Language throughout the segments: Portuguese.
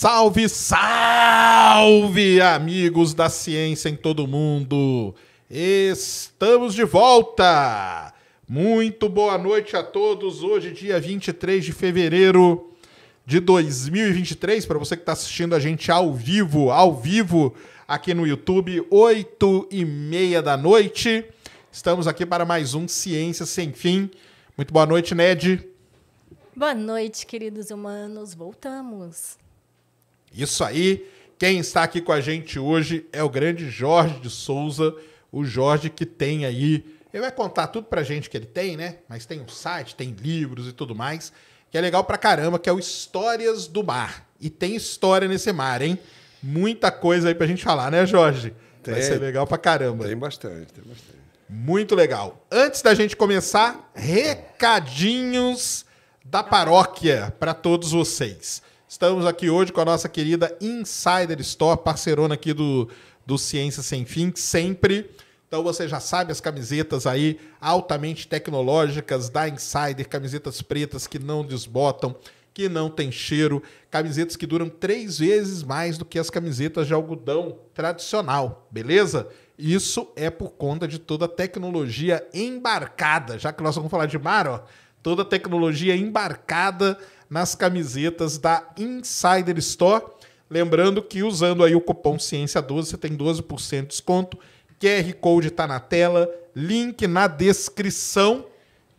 Salve, salve, amigos da ciência em todo mundo! Estamos de volta! Muito boa noite a todos. Hoje, dia 23 de fevereiro de 2023, para você que está assistindo a gente ao vivo, ao vivo aqui no YouTube, 8 e meia da noite. Estamos aqui para mais um Ciência Sem Fim. Muito boa noite, Ned. Boa noite, queridos humanos. Voltamos. Isso aí. Quem está aqui com a gente hoje é o grande Jorge de Souza, o Jorge que tem aí. Ele vai contar tudo pra gente que ele tem, né? Mas tem um site, tem livros e tudo mais, que é legal pra caramba, que é o Histórias do Mar. E tem história nesse mar, hein? Muita coisa aí pra gente falar, né, Jorge? Tem, vai ser legal pra caramba. Tem bastante, tem bastante. Muito legal. Antes da gente começar, recadinhos da paróquia para todos vocês. Estamos aqui hoje com a nossa querida Insider Store, parceirona aqui do, do Ciência Sem Fim, sempre. Então você já sabe as camisetas aí altamente tecnológicas da Insider, camisetas pretas que não desbotam, que não tem cheiro, camisetas que duram três vezes mais do que as camisetas de algodão tradicional, beleza? Isso é por conta de toda a tecnologia embarcada, já que nós vamos falar de mar, ó, toda a tecnologia embarcada nas camisetas da Insider Store. Lembrando que usando aí o cupom Ciência12 você tem 12% de desconto. QR Code está na tela, link na descrição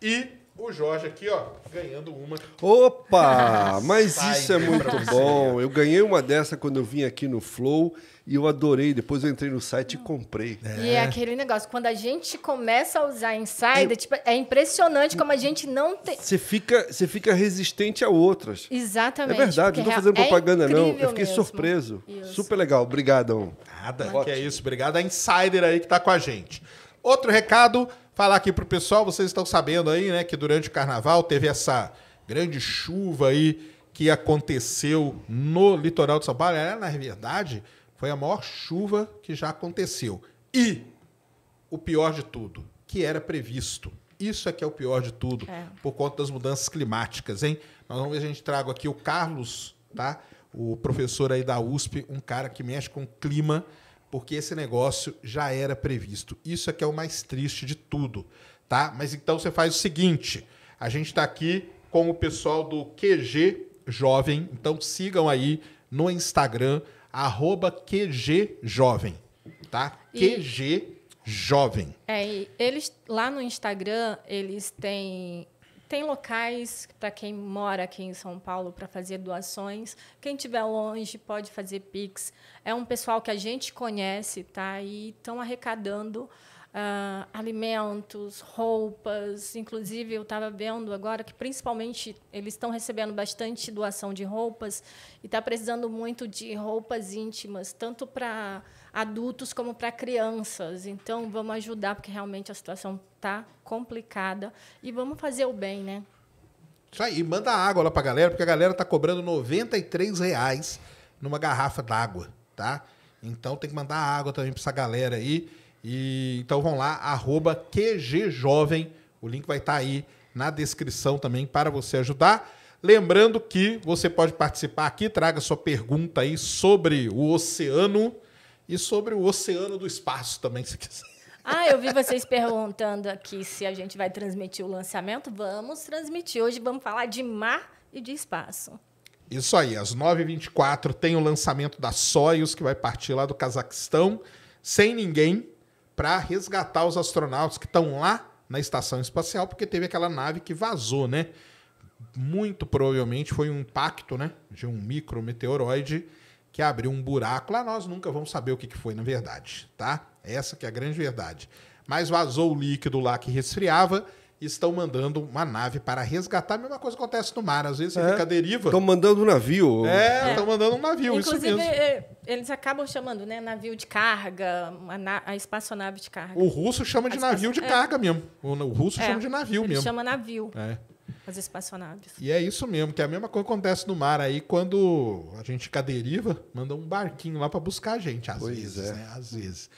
e o Jorge aqui, ó, ganhando uma. Opa! Mas isso é muito bom. Eu ganhei uma dessa quando eu vim aqui no Flow. E eu adorei. Depois eu entrei no site e comprei. É. E é aquele negócio, quando a gente começa a usar insider, tipo, é impressionante como a gente não tem. Você fica, você fica resistente a outras. Exatamente. É verdade, não estou é fazendo é propaganda, é não. Eu fiquei mesmo. surpreso. Isso. Super legal. Obrigadão. Nada, Ótimo. que é isso. Obrigado a insider aí que está com a gente. Outro recado, falar aqui para o pessoal, vocês estão sabendo aí, né, que durante o carnaval teve essa grande chuva aí que aconteceu no litoral de São Paulo. era é, na verdade, foi a maior chuva que já aconteceu. E o pior de tudo, que era previsto. Isso é que é o pior de tudo, é. por conta das mudanças climáticas, hein? Nós vamos ver se a gente traga aqui o Carlos, tá? O professor aí da USP, um cara que mexe com clima, porque esse negócio já era previsto. Isso é que é o mais triste de tudo, tá? Mas então você faz o seguinte, a gente está aqui com o pessoal do QG Jovem, então sigam aí no Instagram, arroba jovem tá? E... QG Jovem. É, eles lá no Instagram, eles têm tem locais para quem mora aqui em São Paulo para fazer doações. Quem tiver longe pode fazer Pix. É um pessoal que a gente conhece, tá? E estão arrecadando Uh, alimentos, roupas. Inclusive, eu estava vendo agora que, principalmente, eles estão recebendo bastante doação de roupas e está precisando muito de roupas íntimas, tanto para adultos como para crianças. Então, vamos ajudar, porque realmente a situação está complicada. E vamos fazer o bem, né? Isso aí, manda água lá para a galera, porque a galera está cobrando R$ reais numa garrafa d'água, tá? Então tem que mandar água também para essa galera aí. E, então vão lá, arroba QGJovem. O link vai estar tá aí na descrição também para você ajudar. Lembrando que você pode participar aqui, traga sua pergunta aí sobre o oceano e sobre o oceano do espaço também, se quiser. Ah, eu vi vocês perguntando aqui se a gente vai transmitir o lançamento. Vamos transmitir. Hoje vamos falar de mar e de espaço. Isso aí, às 9h24 tem o lançamento da Soyuz, que vai partir lá do Cazaquistão, sem ninguém, para resgatar os astronautas que estão lá na estação espacial, porque teve aquela nave que vazou, né? Muito provavelmente foi um impacto, né? De um micrometeoroide que abriu um buraco lá. Nós nunca vamos saber o que, foi, na verdade, tá? Essa que é a grande verdade. Mas vazou o líquido lá que resfriava estão mandando uma nave para resgatar. A mesma coisa acontece no mar, às vezes você é. fica à deriva. Estão mandando um navio. É, estão é. mandando um navio, Inclusive, é, eles acabam chamando, né, navio de carga, a, a espaçonave de carga. O russo chama de navio de é. carga mesmo. O, o russo é, chama de navio Ele mesmo. chama navio. É. As espaçonaves. E é isso mesmo, que a mesma coisa acontece no mar aí quando a gente fica à deriva, manda um barquinho lá para buscar a gente, às pois vezes, né? Às vezes.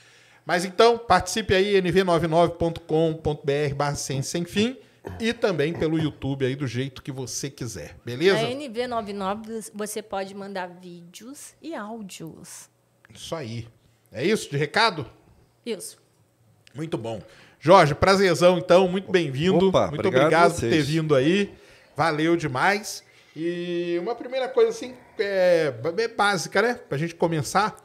Mas então, participe aí, nv99.com.br barra ciência sem fim e também pelo YouTube aí do jeito que você quiser, beleza? Na NV99 você pode mandar vídeos e áudios. Isso aí. É isso de recado? Isso. Muito bom. Jorge, prazerzão então, muito bem-vindo. Muito obrigado, obrigado por ter vindo aí. Valeu demais. E uma primeira coisa assim, é, é básica, né? Pra gente começar.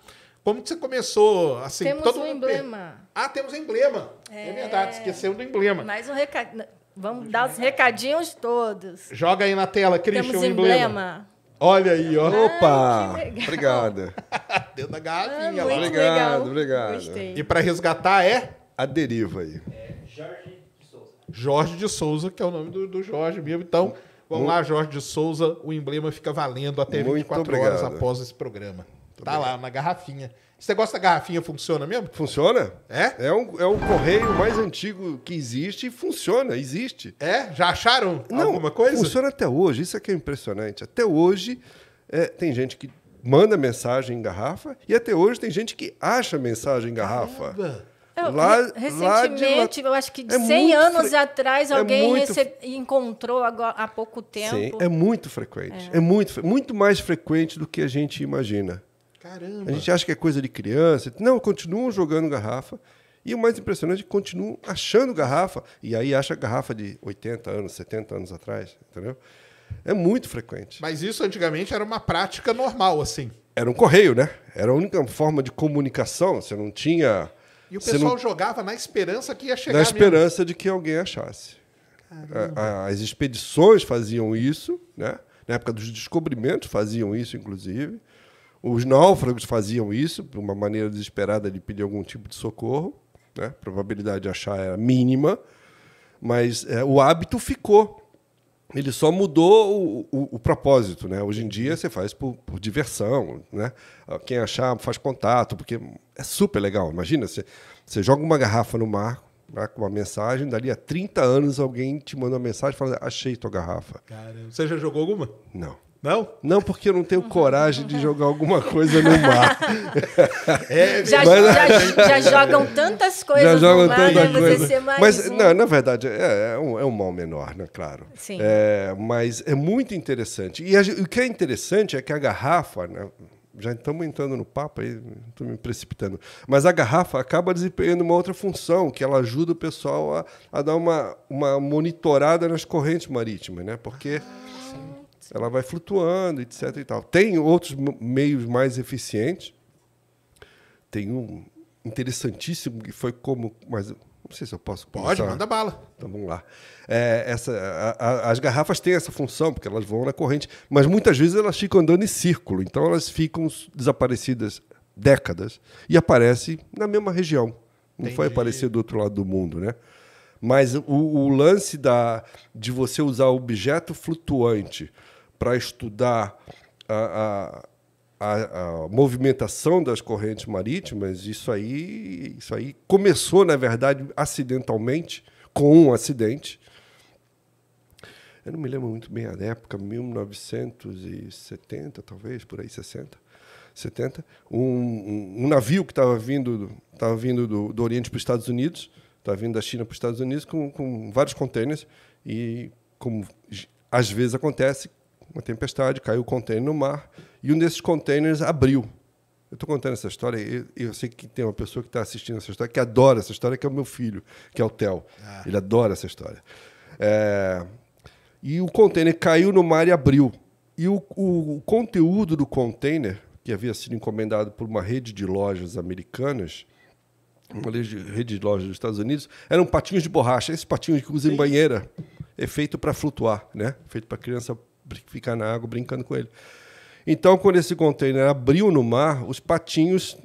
Como que você começou assim? Temos todo um mundo... emblema. Ah, temos um emblema. É... é verdade, esqueceu do emblema. Mais um recadinho. Vamos dar os recadinhos todos. Joga aí na tela, Christian, temos o emblema. emblema. Olha aí, ó. Ah, Opa! Obrigada. Deu da garrafinha ah, lá. Obrigado, legal. obrigado. Gostei. E para resgatar é? A deriva aí. É Jorge de Souza. Jorge de Souza, que é o nome do, do Jorge mesmo. Então, vamos Muito... lá, Jorge de Souza. O emblema fica valendo até 24 horas após esse programa. Tá, tá lá, na garrafinha. você gosta da garrafinha funciona mesmo? Funciona? É? É, um, é o correio mais antigo que existe e funciona, existe. É? Já acharam Não, alguma coisa? Funciona até hoje, isso é que é impressionante. Até hoje é, tem gente que manda mensagem em garrafa e até hoje tem gente que acha mensagem em garrafa. Caramba. Lá, Recentemente, lá, eu acho que de é 100 anos atrás, é alguém é rece... encontrou agora, há pouco tempo. Sim, é muito frequente. É. é, muito, muito mais frequente do que a gente imagina. Caramba. A gente acha que é coisa de criança. Não, continuam jogando garrafa. E o mais impressionante, é continuam achando garrafa. E aí acha garrafa de 80 anos, 70 anos atrás, entendeu? É muito frequente. Mas isso antigamente era uma prática normal, assim. Era um correio, né? Era a única forma de comunicação. Você não tinha. E o pessoal não... jogava na esperança que ia chegar. Na esperança mesmo. de que alguém achasse. As expedições faziam isso, né? Na época dos descobrimentos faziam isso, inclusive. Os náufragos faziam isso, de uma maneira desesperada de pedir algum tipo de socorro. Né? A probabilidade de achar era mínima, mas é, o hábito ficou. Ele só mudou o, o, o, propósito. Né? Hoje em dia você faz por, por, diversão. Né? Ah, quem achar faz contato, porque é super legal. Imagina, você, você joga uma garrafa no mar né, com uma mensagem, dali a 30 anos alguém te manda uma mensagem falando: achei tua garrafa. Você já jogou alguma? Não. Não? Não, porque eu não tenho coragem de jogar alguma coisa no mar. É, é, já, mas... já, já, jogam tantas coisas já jogam no mar, tanta né? coisa. Você mais mas, um... não, na verdade, é, é, um, é um mal menor, né? Claro. Sim. É, mas é muito interessante. E a, o que é interessante é que a garrafa, né? já estamos entrando no papo aí, estou me precipitando. Mas a garrafa acaba desempenhando uma outra função, que ela ajuda o pessoal a, a dar uma, uma monitorada nas correntes marítimas, né? Porque. Ah ela vai flutuando, etc. E tal. Tem outros meios mais eficientes. Tem um interessantíssimo que foi como. Mas não sei se eu posso. Começar. Pode, manda bala. Então vamos lá. É, essa, a, a, as garrafas têm essa função, porque elas vão na corrente, mas muitas vezes elas ficam andando em círculo, então elas ficam desaparecidas décadas e aparecem na mesma região. Não Entendi. foi aparecer do outro lado do mundo, né? Mas o, o lance da, de você usar objeto flutuante para estudar a, a, a, a, movimentação das correntes marítimas, isso aí, isso aí começou, na verdade, acidentalmente, com um acidente. Eu não me lembro muito bem a época, 1970, talvez, por aí, 60. 70, um, um, um navio que estava vindo, tava vindo do, do Oriente para os Estados Unidos, estava tá vindo da China para os Estados Unidos com, com vários contêineres e, como às vezes acontece, uma tempestade, caiu o um container no mar e um desses containers abriu. Eu estou contando essa história e eu, sei que tem uma pessoa que está assistindo essa história que adora essa história, que é o meu filho, que é o Theo. Ah. Ele adora essa história. É... E o container caiu no mar e abriu. E o, o, conteúdo do container, que havia sido encomendado por uma rede de lojas americanas, uma rede de lojas dos Estados Unidos, eram patinhos de borracha, esses patinhos que usam em banheira, é feito para flutuar, né? feito para criança ficar na água brincando com ele. Então, quando esse container abriu no mar, os patinhos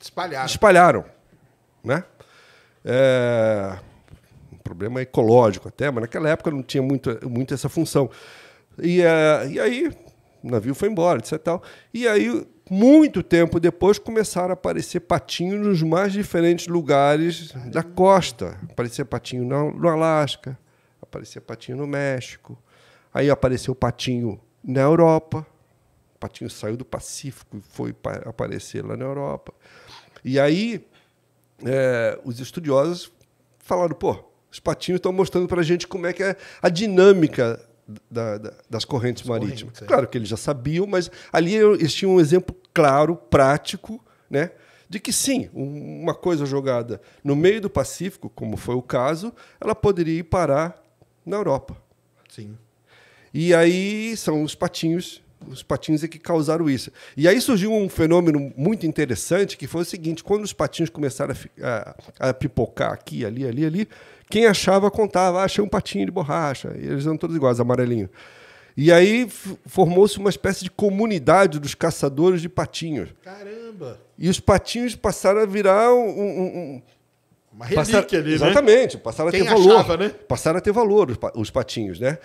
espalharam. espalharam né? É... Um problema ecológico até, mas naquela época não tinha muito, muito essa função. E, é... e aí o navio foi embora, etc. Tal. E aí, muito tempo depois, começaram a aparecer patinhos nos mais diferentes lugares da costa. Aparecia patinho no, no Alasca, aparecia patinho no México, Aí apareceu o patinho na Europa. O patinho saiu do Pacífico e foi aparecer lá na Europa. E aí é, os estudiosos falaram, pô, os patinhos estão mostrando para a gente como é que é a dinâmica da, da, das correntes As marítimas. Correntes, é. Claro que eles já sabiam, mas ali eles tinham um exemplo claro, prático, né? De que sim, uma coisa jogada no meio do Pacífico, como foi o caso, ela poderia ir parar na Europa. Sim. E aí são os patinhos. Os patinhos é que causaram isso. E aí surgiu um fenômeno muito interessante que foi o seguinte: quando os patinhos começaram a, a, a pipocar aqui, ali, ali, ali, quem achava contava, ah, achei um patinho de borracha. E eles eram todos iguais, amarelinho. E aí formou-se uma espécie de comunidade dos caçadores de patinhos. Caramba! E os patinhos passaram a virar um. um, um uma relíquia passaram, ali, né? Exatamente, né? passaram a ter valor. Né? Passaram a ter valor os patinhos, né?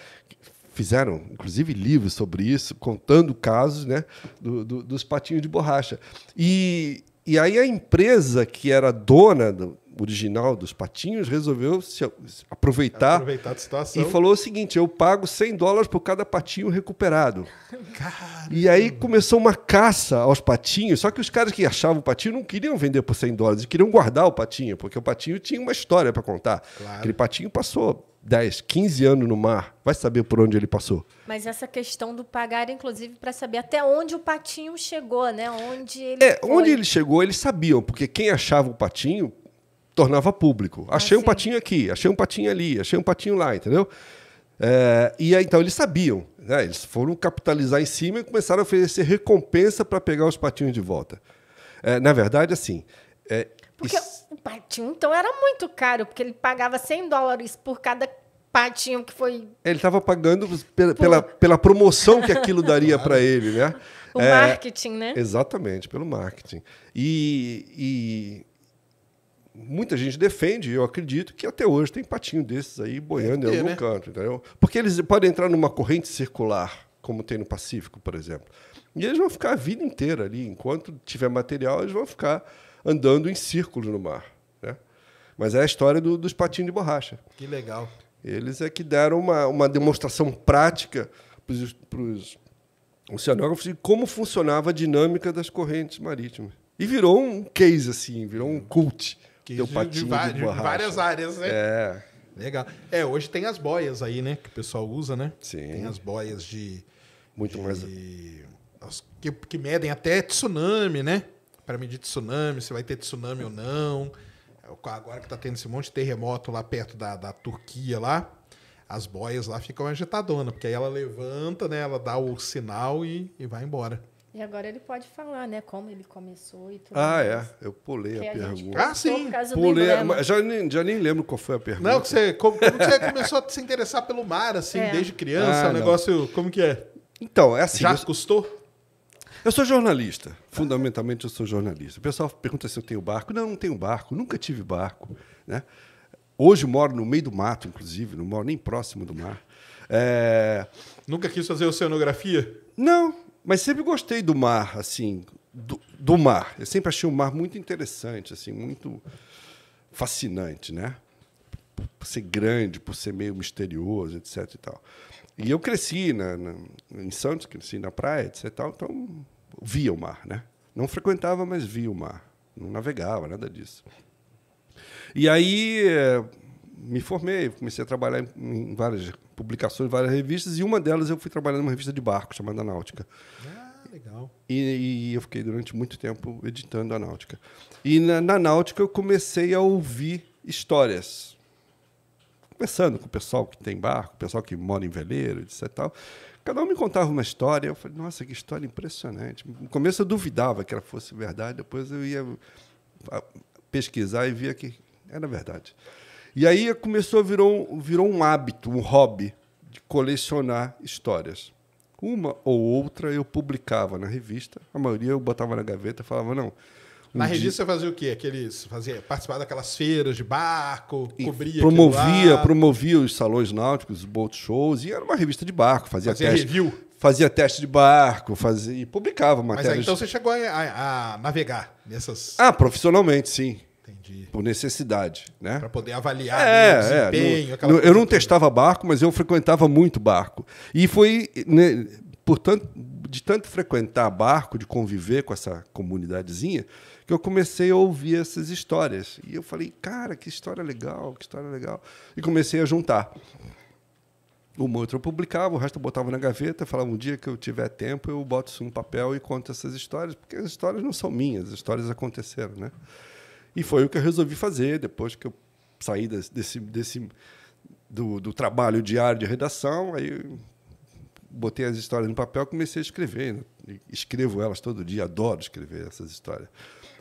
fizeram, inclusive, livros sobre isso, contando casos né, do, do, dos patinhos de borracha. E, e aí a empresa que era dona do, original dos patinhos, resolveu se aproveitar, aproveitar e falou o seguinte: eu pago 100 dólares por cada patinho recuperado. Caramba. E aí começou uma caça aos patinhos, só que os caras que achavam o patinho não queriam vender por 100 dólares, queriam guardar o patinho, porque o patinho tinha uma história para contar. Claro. Aquele patinho passou 10, 15 anos no mar, vai saber por onde ele passou. Mas essa questão do pagar, inclusive, para saber até onde o patinho chegou, né? Onde ele. É, foi. onde ele chegou, eles sabiam, porque quem achava o patinho tornava público. Ah, achei ah, um patinho aqui, achei um patinho ali, achei um patinho lá, entendeu? É, e aí, então eles sabiam, né? eles foram capitalizar em cima e começaram a oferecer recompensa para pegar os patinhos de volta. É, na verdade, assim. É, porque isso... o patinho, então, era muito caro, porque ele pagava 100 dólares por cada patinho que foi. Ele estava pagando pela, pela, pela, promoção que aquilo daria para ele, né? O é, marketing, né? Exatamente, pelo marketing. E, muita gente defende, eu acredito, que até hoje tem patinho desses aí boiando ter, em algum né? canto, entendeu? Porque eles podem entrar numa corrente circular, como tem no Pacífico, por exemplo. E eles vão ficar a vida inteira ali. Enquanto tiver material, eles vão ficar andando em círculos no mar. Né? Mas é a história do, dos patinhos de borracha. Que legal. Eles é que deram uma, uma demonstração prática para os oceanógrafos de como funcionava a dinâmica das correntes marítimas. E virou um case, assim, virou um cult de, de, de várias áreas, né? É. Legal. É, hoje tem as boias aí, né? Que o pessoal usa, né? Sim. Tem as boias de. Muito de, mais. Que, que, medem até tsunami, né? Para medir tsunami, se vai ter tsunami ou não. É, agora que tá tendo esse monte de terremoto lá perto da, da Turquia lá, as boias lá ficam agitadonas, porque aí ela levanta, né? Ela dá o sinal e, e vai embora. E agora ele pode falar, né? Como ele começou e tudo. Ah, é. mais. é. Eu pulei a, a pergunta. Ah, sim. Pulei. A... Já, nem, já nem lembro qual foi a pergunta. Não, você, como, como você começou a se interessar pelo mar, assim, é. desde criança? Ah, o negócio. Não. Como que é? Então, é assim. Já eu... custou? Eu sou jornalista. Fundamentalmente, eu sou jornalista. O pessoal pergunta se eu tenho barco. Não, não tenho barco. Nunca tive barco. Né? Hoje moro no meio do mato, inclusive. Não moro nem próximo do mar. É... Nunca quis fazer oceanografia? Não, mas sempre gostei do mar, assim, do, do, mar. Eu sempre achei o mar muito interessante, assim, muito fascinante, né? Por ser grande, por ser meio misterioso, etc. E, tal. e eu cresci na, na em Santos, cresci na praia, etc. E tal, então via o mar, né? Não frequentava, mas via o mar. Não navegava, nada disso. E aí eh, me formei, comecei a trabalhar em várias publicações em várias revistas, e uma delas eu fui trabalhar numa revista de barco chamada Náutica. Ah, legal. E, e eu fiquei durante muito tempo editando a Náutica. E na, na Náutica eu comecei a ouvir histórias. começando com o pessoal que tem barco, o pessoal que mora em veleiro, etc. Tal. Cada um me contava uma história. Eu falei, nossa, que história impressionante. No começo eu duvidava que ela fosse verdade, depois eu ia ah, pesquisar e via que era verdade. E aí começou, virou, virou um hábito, um hobby de colecionar histórias. Uma ou outra eu publicava na revista, a maioria eu botava na gaveta e falava, não, um na revista você fazia o quê? Aqueles, fazia, participava daquelas feiras de barco, e cobria. Promovia, promovia os salões náuticos, os boat shows, e era uma revista de barco, fazia, fazia teste. Review. Fazia teste de barco, fazia, e publicava matérias. Mas aí, então você chegou a, a, a navegar nessas. Ah, profissionalmente, sim. Entendi. Por necessidade, né? Para poder avaliar é, o desempenho. É, no, no, eu não toda. testava barco, mas eu frequentava muito barco. E foi, né, portanto, de tanto frequentar barco, de conviver com essa comunidadezinha, que eu comecei a ouvir essas histórias. E eu falei, cara, que história legal, que história legal. E comecei a juntar. Uma outra eu publicava, o resto eu botava na gaveta, falava um dia que eu tiver tempo, eu boto isso no papel e conto essas histórias, porque as histórias não são minhas, as histórias aconteceram, né? E foi o que eu resolvi fazer depois que eu saí desse, desse do, do trabalho diário de redação. Aí botei as histórias no papel e comecei a escrever. Né? Escrevo elas todo dia, adoro escrever essas histórias.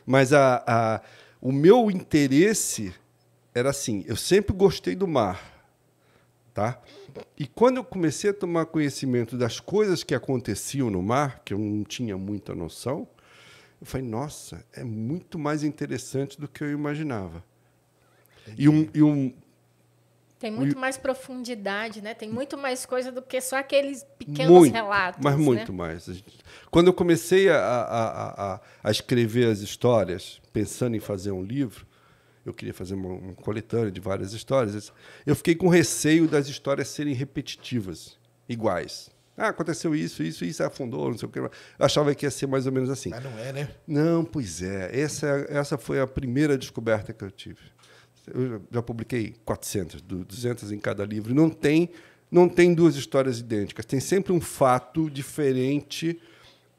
Mas a, a, o meu interesse era assim: eu sempre gostei do mar. Tá? E quando eu comecei a tomar conhecimento das coisas que aconteciam no mar, que eu não tinha muita noção, eu falei, nossa, é muito mais interessante do que eu imaginava. E é. um, e um tem muito mais profundidade, né? Tem muito mais coisa do que só aqueles pequenos muito, relatos. Mas né? muito né? mais. Quando eu comecei a, a, a, a, escrever as histórias, pensando em fazer um livro, eu queria fazer uma, uma coletânea de várias histórias. Eu fiquei com receio das histórias serem repetitivas, iguais. Ah, aconteceu isso, isso, isso, afundou, não sei o que. achava que ia ser mais ou menos assim. Mas não é, né? Não, pois é. Essa, essa foi a primeira descoberta que eu tive. Eu já publiquei 400, 200 em cada livro. Não tem, não tem duas histórias idênticas. Tem sempre um fato diferente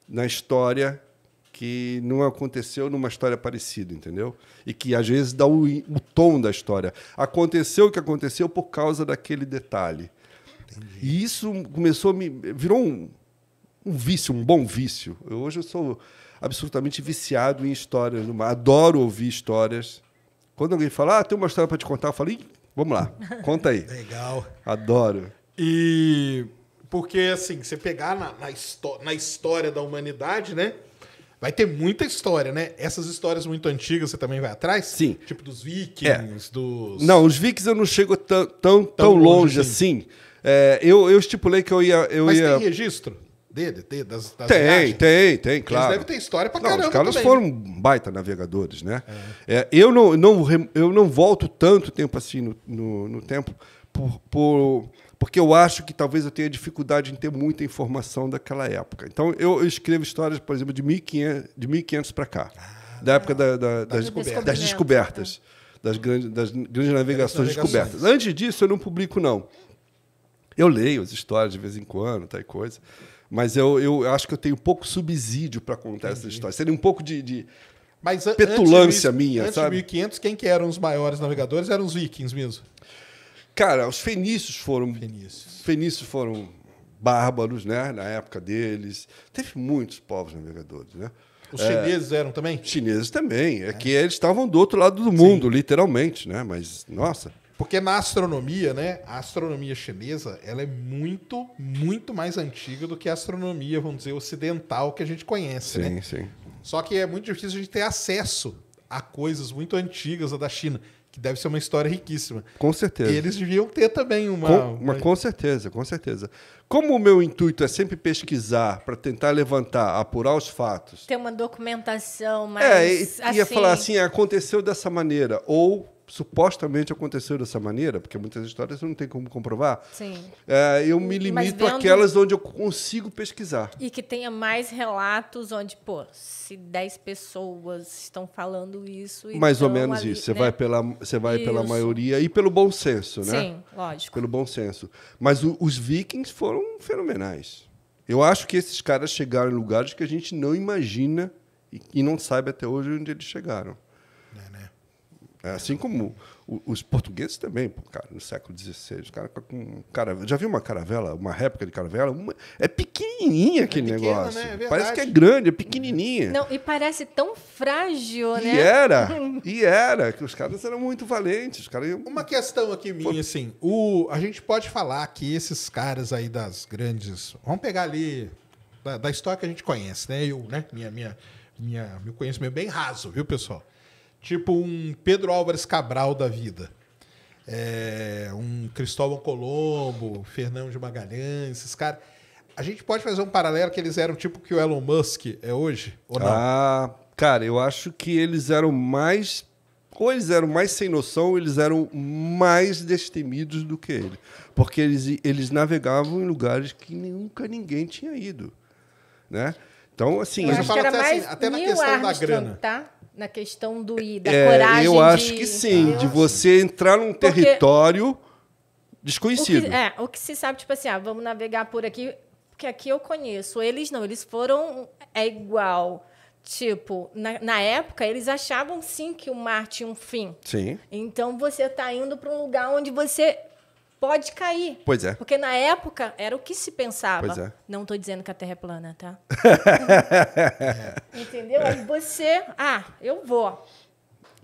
na história que não aconteceu numa história parecida, entendeu? E que às vezes dá o, o, tom da história. Aconteceu o que aconteceu por causa daquele detalhe. Entendi. E isso começou a me. virou um, um vício, um bom vício. Eu, hoje eu sou absolutamente viciado em histórias Adoro ouvir histórias. Quando alguém fala, ah, tem uma história para te contar, eu falo, vamos lá, conta aí. Legal. Adoro. E. Porque, assim, você pegar na, na, na história da humanidade, né? Vai ter muita história, né? Essas histórias muito antigas você também vai atrás? Sim. Tipo dos é. vikings, é. dos. Não, os vikings eu não chego tão, tão, tão, tão longe, longe assim. assim é, eu, eu estipulei que eu ia. Eu Mas ia... tem registro dele? Tem, das, das tem, tem, tem, claro. Eles devem ter história pra não, caramba. Os caras também. foram né? baita navegadores, né? É. É, eu, não, não, eu não volto tanto tempo assim no, no, no tempo por, por, porque eu acho que talvez eu tenha dificuldade em ter muita informação daquela época. Então, eu, escrevo histórias, por exemplo, de 1500, de 1500 para cá. Ah, da época da, da, das, descoberta. das, descobertas. É. Das, grandes, das grandes navegações, navegações descobertas. Antes disso, eu não publico, não. Eu leio as histórias de vez em quando, tal tá, coisa. Mas eu, eu acho que eu tenho pouco subsídio para contar Entendi. essas histórias. Seria um pouco de, de Mas petulância antes, minha, antes sabe? Antes de 1500, quem que eram os maiores navegadores? Eram os vikings mesmo. Cara, os fenícios foram... Fenícios. Fenícios foram bárbaros, né? Na época deles. Teve muitos povos navegadores, né? Os chineses é, eram também? Chineses também. É, é, que eles estavam do outro lado do mundo, Sim. literalmente, né? Mas, nossa, porque na astronomia, né, a astronomia chinesa, ela é muito, muito mais antiga do que a astronomia, vamos dizer, ocidental que a gente conhece, sim, né? Sim, sim. Só que é muito difícil a gente ter acesso a coisas muito antigas da China, que deve ser uma história riquíssima. Com certeza. E eles deviam ter também uma... Com, uma... com certeza, com certeza. Como o meu intuito é sempre pesquisar para tentar levantar, apurar os fatos... Ter uma documentação mais... É, e, assim... ia falar assim. assim, aconteceu dessa maneira, ou supostamente aconteceu dessa maneira, porque muitas histórias não tem como comprovar. Sim. É, eu me limito vendo... àquelas onde eu consigo pesquisar. E que tenha mais relatos onde, pô, se 10 pessoas estão falando isso. Mais ou menos ali, isso. Você né? vai, pela, você vai pela maioria e pelo bom senso, né? Sim, lógico. Pelo bom senso. Mas o, os vikings foram fenomenais. Eu acho que esses caras chegaram em lugares que a gente não imagina e, e não sabe até hoje onde eles chegaram. É, assim como os portugueses também, cara, no século XVI, Cara, com Já viu uma caravela, uma réplica de caravela? Uma... É pequenininha é aquele é negócio. Né? É parece que é grande, é pequenininha. Não, e parece tão frágil, né? E era, e era, que os caras eram muito valentes. Caras iam... Uma questão aqui minha, Pô... assim, o... a gente pode falar que esses caras aí das grandes... Vamos pegar ali, da, da história que a gente conhece, né? Eu, né? Minha, minha, minha, meu conhecimento é bem raso, viu, pessoal? tipo um Pedro Álvares Cabral da vida. É, um Cristóvão Colombo, Fernão de Magalhães, esses caras. A gente pode fazer um paralelo que eles eram tipo que o Elon Musk é hoje, ou não? Ah, cara, eu acho que eles eram mais. Ou eles eram mais sem noção, ou eles eram mais destemidos do que ele. Porque eles, eles navegavam em lugares que nunca ninguém tinha ido. Né? Então, assim. Eu acho que era assim, mais assim, até na questão Armstrong, da grana. Tá? na questão do ir, da é, coragem. Eu acho de... que sim, de você entrar num Porque território desconhecido. O que, é, o que se sabe, tipo assim, ah, vamos navegar por aqui, porque aqui eu conheço. Eles não, eles foram. É igual. Tipo, na, na, época, eles achavam sim que o mar tinha um fim. Sim. Então você está indo para um lugar onde você pode cair. Pois é. Porque na época era o que se pensava. Pois é. Não estou dizendo que a Terra é plana, tá? Entendeu? Aí você, ah, eu vou.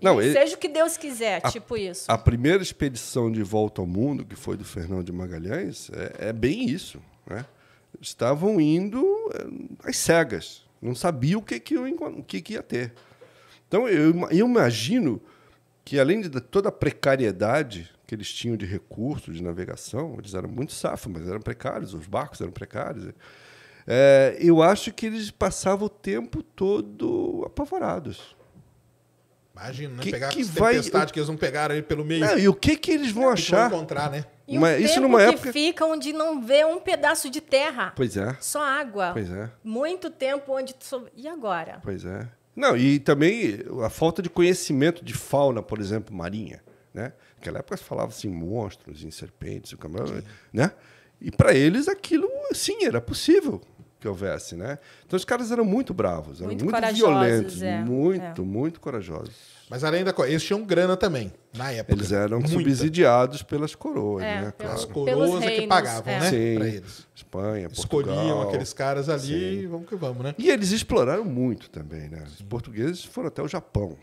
Não, ele, seja o que Deus quiser, a, tipo isso. A primeira expedição de volta ao mundo, que foi do Fernando de Magalhães, é, é bem isso. Né? Estavam indo eh, às cegas. Não sabia o que, que, eu, o que, que ia ter. Então, eu, eu imagino que, além de toda a precariedade que eles tinham de recurso de navegação, eles eram muito safos, mas eram precários, os barcos eram precários. É, eu acho que eles passavam o tempo todo apavorados. Imagina, né? Que, pegar que vai... tempestade que eles vão pegar aí pelo meio. Não, e o que, que eles vão é, achar? Vão encontrar, né? E Mas isso numa que época... fica onde não vê um pedaço de terra. Pois é. Só água. Pois é. Muito tempo onde... E agora? Pois é. Não, e também a falta de conhecimento de fauna, por exemplo, marinha. Né? Naquela época se falava-se em assim, monstros, em serpentes, em camarão, né? E para eles aquilo, sim, era possível que houvesse, né? Então os caras eram muito bravos, eram muito, muito violentos, é. muito, é. muito corajosos. Mas além da coisa, eles tinham grana também, na época. Eles eram Muita. subsidiados pelas coroas, é, né? Pelas coroas é que pagavam, né, é. né? Sim. Pra eles. Espanha, Portugal. Escolhiam aqueles caras ali e vamos que vamos, né? E eles exploraram muito também, né? Os portugueses foram até o Japão,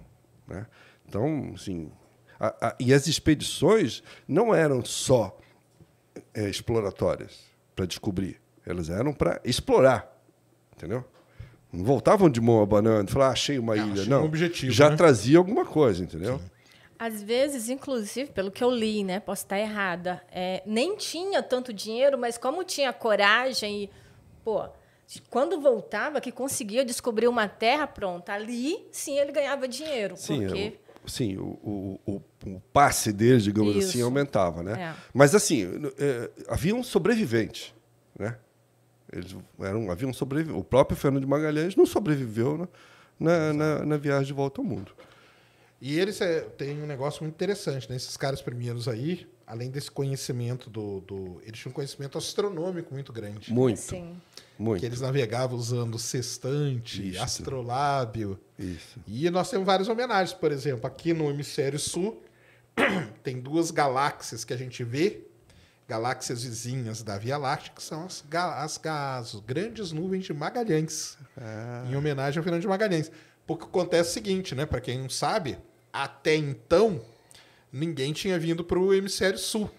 né? Então, assim, a, a, e as expedições não eram só é, exploratórias para descobrir, elas eram para explorar, entendeu? Não voltavam de mão abanando, falar ah, achei uma ilha, achei não. Um objetivo, já né? trazia alguma coisa, entendeu? Sim. Às vezes, inclusive, pelo que eu li, né? Posso estar errada. É, nem tinha tanto dinheiro, mas como tinha coragem e, pô, quando voltava, que conseguia descobrir uma terra pronta, ali sim ele ganhava dinheiro. Sim, porque sim o, o, o, passe deles digamos assim, Isso. assim, aumentava, né? É. Mas assim, é, havia um sobrevivente, né? Eles eram, havia um sobrevivente. O próprio Fernando de Magalhães não sobreviveu né? na, na, na, viagem de volta ao mundo. E eles é, têm um negócio muito interessante, né? Esses caras primeiros aí, além desse conhecimento do, do eles tinham um conhecimento astronômico muito grande. Muito. Sim. Muito. Que eles navegavam usando sextante, astrolábio. Isso. E nós temos várias homenagens. Por exemplo, aqui no hemisfério sul, tem duas galáxias que a gente vê, galáxias vizinhas da Via Láctea, que são as, as, as grandes nuvens de Magalhães, ah. em homenagem ao Fernando de Magalhães. Porque acontece o seguinte, né? Para quem não sabe, até então, ninguém tinha vindo para o hemisfério sul.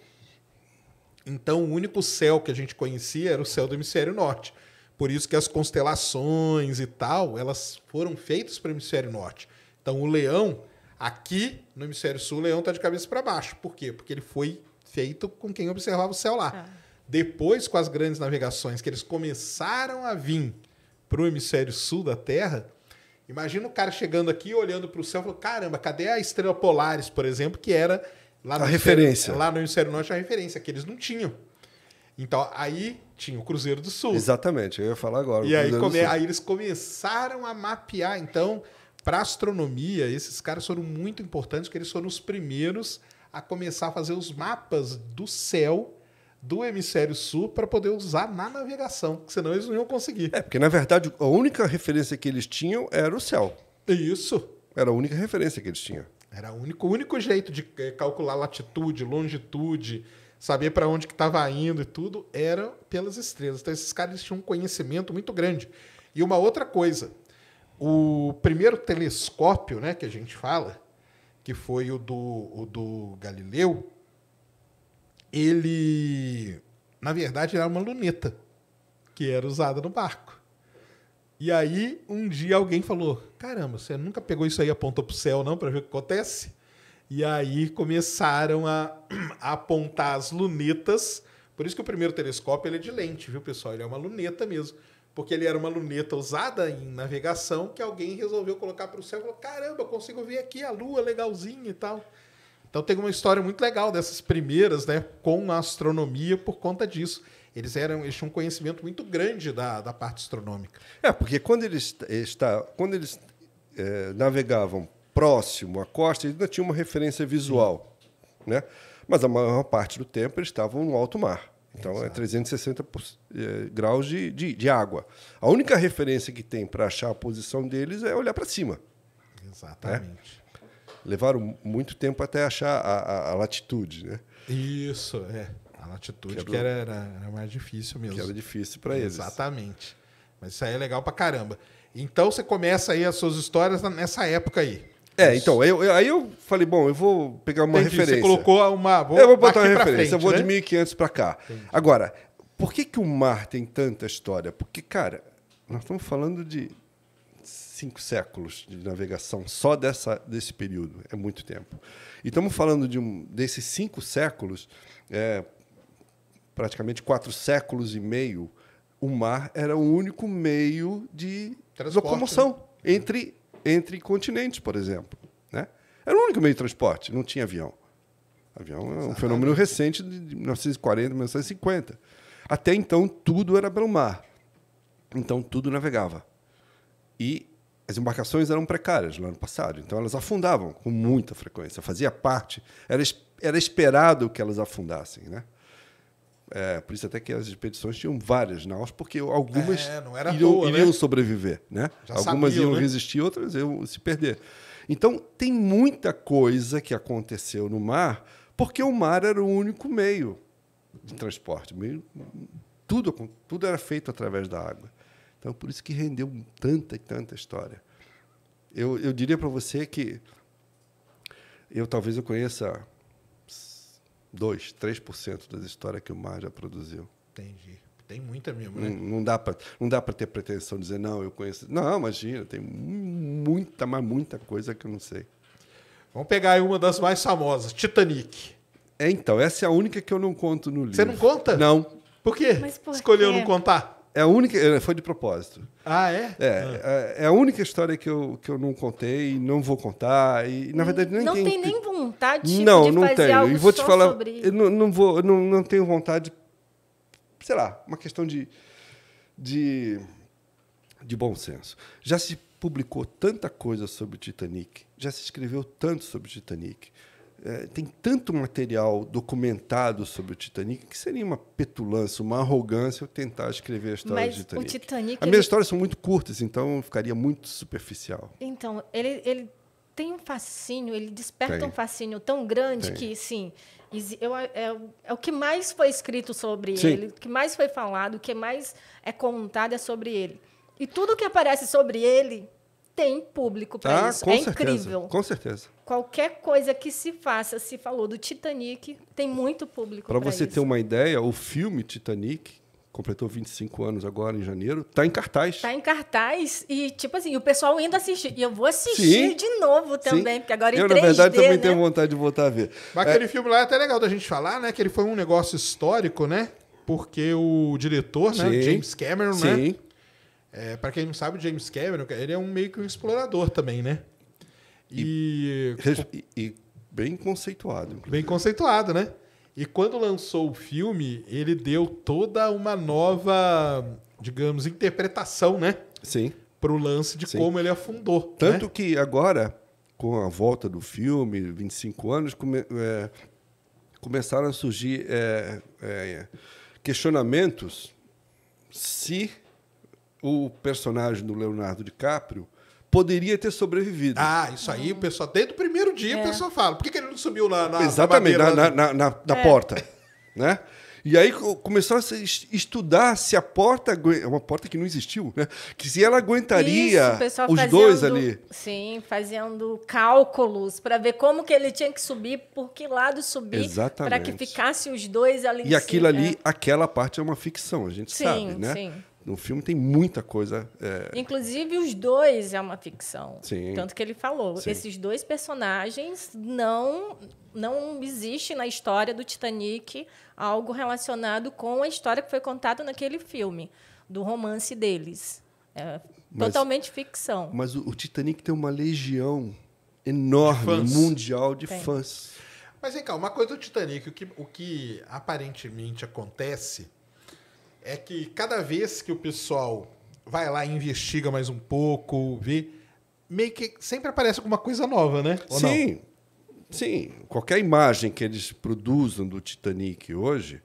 Então, o único céu que a gente conhecia era o céu do hemisfério norte. Por isso que as constelações e tal, elas foram feitas para o hemisfério norte. Então o leão, aqui no hemisfério sul, o leão está de cabeça para baixo. Por quê? Porque ele foi feito com quem observava o céu lá. Ah. Depois, com as grandes navegações que eles começaram a vir para o hemisfério sul da Terra, imagina o cara chegando aqui, olhando para o céu e falando, caramba, cadê a estrela Polaris, por exemplo, que era lá a no referência. lá no hemisfério norte a referência, que eles não tinham. Então, aí tinha o Cruzeiro do Sul. Exatamente, eu ia falar agora. E aí, come... aí eles começaram a mapear, então, para astronomia, esses caras foram muito importantes, porque eles foram os primeiros a começar a fazer os mapas do céu do hemisfério sul para poder usar na navegação, senão eles não iam conseguir. É, porque na verdade a única referência que eles tinham era o céu. Isso. Era a única referência que eles tinham. Era o único, o único jeito de eh, calcular latitude, longitude, saber para onde que estava indo e tudo, era pelas estrelas. Então esses caras tinham um conhecimento muito grande. E uma outra coisa, o primeiro telescópio, né, que a gente fala, que foi o do, o do Galileu, ele, na verdade, era uma luneta que era usada no barco. E aí, um dia alguém falou: Caramba, você nunca pegou isso aí e apontou pro céu, não, para ver o que acontece? E aí começaram a, a apontar as lunetas. Por isso que o primeiro telescópio ele é de lente, viu, pessoal? Ele é uma luneta mesmo. Porque ele era uma luneta usada em navegação que alguém resolveu colocar para o céu e falou: caramba, consigo ver aqui a lua legalzinha e tal. Então tem uma história muito legal dessas primeiras, né, com a astronomia por conta disso. Eles eram, eles tinham um conhecimento muito grande da, da parte astronômica. É, porque quando eles, eh, está, quando eles é, navegavam próximo à costa, ainda tinha uma referência visual. Né? Mas a maior parte do tempo eles estavam no alto mar. Então é Exato. é 360 por, é, graus de, de, de, água. A única referência que tem para achar a posição deles é olhar para cima. Né? Exatamente. Né? Levaram muito tempo até achar a, a, a latitude, né? Isso, é. A latitude que, era, era, era mais difícil mesmo. Que era difícil para eles. Exatamente. Mas isso aí é legal para caramba. Então você começa aí as suas histórias nessa época aí. É, então, eu, aí eu falei, bom, eu vou pegar uma Entendi, referência. Você colocou uma. Vou é, eu vou botar uma referência, frente, eu vou né? de 1500 para cá. Entendi. Agora, por que, que o mar tem tanta história? Porque, cara, nós estamos falando de cinco séculos de navegação só dessa, desse período. É muito tempo. E estamos falando de um, desses cinco séculos, é, praticamente quatro séculos e meio, o mar era o único meio de Transporte, locomoção né? entre entre continentes, por exemplo. Né? Era o único meio de transporte, não tinha avião. Avião é um fenômeno recente de 1940, 1950. Até então, tudo era pelo mar. Então, tudo navegava. E as embarcações eram precárias no ano passado, então elas afundavam com muita frequência, fazia parte, era, era esperado que elas afundassem. Né? É, por isso até que as expedições tinham várias naus, porque algumas é, iriam, boa, né? iriam né? sobreviver. Né? Já algumas sabiam, iam né? resistir, outras iam se perder. Então, tem muita coisa que aconteceu no mar, porque o mar era o único meio de transporte. Meio, tudo, tudo era feito através da água. Então, por isso que rendeu tanta e tanta história. Eu, eu diria para você que eu talvez eu conheça 2, 3% das histórias que o Mar já produziu. Entendi. Tem muita mesmo, né? Não, não dá para não dá para ter pretensão de dizer não, eu conheço. Não, imagina, tem muita, mas muita coisa que eu não sei. Vamos pegar aí uma das mais famosas, Titanic. É, então, essa é a única que eu não conto no livro. Você não conta? Não. Por quê? Por Escolheu quê? não contar? É a única. Eh, foi de propósito. Ah, é? É, ah. É, é a única história que eu, que eu não contei, não vou contar. E, na hum, verdade, nem Não tem, tem nem vontade tipo, não, de não fazer tenho. algo e vou te falar, sobre... Eu não, não, vou, não, não tenho vontade. Sei lá, uma questão de, de, de bom senso. Já se publicou tanta coisa sobre o Titanic, já se escreveu tanto sobre o Titanic. É, tem tanto material documentado sobre o Titanic que seria uma petulância, uma arrogância eu tentar escrever a história Mas do Titanic. O Titanic As minhas histórias são muito curtas, então ficaria muito superficial. Então, ele, ele tem um fascínio, ele desperta tem. um fascínio tão grande tem. que, sim, é, é, é, o que mais foi escrito sobre sim. ele, o que mais foi falado, o que mais é contado é sobre ele. E tudo que aparece sobre ele tem público para ah, isso. é certeza, incrível. Com certeza. Qualquer coisa que se faça, se falou do Titanic, tem muito público para você isso. ter uma ideia, o filme Titanic completou 25 anos agora em janeiro, tá em cartaz. Tá em cartaz e tipo assim, o pessoal ainda assistir. E eu vou assistir sim, de novo também, sim. porque agora em eu, 3D, na verdade, também né? tenho vontade de voltar a ver. Mas é. aquele filme lá é até legal da gente falar, né, que ele foi um negócio histórico, né? Porque o diretor, né, James Cameron, né? É, para quem não sabe, o James Cameron, ele é um meio que um explorador também, né? E, e, e bem conceituado. Inclusive. Bem conceituado, né? E quando lançou o filme, ele deu toda uma nova, digamos, interpretação, né? Sim. Para o lance de Sim. como ele afundou. Né? Tanto né? que agora, com a volta do filme, 25 anos, come, é, começaram a surgir é, é, questionamentos se o personagem do Leonardo DiCaprio poderia ter sobrevivido. Ah, isso aí, o pessoal, desde o primeiro dia, é. o pessoal fala, por que, ele não subiu lá na Exatamente, na, na, na, na, na é. porta. Né? E aí começou a estudar se a porta, é uma porta que não existiu, né? Que se ela aguentaria Isso, os fazendo, dois ali. Sim, fazendo cálculos para ver como que ele tinha que subir, por que lado subir, para que ficasse os dois ali. E aquilo cima, ali, é. aquela parte é uma ficção, a gente sim, sabe, né? Sim no filme tem muita coisa. É... Inclusive, os dois é uma ficção. Sim. Tanto que ele falou. Sim. Esses dois personagens não. Não existe na história do Titanic algo relacionado com a história que foi contada naquele filme, do romance deles. É mas, totalmente ficção. Mas o, o, Titanic tem uma legião enorme, de mundial de tem. fãs. Mas vem cá, uma coisa do Titanic, o que, o que aparentemente acontece é que cada vez que o pessoal vai lá, investiga mais um pouco, vê, meio que sempre aparece alguma coisa nova, né? Ou sim, não? sim. Qualquer imagem que eles produzam do Titanic hoje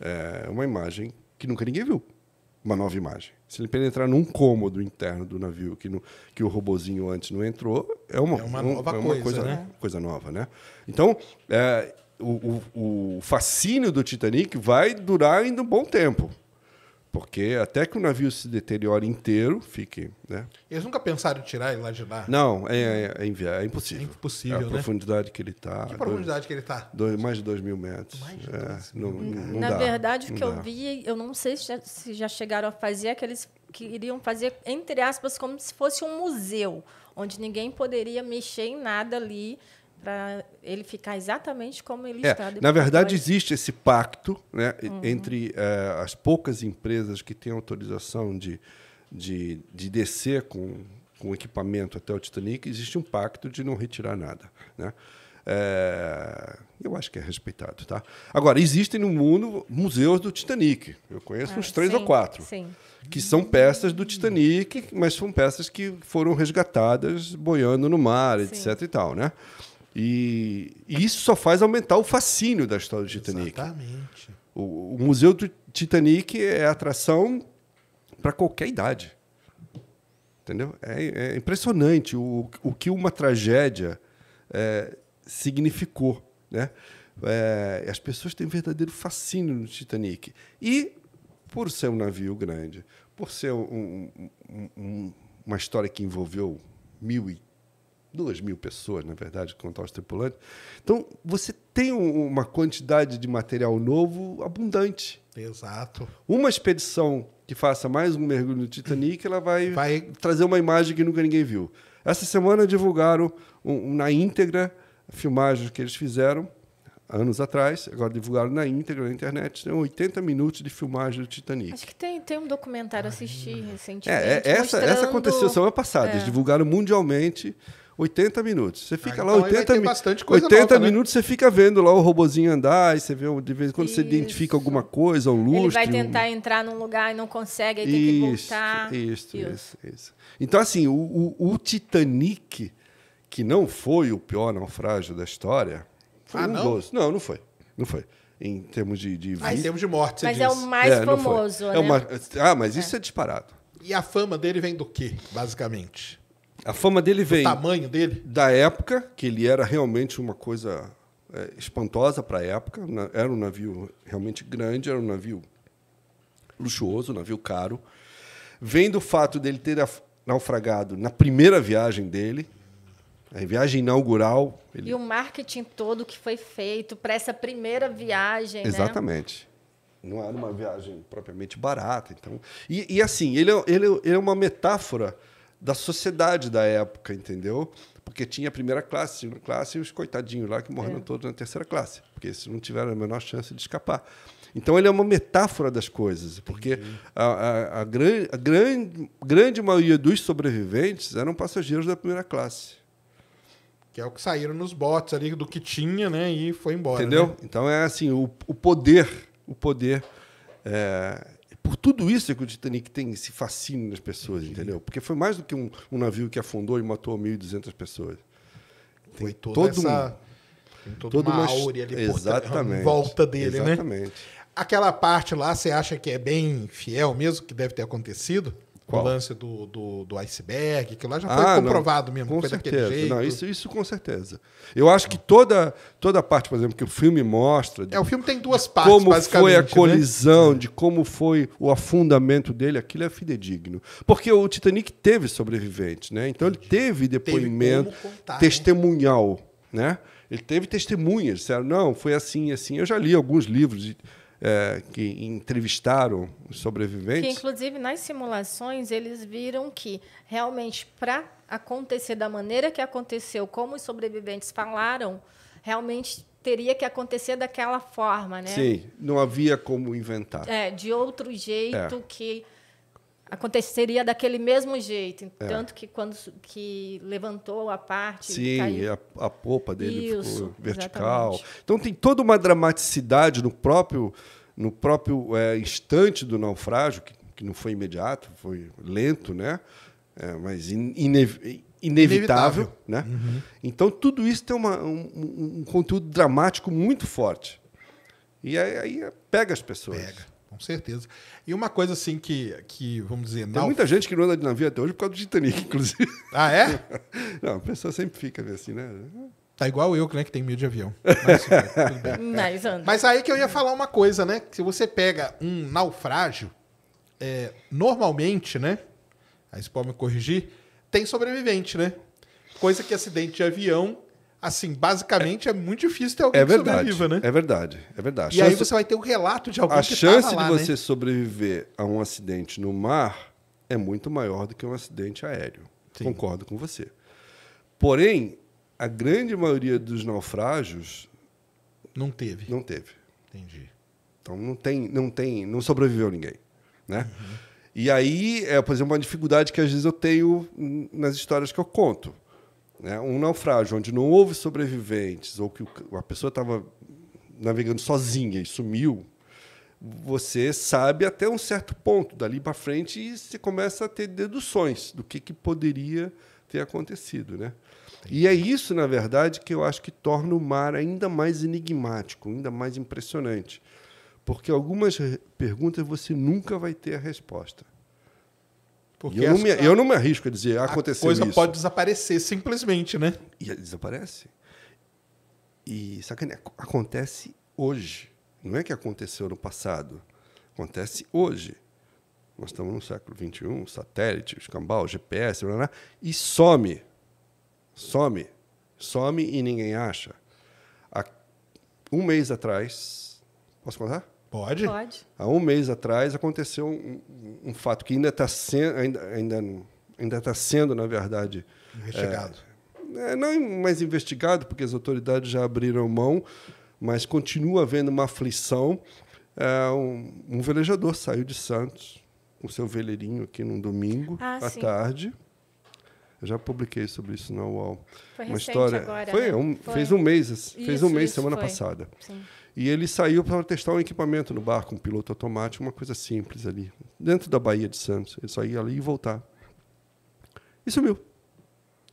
é uma imagem que nunca ninguém viu. Uma nova imagem. Se ele penetrar num cômodo interno do navio que, no, que o robozinho antes não entrou, é uma, é uma um, nova é uma coisa, coisa, né? coisa nova, né? Então, é, o, o, o fascínio do Titanic vai durar ainda um bom tempo. Porque até que o navio se deteriore inteiro, fique. Né? Eles nunca pensaram em tirar ele lá de lá? Não, é, é, é, é impossível. É impossível. A né? profundidade que ele está. Que profundidade dois, que ele está? Mais de 2 mil metros. Mais de é, dois mil. Não, não Na dá, verdade, o que dá. eu vi, eu não sei se já, se já chegaram a fazer, é que eles queriam fazer, entre aspas, como se fosse um museu, onde ninguém poderia mexer em nada ali para ele ficar exatamente como ele é, está. Na verdade, existe esse pacto né, uhum. entre eh, as poucas empresas que têm autorização de, de, de descer com, com equipamento até o Titanic, existe um pacto de não retirar nada. Né? É, eu acho que é respeitado. Tá? Agora, existem no mundo museus do Titanic. Eu conheço ah, uns três sim, ou quatro. Sim. Que são peças do Titanic, mas são peças que foram resgatadas boiando no mar, sim. etc. E tal, né? E, isso só faz aumentar o fascínio da história do Titanic. Exatamente. O, o Museu do Titanic é atração para qualquer idade. Entendeu? É, é, impressionante o, o que uma tragédia é, significou. Né? É, as pessoas têm um verdadeiro fascínio no Titanic. E, por ser um navio grande, por ser um, um, uma história que envolveu mil e duas mil pessoas, na verdade, contar os tripulantes. Então, você tem uma quantidade de material novo abundante. Exato. Uma expedição que faça mais um mergulho no Titanic, ela vai, vai... trazer uma imagem que nunca ninguém viu. Essa semana divulgaram um, na íntegra filmagens que eles fizeram anos atrás, agora divulgaram na íntegra na internet, né? tem 80 minutos de filmagem do Titanic. Acho que tem, tem um documentário a assistir recentemente. É, é essa, mostrando... essa aconteceu semana passada, é. eles divulgaram mundialmente 80 minutos. Você fica ah, lá então 80 minutos. 80 nova, né? minutos você fica vendo lá o robozinho andar, e você vê de vez em quando Isso. você identifica alguma coisa, um lustre. Ele vai tentar um... entrar num lugar e não consegue, aí isso, tem que voltar. Isso, isso, isso. Então, assim, o, o, o, Titanic, que não foi o pior naufrágio da história, foi ah, um não? Não, não foi. Não foi em termos de, de ah, em termos de morte você mas é o mais é, famoso é né? é uma... ah mas é. isso é disparado e a fama dele vem do quê basicamente a fama dele vem O tamanho dele? Da época, que ele era realmente uma coisa é, espantosa para a época. Né? Era um navio realmente grande, era um navio luxuoso, um navio caro. Vem do fato dele ter naufragado na primeira viagem dele, a viagem inaugural. Ele... E o marketing todo que foi feito para essa primeira viagem. Né? Exatamente. Né? Não era uma viagem propriamente barata. Então... E, e assim, ele é, ele, é, ele é uma metáfora da sociedade da época, entendeu? Porque tinha a primeira classe, segunda classe e os coitadinhos lá que morreram é. todos na terceira classe, porque eles não tiveram a menor chance de escapar. Então ele é uma metáfora das coisas, porque uhum. a, a, a, gran, a grande, grande maioria dos sobreviventes eram passageiros da primeira classe. Que é o que saíram nos botes ali do que tinha, né? E foi embora. Entendeu? Né? Então é assim, o, o poder, o poder é, por tudo isso é que o Titanic tem esse fascínio nas pessoas, entendeu? Porque foi mais do que um, um navio que afundou e matou 1.200 pessoas. Tem foi toda todo essa... Um, toda, toda uma, uma áurea ali exatamente, por volta dele, né? exatamente. né? Aquela parte lá, você acha que é bem fiel mesmo, que deve ter acontecido? Qual? O lance do, do, do iceberg, que lá já foi ah, comprovado não, mesmo, com foi certeza. daquele jeito. Não, isso, isso com certeza. Eu acho que toda, toda a parte, por exemplo, que o filme mostra. É, o filme tem duas partes. Como foi a né? colisão, né? de como foi o afundamento dele, aquilo é fidedigno. Porque o Titanic teve sobreviventes, né? Então ele teve depoimento teve contar, né? testemunhal, né? né? Ele teve testemunhas, disseram, não, foi assim, assim. Eu já li alguns livros. De, é, que entrevistaram os sobreviventes. Que, inclusive, nas simulações, eles viram que, realmente, para acontecer da maneira que aconteceu, como os sobreviventes falaram, realmente teria que acontecer daquela forma, né? Sim, não havia como inventar. É, de outro jeito é. que aconteceria daquele mesmo jeito. É. Tanto que quando que levantou a parte. Sim, a, a, polpa dele Isso, ficou vertical. Exatamente. Então tem toda uma dramaticidade no próprio, no próprio é, instante do naufrágio, que, que, não foi imediato, foi lento, né? É, mas in, inev inevitável, inevitável, né? Uhum. Então tudo isso tem uma, um, um conteúdo dramático muito forte. E aí, aí pega as pessoas. Pega com certeza. E uma coisa assim que, que vamos dizer. Tem não... muita gente que não anda de navio até hoje por causa do Titanic, inclusive. Ah, é? não, a pessoa sempre fica assim, né? Tá igual eu, né, que tem medo de avião. Mas, Mas, Mas aí que eu ia falar uma coisa, né? Se você pega um naufrágio, é, normalmente, né? Aí você pode me corrigir, tem sobrevivente, né? Coisa que acidente de avião assim, basicamente é muito difícil ter é alguém é verdade, que sobreviva, né? É verdade, é verdade. E chance... aí você vai ter o um relato de alguém a chance de né? você né? sobreviver a um acidente no mar é muito maior do que um acidente aéreo. Sim. Concordo com você. Porém, a grande maioria dos naufrágios não teve. Não teve. Entendi. Então não tem, não tem, não sobreviveu ninguém, né? Uhum. E aí é, por exemplo, uma dificuldade que às vezes eu tenho nas histórias que eu conto né? Um naufrágio onde não houve sobreviventes ou que a pessoa estava navegando sozinha e sumiu, você sabe até um certo ponto, dali para frente, e você começa a ter deduções do que, que poderia ter acontecido. Né? E é isso, na verdade, que eu acho que torna o mar ainda mais enigmático, ainda mais impressionante. Porque algumas perguntas você nunca vai ter a resposta. Porque eu, não me, eu não me arrisco a dizer, aconteceu isso. A coisa isso. pode desaparecer simplesmente, né? E desaparece. E sacanagem, é? acontece hoje. Não é que aconteceu no passado. Acontece hoje. Nós estamos no século XXI, satélite, escambau, GPS, blá, blá, e some. Some. Some e ninguém acha. Há um mês atrás. Posso contar? Pode? Pode. Há um mês atrás aconteceu um, um fato que ainda está sendo, ainda, ainda, ainda tá sendo, na verdade. Investigado. É, é, não mais investigado, porque as autoridades já abriram mão, mas continua havendo uma aflição. É, um, um, velejador saiu de Santos com seu veleirinho aqui num domingo ah, à sim. tarde. Eu já publiquei sobre isso na UOL. Foi uma história. Agora, foi, né? um, foi, Fez um mês, isso, fez um mês isso, semana foi. passada. Sim. E ele saiu para testar um equipamento no barco, um piloto automático, uma coisa simples ali, dentro da Baía de Santos. Ele só ia ali e voltar. E sumiu.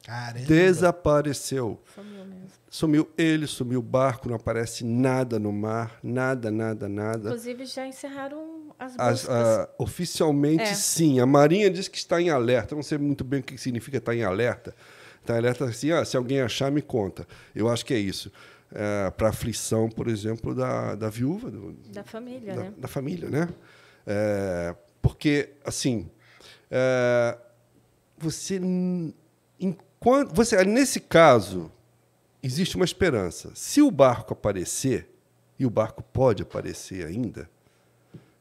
Caramba. Desapareceu. Sumiu mesmo. Sumiu ele, sumiu o barco, não aparece nada no mar, nada, nada, nada. Inclusive já encerraram as buscas. As, ah, oficialmente é. sim. A Marinha diz que está em alerta. Eu não sei muito bem o que significa estar tá em alerta. Está em alerta assim, ah, se alguém achar, me conta. Eu acho que é isso é, para a aflição, por exemplo, da, da viúva. Do, da família, da, né? Da família, né? É, porque, assim, é, você, enquanto, você... Nesse caso, existe uma esperança. Se o barco aparecer, e o barco pode aparecer ainda,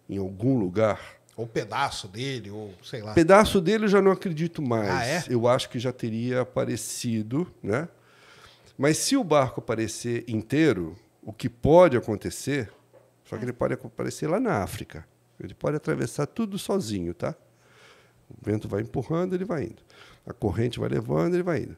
em algum lugar... Ou pedaço dele, ou sei lá. Pedaço dele eu já não acredito mais. Ah, é? Eu acho que já teria aparecido, né? Mas se o barco aparecer inteiro, o que pode acontecer, só que ele pode aparecer lá na África. Ele pode atravessar tudo sozinho, tá? O vento vai empurrando, ele vai indo. A corrente vai levando, ele vai indo.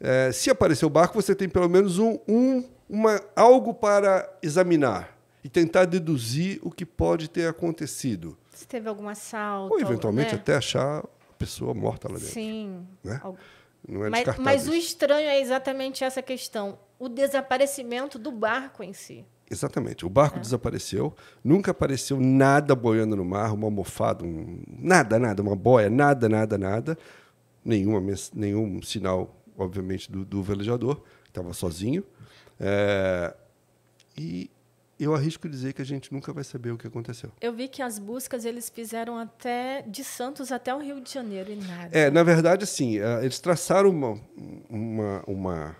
É, se aparecer o barco, você tem pelo menos um, um uma, algo para examinar e tentar deduzir o que pode ter acontecido. Se teve algum assalto. Ou eventualmente né? até achar a pessoa morta lá dentro. Sim. Né? Não é mas, mas o estranho é exatamente essa questão: o desaparecimento do barco em si. Exatamente. O barco é. desapareceu, nunca apareceu nada boiando no mar, uma almofada, um, nada, nada, uma boia, nada, nada, nada. Nenhuma, nenhum sinal, obviamente, do, do velejador, estava sozinho. É, e eu arrisco dizer que a gente nunca vai saber o que aconteceu. Eu vi que as buscas eles fizeram até de Santos até o Rio de Janeiro e nada. É, na verdade, assim, é, eles traçaram uma, uma, uma,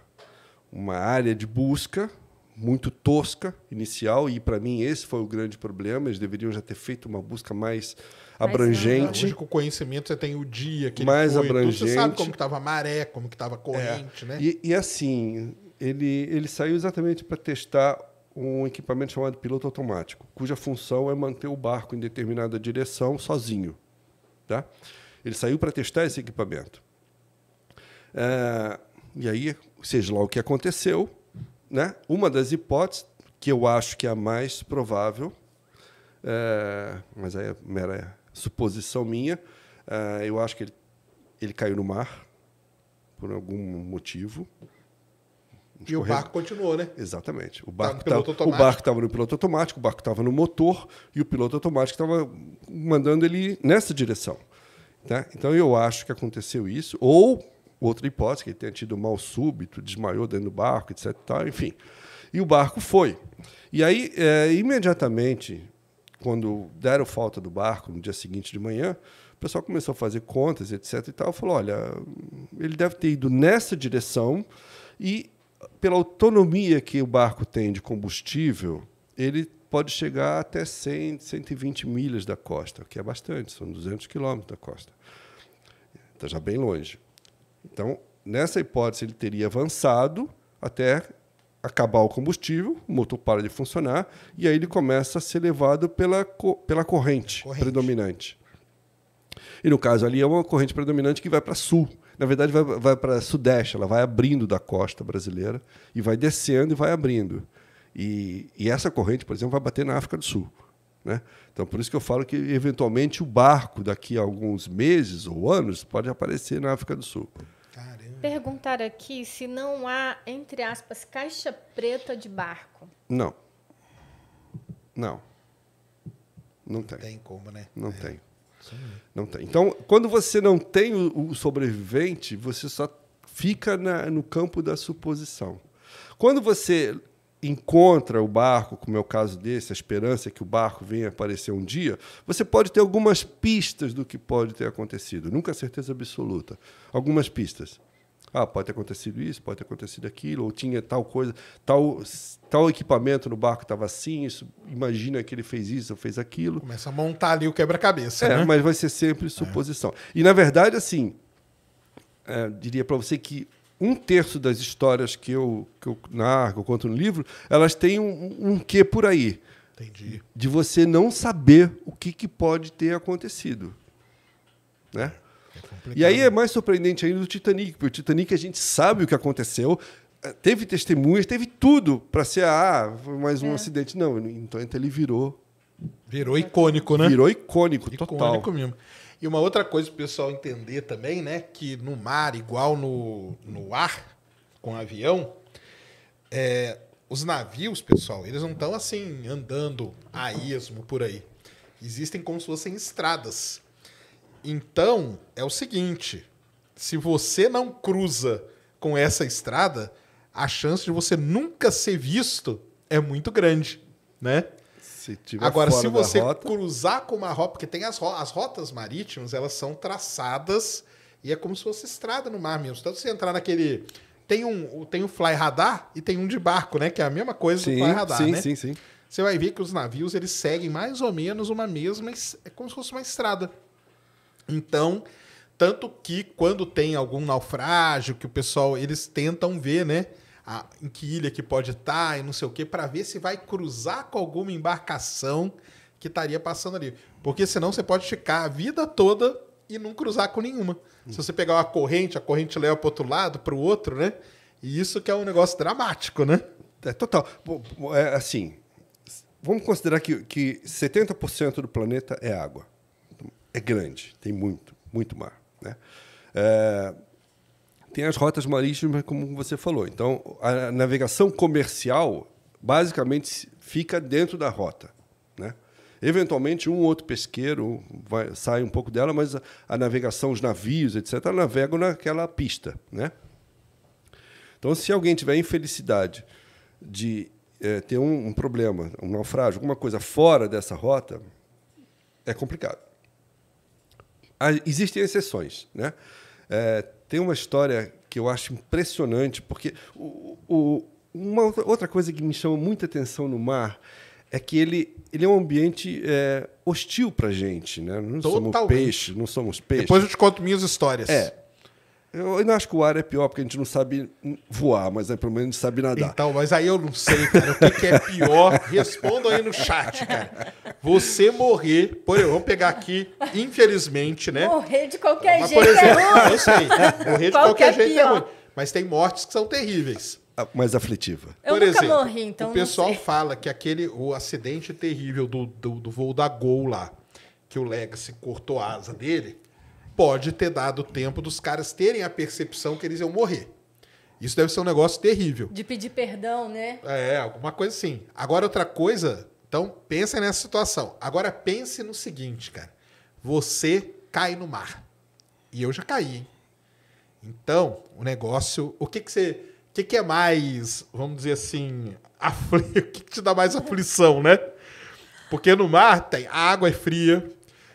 uma área de busca muito tosca inicial e para mim esse foi o grande problema eles deveriam já ter feito uma busca mais, abrangente hoje com conhecimento você é tem o dia que mais foi, então, abrangente você sabe como que estava a maré como que estava a corrente é. né e, e assim ele ele saiu exatamente para testar um equipamento chamado piloto automático, cuja função é manter o barco em determinada direção sozinho. Tá? Ele saiu para testar esse equipamento. É, e aí, seja lá o que aconteceu, né? uma das hipóteses, que eu acho que é a mais provável, é, mas aí é mera suposição minha, é, eu acho que ele, ele caiu no mar por algum motivo. E o barco continuou, né? Exatamente. O tá barco tá estava no piloto automático, o barco estava no motor e o piloto automático estava mandando ele nessa direção. Tá? Então eu acho que aconteceu isso. Ou outra hipótese, que ele tenha tido mal súbito, desmaiou dentro do barco, etc. Tal, enfim. E o barco foi. E aí, é, imediatamente, quando deram falta do barco no dia seguinte de manhã, o pessoal começou a fazer contas, etc. e tal. Falou: olha, ele deve ter ido nessa direção e pela autonomia que o barco tem de combustível, ele pode chegar até 100, 120 milhas da costa, que é bastante, são 200 quilômetros da costa. Está já bem longe. Então, nessa hipótese, ele teria avançado até acabar o combustível, o motor para de funcionar, e aí ele começa a ser levado pela, pela corrente, corrente, predominante. E no caso ali é uma corrente predominante que vai para sul na verdade, vai, vai para sudeste, ela vai abrindo da costa brasileira e vai descendo e vai abrindo. E, e, essa corrente, por exemplo, vai bater na África do Sul. Né? Então, por isso que eu falo que, eventualmente, o barco, daqui a alguns meses ou anos, pode aparecer na África do Sul. Caramba. Perguntar aqui se não há, entre aspas, caixa preta de barco. Não. Não. Não tem. Não tem como, né? Não é. tem. Não tem. Então, quando você não tem o, o sobrevivente, você só fica na, no campo da suposição. Quando você encontra o barco, como é o caso desse, a esperança que o barco venha aparecer um dia, você pode ter algumas pistas do que pode ter acontecido, nunca certeza absoluta. Algumas pistas. Ah, pode ter acontecido isso, pode ter acontecido aquilo, ou tinha tal coisa, tal, tal equipamento no barco estava assim, isso, imagina que ele fez isso ou fez aquilo. Começa a montar ali o quebra-cabeça. É, né? mas vai ser sempre suposição. É. E na verdade, assim, é, diria para você que um terço das histórias que eu, que eu narro, que eu conto no livro, elas têm um, um quê por aí. Entendi. De você não saber o que, que pode ter acontecido. Né? Complicado. E aí é mais surpreendente ainda do Titanic, porque o Titanic a gente sabe o que aconteceu, eh, teve testemunhas, teve tudo para ser ah, mais um é. acidente. Não, então, então ele virou. Virou icônico, né? Virou icônico, icônico total. Icônico mesmo. E uma outra coisa para o pessoal entender também, né? Que no mar, igual no, no ar, com avião, é, os navios, pessoal, eles não estão assim andando a esmo por aí. Existem como se fossem estradas. Então, é o seguinte: se você não cruza com essa estrada, a chance de você nunca ser visto é muito grande, né? Se Agora, se você rota... cruzar com uma rota, porque tem as, ro as rotas marítimas, elas são traçadas e é como se fosse estrada no mar mesmo. Então, se você entrar naquele. Tem um, tem um fly radar e tem um de barco, né? Que é a mesma coisa sim, do fly radar, sim, né? Sim, sim, sim. Você vai ver que os navios eles seguem mais ou menos uma mesma. É como se fosse uma estrada. Então, tanto que quando tem algum naufrágio, que o pessoal, eles tentam ver, né? A, em que ilha que pode estar tá, e não sei o quê, para ver se vai cruzar com alguma embarcação que estaria passando ali. Porque senão você pode ficar a vida toda e não cruzar com nenhuma. Hum. Se você pegar uma corrente, a corrente leva para outro lado, para o outro, né? E isso que é um negócio dramático, né? É total. É, assim, vamos considerar que, que 70% do planeta é água é grande, tem muito, muito mar. Né? É, tem as rotas marítimas, como você falou. Então, a navegação comercial basicamente fica dentro da rota. Né? Eventualmente, um ou outro pesqueiro vai, sai um pouco dela, mas a, a, navegação, os navios, etc., navegam naquela pista. Né? Então, se alguém tiver infelicidade de é, ter um, um problema, um naufrágio, alguma coisa fora dessa rota, é complicado. Ah, existem exceções, né? É, tem uma história que eu acho impressionante, porque o, o, uma outra coisa que me chama muita atenção no mar é que ele, ele é um ambiente é, hostil para gente, né? Não Totalmente. somos peixe, não somos peixe. Depois eu te conto minhas histórias. É, eu ainda acho que o ar é pior, porque a gente não sabe voar, mas pelo menos a gente sabe nadar. Então, mas aí eu não sei, cara, o que, que é pior? Respondam aí no chat, cara. Você morrer, por exemplo, vamos pegar aqui, infelizmente, né? Morrer de qualquer mas, jeito é exemplo, é ruim. Eu sei, né? morrer de qualquer, qualquer jeito é pior. é ruim. Mas tem mortes que são terríveis. Ah, mais aflitiva. Eu por nunca exemplo, morri, então. O pessoal fala que aquele o acidente terrível do, do, do voo da Gol lá, que o Legacy cortou a asa dele pode ter dado tempo dos caras terem a percepção que eles iam morrer. Isso deve ser um negócio terrível. De pedir perdão, né? É, alguma coisa assim. Agora, outra coisa, então pensa nessa situação. Agora pense no seguinte, cara. Você cai no mar. E eu já caí, hein? Então, o negócio. O que, que você. O que, que é mais, vamos dizer assim, afli... o que, que te dá mais aflição, né? Porque no mar tem a água é fria,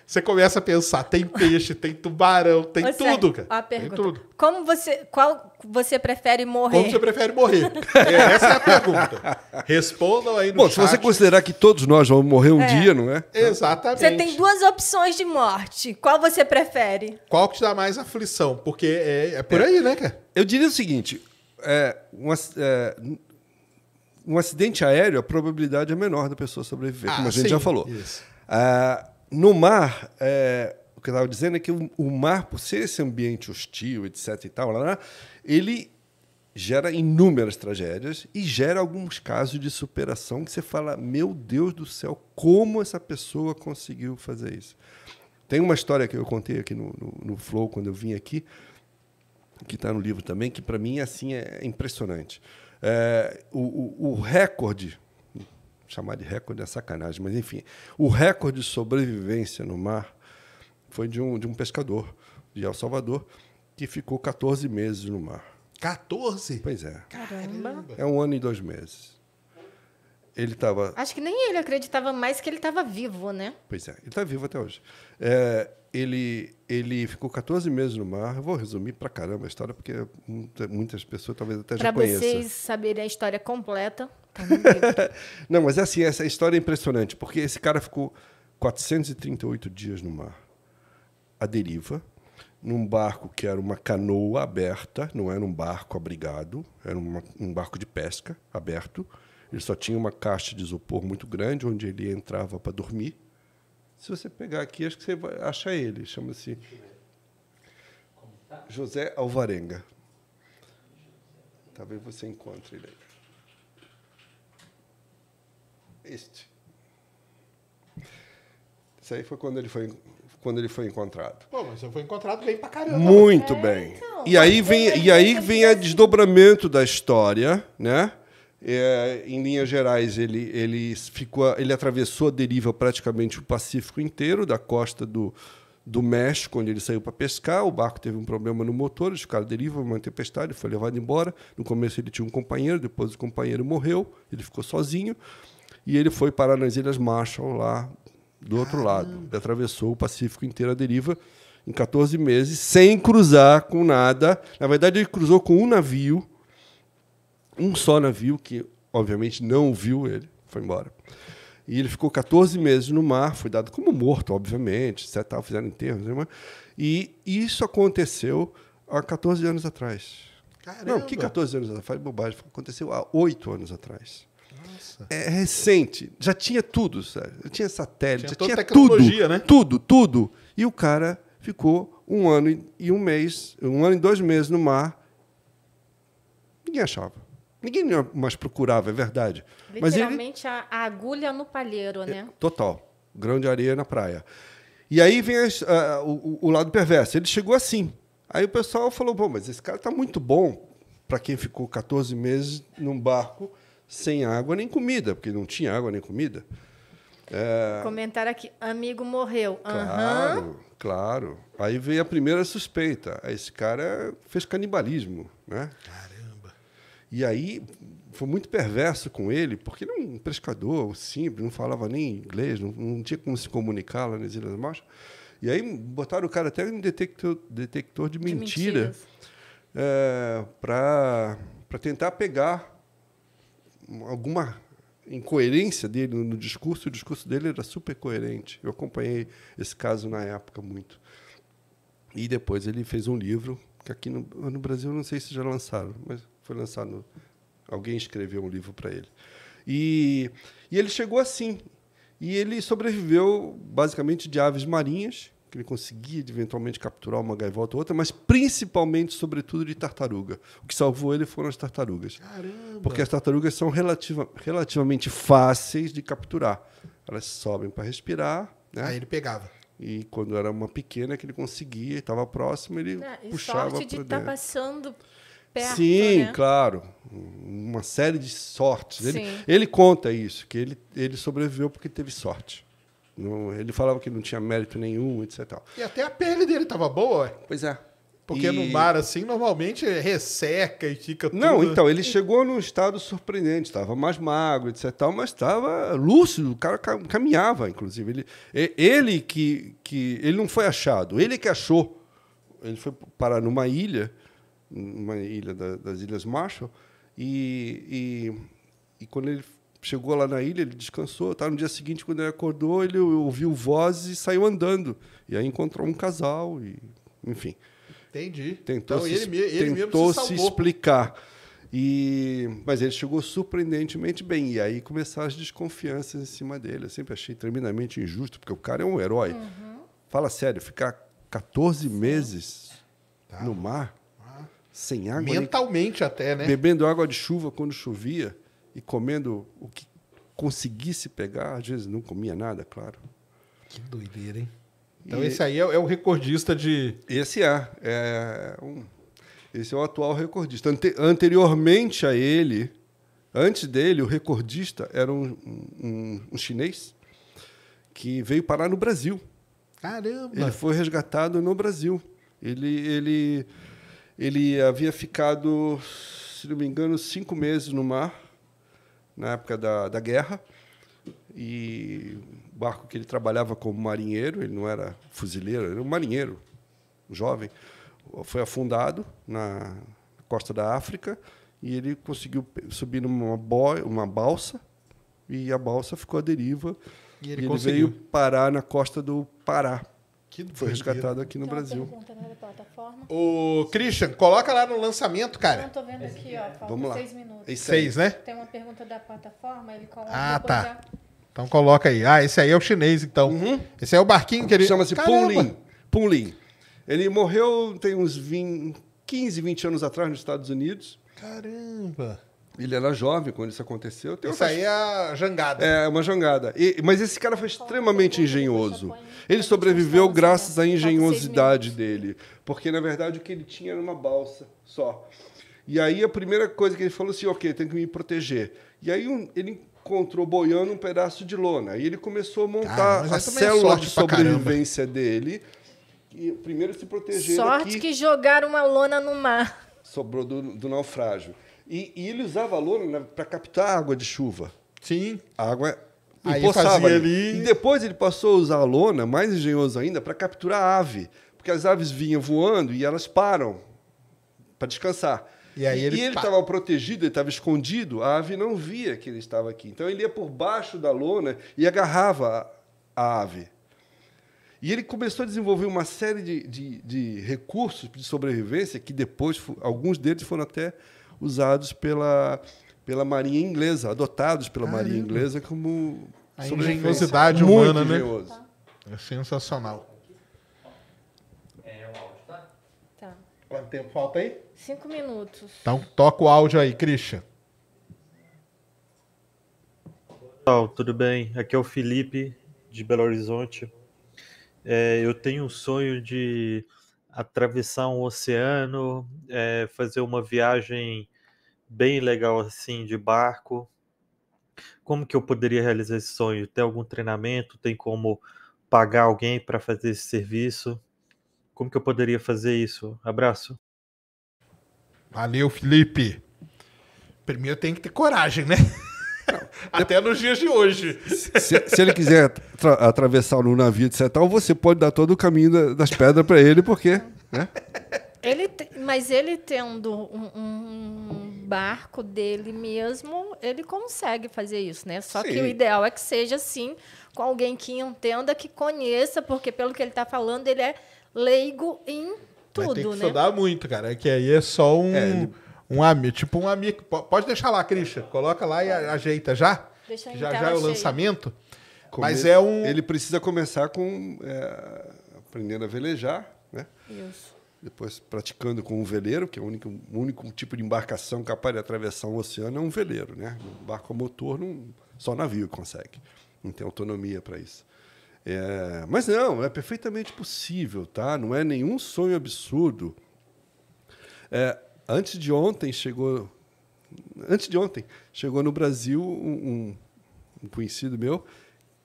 você começa a pensar, tem peixe, tem tubarão, tem você, tudo, cara. A pergunta. Tem tudo. Como você, qual você prefere morrer? Como você prefere morrer? É, essa é a pergunta. Respondam aí no Bom, chat. se você considerar que todos nós vamos morrer um é. dia, não é? Exatamente. Você tem duas opções de morte. Qual você prefere? Qual que te dá mais aflição? Porque é, é por é. aí, né, cara? Eu diria o seguinte, é, uma, é, um acidente aéreo, a probabilidade é menor da pessoa sobreviver, ah, como a gente sim, já falou. Isso. Ah, no mar, é, o que eu estava dizendo é que o, o, mar, por ser esse ambiente hostil, etc. e tal, lá, lá, ele gera inúmeras tragédias e gera alguns casos de superação que você fala, meu Deus do céu, como essa pessoa conseguiu fazer isso? Tem uma história que eu contei aqui no, no, no Flow, quando eu vim aqui, que está no livro também, que para mim assim é impressionante. É, o, o, o recorde chamar de recorde é sacanagem, mas enfim, o recorde de sobrevivência no mar foi de um, de um pescador de El Salvador que ficou 14 meses no mar. 14? Pois é. Caramba! É um ano e dois meses. Ele estava. Acho que nem ele acreditava mais que ele estava vivo, né? Pois é, ele está vivo até hoje. É, ele, ele ficou 14 meses no mar. Eu vou resumir para caramba a história, porque muita, muitas pessoas talvez até pra já conheçam. Para vocês saberem a história completa, não, mas é assim, essa história é impressionante, porque esse cara ficou 438 dias no mar, à deriva, num barco que era uma canoa aberta, não era um barco abrigado, era uma, um barco de pesca aberto. Ele só tinha uma caixa de isopor muito grande onde ele entrava para dormir. Se você pegar aqui, acho que você vai achar ele. Chama-se José Alvarenga. Talvez você encontre ele aí este. Isso aí foi quando ele foi, quando ele foi encontrado. Bom, mas eu foi encontrado bem pra caramba. Muito é, bem. Então, e aí vem, e aí vem assim. a desdobramento da história, né? É, em linhas gerais, ele, ele, ficou, ele atravessou a deriva praticamente o Pacífico inteiro, da costa do, do México, onde ele saiu para pescar. O barco teve um problema no motor, eles ficaram deriva, uma tempestade, foi levado embora. No começo ele tinha um companheiro, depois o companheiro morreu, ele ficou sozinho. E ele foi parar nas Ilhas Marshall, lá do outro lado. Ele atravessou o Pacífico inteiro à deriva em 14 meses, sem cruzar com nada. Na verdade, ele cruzou com um navio, um só navio, que obviamente não viu ele, foi embora. E ele ficou 14 meses no mar, foi dado como morto, obviamente, etc. Fizeram enterros. Né, e isso aconteceu há 14 anos atrás. Caramba. Não, que 14 anos atrás? Bobagem. Aconteceu há 8 anos atrás. Nossa. é recente. Já tinha tudo, sabe? Já tinha satélite, tinha já tinha tecnologia, tudo, né? tudo, tudo. E o cara ficou um ano e um mês, um ano e dois meses no mar. Ninguém achava. Ninguém mais procurava, é verdade. Literalmente ele... a agulha no palheiro, é, né? É, total. grande areia na praia. E aí vem as, uh, o, o, lado perverso. Ele chegou assim. Aí o pessoal falou: bom, mas esse cara tá muito bom para quem ficou 14 meses num barco sem água nem comida, porque não tinha água nem comida. É... Comentar aqui, amigo morreu. Claro, uhum. claro. Aí veio a primeira suspeita. Ah, esse cara fez canibalismo, né? Caramba. E aí foi muito perverso com ele, porque ele era é um pescador simples, não falava nem inglês, não, não tinha como se comunicar lá nas Ilhas Marshall. E aí botaram o cara até em detector, detector de mentira é, para tentar pegar alguma incoerência dele no discurso, o discurso dele era super coerente. Eu acompanhei esse caso na época muito. E depois ele fez um livro, que aqui no, no Brasil não sei se já lançaram, mas foi lançado. alguém escreveu um livro para ele. E, e ele chegou assim. E ele sobreviveu basicamente de aves marinhas que ele conseguia eventualmente capturar uma gaivota ou outra, mas principalmente, sobretudo, de tartaruga. O que salvou ele foram as tartarugas. Caramba. Porque as tartarugas são relativa, relativamente fáceis de capturar. Elas sobem para respirar. Né? Aí ele pegava. E quando era uma pequena que ele conseguia, estava próximo, ele ah, e puxava sorte de estar tá passando perto, Sim, né? claro. Uma série de sortes. Ele, ele, conta isso, que ele, ele sobreviveu porque teve sorte. Não, ele falava que não tinha mérito nenhum, etc. E até a pele dele tava boa. Pois é. Porque e... no mar, assim, normalmente é, resseca e fica tudo... Não, então, ele chegou num estado surpreendente, estava mais magro, etc, mas estava lúcido, o cara caminhava, inclusive. Ele, ele que, que... Ele não foi achado, ele que achou. Ele foi parar numa ilha, uma ilha da, das Ilhas Marshall, e, e, e quando ele Chegou lá na ilha, ele descansou. Tá? No dia seguinte, quando ele acordou, ele ouviu voz e saiu andando. E aí encontrou um casal, e enfim. Entendi. Tentou então, se, ele, ele tentou se, se explicar. E, mas ele chegou surpreendentemente bem. E aí começaram as desconfianças em cima dele. Eu sempre achei tremendamente injusto, porque o cara é um herói. Uhum. Fala sério, ficar 14 Sim. meses tá. no mar, ah. sem água. Mentalmente nem, até, né? Bebendo água de chuva quando chovia e comendo o que conseguisse pegar, às vezes não comia nada, claro. Que doideira, hein? Então e esse aí é, é, o recordista de. Esse é, é um, esse é o atual recordista. Ante, anteriormente a ele, antes dele, o recordista era um, um, um, chinês que veio parar no Brasil. Caramba! Ele foi resgatado no Brasil. Ele, ele, ele havia ficado, se não me engano, cinco meses no mar na época da, da guerra. E o barco que ele trabalhava como marinheiro, ele não era fuzileiro, ele era um marinheiro, jovem, foi afundado na costa da África e ele conseguiu subir numa boia, uma balsa e a balsa ficou à deriva. E ele, e ele veio parar na costa do Pará. Que foi resgatado aqui no então, Brasil. Né, o Christian, coloca lá no lançamento, cara. tô vendo aqui, ó. Falta Vamos lá. seis minutos. E seis, né? Tem uma pergunta da plataforma, ele coloca. Ah, tá. Então coloca aí. Ah, esse aí é o chinês, então. Uhum. Esse é o barquinho que ele. Chama-se Pulin. Punlin. Ele morreu tem uns 20, 15, 20 anos atrás nos Estados Unidos. Caramba! Ele era jovem quando isso aconteceu. Tem isso aí é jangada. É, uma jangada. E, mas esse cara foi extremamente engenhoso. Ele sobreviveu graças à engenhosidade dele. Porque, na verdade, o que ele tinha era uma balsa só. E aí a primeira coisa que ele falou assim, ok, tem que me proteger. E aí um, ele encontrou boiando um pedaço de lona. E ele começou a montar cara, a célula de sobrevivência dele. E primeiro se proteger. Sorte aqui. que jogaram uma lona no mar sobrou do, do naufrágio. E, e, ele usava a lona né, para captar água de chuva. Sim. A água é- e empoçava ali. ali. E depois ele passou a usar a lona, mais engenhoso ainda, para capturar a ave. Porque as aves vinham voando e elas param para descansar. E, aí ele estava protegido, ele estava escondido, a ave não via que ele estava aqui. Então ele ia por baixo da lona e agarrava a ave. E ele começou a desenvolver uma série de, de, de recursos de sobrevivência que depois, alguns deles foram até usados pela, pela Marinha Inglesa, adotados pela Caramba. Marinha Inglesa como a engenhosidade humana, né? Engenhoso. É sensacional. É o é áudio, tá? Tá. Quanto tempo falta aí? Cinco minutos. Então toca o áudio aí, Christian. Pessoal, tudo bem? Aqui é o Felipe, de Belo Horizonte é, eu tenho um sonho de atravessar um oceano, é, fazer uma viagem bem legal assim de barco. Como que eu poderia realizar esse sonho? Tem algum treinamento? Tem como pagar alguém para fazer esse serviço? Como que eu poderia fazer isso? Abraço. Valeu, Felipe. Primeiro tem que ter coragem, né? Até nos dias de hoje. Se, se ele quiser atravessar no navio, etc., você pode dar todo o caminho da, das pedras para ele, porque. Né? Ele te, mas ele tendo um, um, barco dele mesmo, ele consegue fazer isso, né? Só Sim. que o ideal é que seja assim, com alguém que entenda, que conheça, porque pelo que ele está falando, ele é leigo em tudo, né? Tem que né? estudar muito, cara, que aí é só um. É, ele um amigo, tipo um amigo. Pode deixar lá, Christian. Coloca lá e ajeita já. Deixa já já é o lançamento. Come... Mas é um. Ele precisa começar com é, aprendendo a velejar, né? Isso. Depois praticando com um veleiro, que é o único, único tipo de embarcação capaz de atravessar um oceano é um veleiro, né? Um barco a motor, não, só navio consegue. Não tem autonomia para isso. É, mas não, é perfeitamente possível, tá? Não é nenhum sonho absurdo. É, Antes de ontem chegou, antes de ontem chegou no Brasil um, um conhecido meu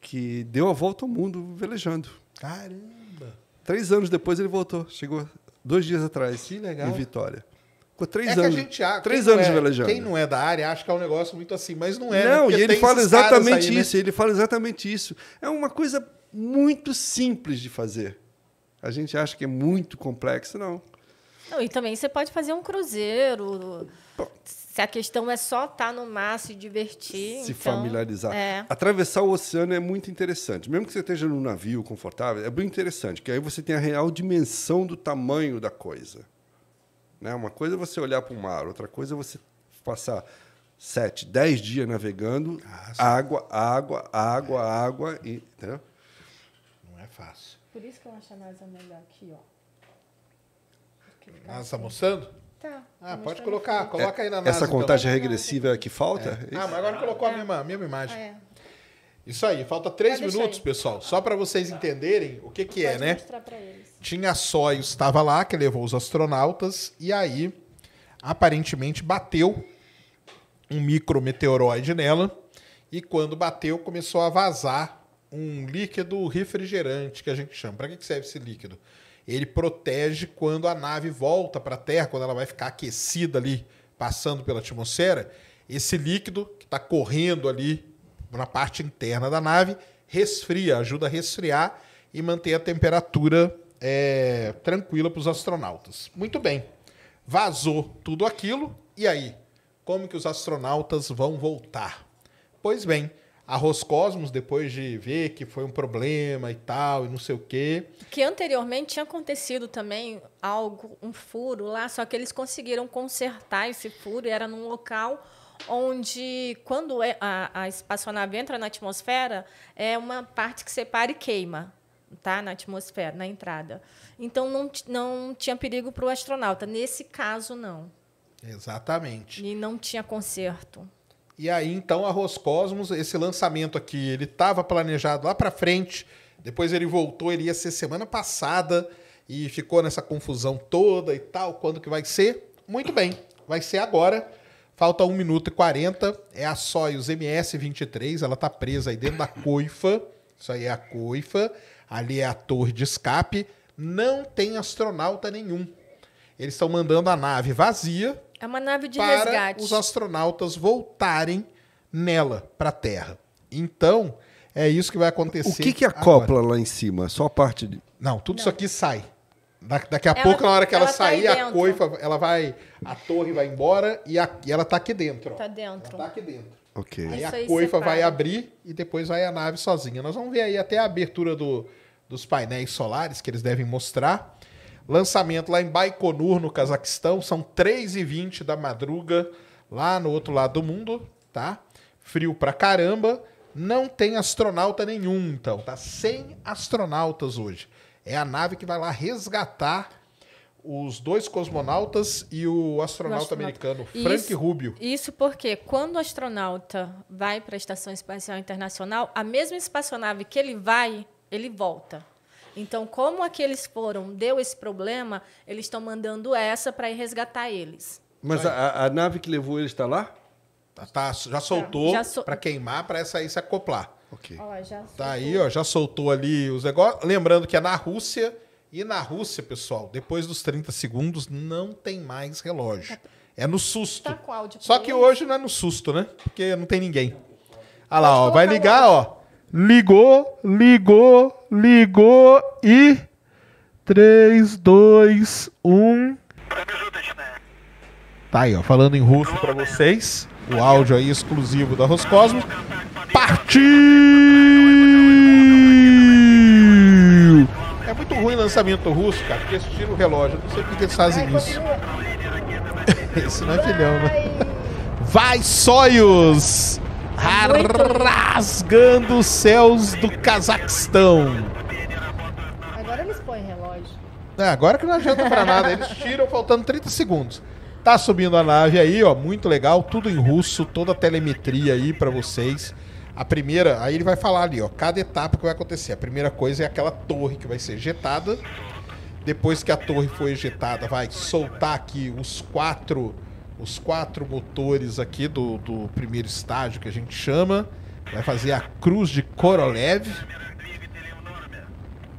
que deu a volta ao mundo velejando. Caramba! Três anos depois ele voltou. Chegou dois dias atrás. Que legal. Em Vitória. Ficou três é anos. Que a gente, acha, três anos é, velejando. Quem não é da área acha que é um negócio muito assim, mas não é. Né? Não, né? e ele fala exatamente aí, né? isso. Né? Ele fala exatamente isso. É uma coisa muito simples de fazer. A gente acha que é muito complexo, não. Não, e também você pode fazer um cruzeiro. Se a questão é só estar tá no mar, se divertir. Se então, familiarizar. É. Atravessar o oceano é muito interessante. Mesmo que você esteja num navio confortável, é bem interessante, que aí você tem a real dimensão do tamanho da coisa. Né? Uma coisa é você olhar para o mar, outra coisa é você passar sete, dez dias navegando, Nossa. água, água, água, é. água, e, entendeu? Não é fácil. Por isso que eu acho a NASA melhor aqui, ó. Nós ah, tá almoçando? Tá. Ah, pode colocar. Coloca aí na NASA. Essa então. contagem então. regressiva é que falta? É. é ah, mas agora colocou a é. mesma, a mesma imagem. Ah, é. Isso aí, falta três Vai minutos, pessoal. Só para vocês entenderem o que, que é, né? Tinha Soyuz, estava lá, que levou os astronautas, e aí, aparentemente, bateu um micrometeoroide nela, e quando bateu, começou a vazar um líquido refrigerante, que a gente chama. Para que, que serve esse líquido? ele protege quando a nave volta para a Terra, quando ela vai ficar aquecida ali, passando pela atmosfera, esse líquido que está correndo ali na parte interna da nave resfria, ajuda a resfriar e manter a temperatura é, tranquila para os astronautas. Muito bem, vazou tudo aquilo e aí? Como que os astronautas vão voltar? Pois bem, a Roscosmos, depois de ver que foi um problema e tal, e não sei o quê. Que anteriormente tinha acontecido também algo, um furo lá, só que eles conseguiram consertar esse furo e era num local onde, quando é, a, a espaçonave entra na atmosfera, é uma parte que separa e queima tá? na atmosfera, na entrada. Então, não, não tinha perigo para o astronauta. Nesse caso, não. Exatamente. E não tinha conserto. E aí, então, a Roscosmos, esse lançamento aqui, ele estava planejado lá para frente, depois ele voltou, ele ia ser semana passada e ficou nessa confusão toda e tal, quando que vai ser? Muito bem, vai ser agora. Falta 1 minuto e 40, é a Soyuz MS-23, ela tá presa aí dentro da coifa, isso aí é a coifa, ali é a torre de escape, não tem astronauta nenhum. Eles estão mandando a nave vazia é uma nave de para resgate. os astronautas voltarem nela para a Terra. Então, é isso que vai acontecer. O que, que acopla agora. lá em cima? Só a parte de. Não, tudo Não. isso aqui sai. Da, daqui a ela, pouco, na hora que ela, ela tá sair, tá a coifa, ela vai. A torre vai embora e, a, e ela tá aqui dentro. Ó. Tá dentro. Ela tá aqui dentro. Ok. Aí isso a coifa aí vai abrir e depois vai a nave sozinha. Nós vamos ver aí até a abertura do, dos painéis solares que eles devem mostrar. Lançamento lá em Baikonur, no Cazaquistão. São 3h20 da madruga, lá no outro lado do mundo, tá? Frio pra caramba. Não tem astronauta nenhum, então. Tá sem astronautas hoje. É a nave que vai lá resgatar os dois cosmonautas e o astronauta, o astronauta. americano Frank isso, Rubio. Isso porque quando o astronauta vai para a Estação Espacial Internacional, a mesma espaçonave que ele vai, ele volta. Então, como aqueles foram, deu esse problema, eles estão mandando essa para ir resgatar eles. Mas a, a, nave que levou eles está lá? Tá, tá, já soltou tá, para queimar, para essa aí se acoplar. Ok. Ó, tá aí, ó, já soltou ali os negócios. Lembrando que é na Rússia. E na Rússia, pessoal, depois dos 30 segundos não tem mais relógio. Tá é no susto. Tá qual, Só que hoje não é no susto, né? Porque não tem ninguém. Olha lá, ó, vai ligar, ó. Ligou, ligou, ligou e. 3, 2, 1. Tá aí, ó, falando em russo para vocês. O áudio aí exclusivo da Roscosmo. Partiu! É muito ruim lançamento russo, cara, porque eles tiram o relógio. Eu não sei por que eles fazem isso. Esse não é filhão, né? Vai, Soyuz! rasgando os céus do Cazaquistão. Agora eles põem relógio. É, agora que não adianta pra nada, eles tiram faltando 30 segundos. Tá subindo a nave aí, ó, muito legal, tudo em russo, toda a telemetria aí para vocês. A primeira, aí ele vai falar ali, ó, cada etapa que vai acontecer. A primeira coisa é aquela torre que vai ser ejetada. Depois que a torre foi ejetada, vai soltar aqui os quatro os quatro motores aqui do, do primeiro estágio que a gente chama. Vai fazer a cruz de Korolev.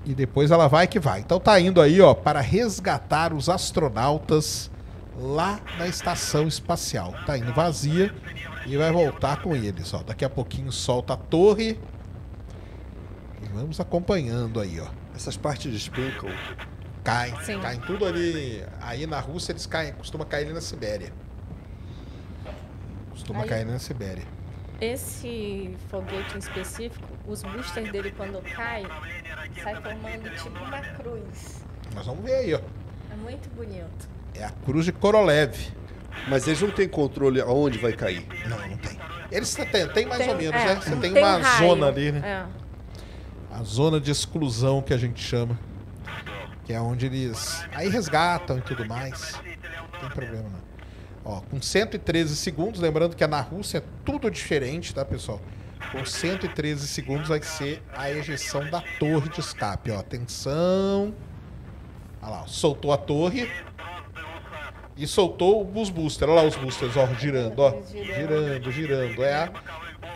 E depois ela vai que vai. Então tá indo aí, ó, para resgatar os astronautas lá na estação espacial. Tá indo vazia e vai voltar com eles, ó. Daqui a pouquinho solta a torre. E vamos acompanhando aí, ó. Essas partes de despencam. Caem, Sim. caem tudo ali. Aí na Rússia eles caem, costuma cair ali na Sibéria. Tomacaí na Sibéria. Esse foguete em específico, os boosters dele quando cai, sai formando tipo uma cruz. Nós vamos ver aí, ó. É muito bonito. É a cruz de Korolev. Mas eles não têm controle aonde vai cair. Não, não tem. Eles têm, tem mais tem, ou menos, é, né? Você tem, tem uma raio. zona ali, né? É. A zona de exclusão que a gente chama. Que é onde eles. Aí resgatam e tudo mais. Não tem problema, não. Ó, com 113 segundos, lembrando que é na Rússia é tudo diferente, tá, pessoal? Com 113 segundos vai ser a ejeção da torre de escape, ó. Atenção. Olha lá, soltou a torre. E soltou os boosters. Olha lá os boosters, ó, girando, ó. Girando, girando. É a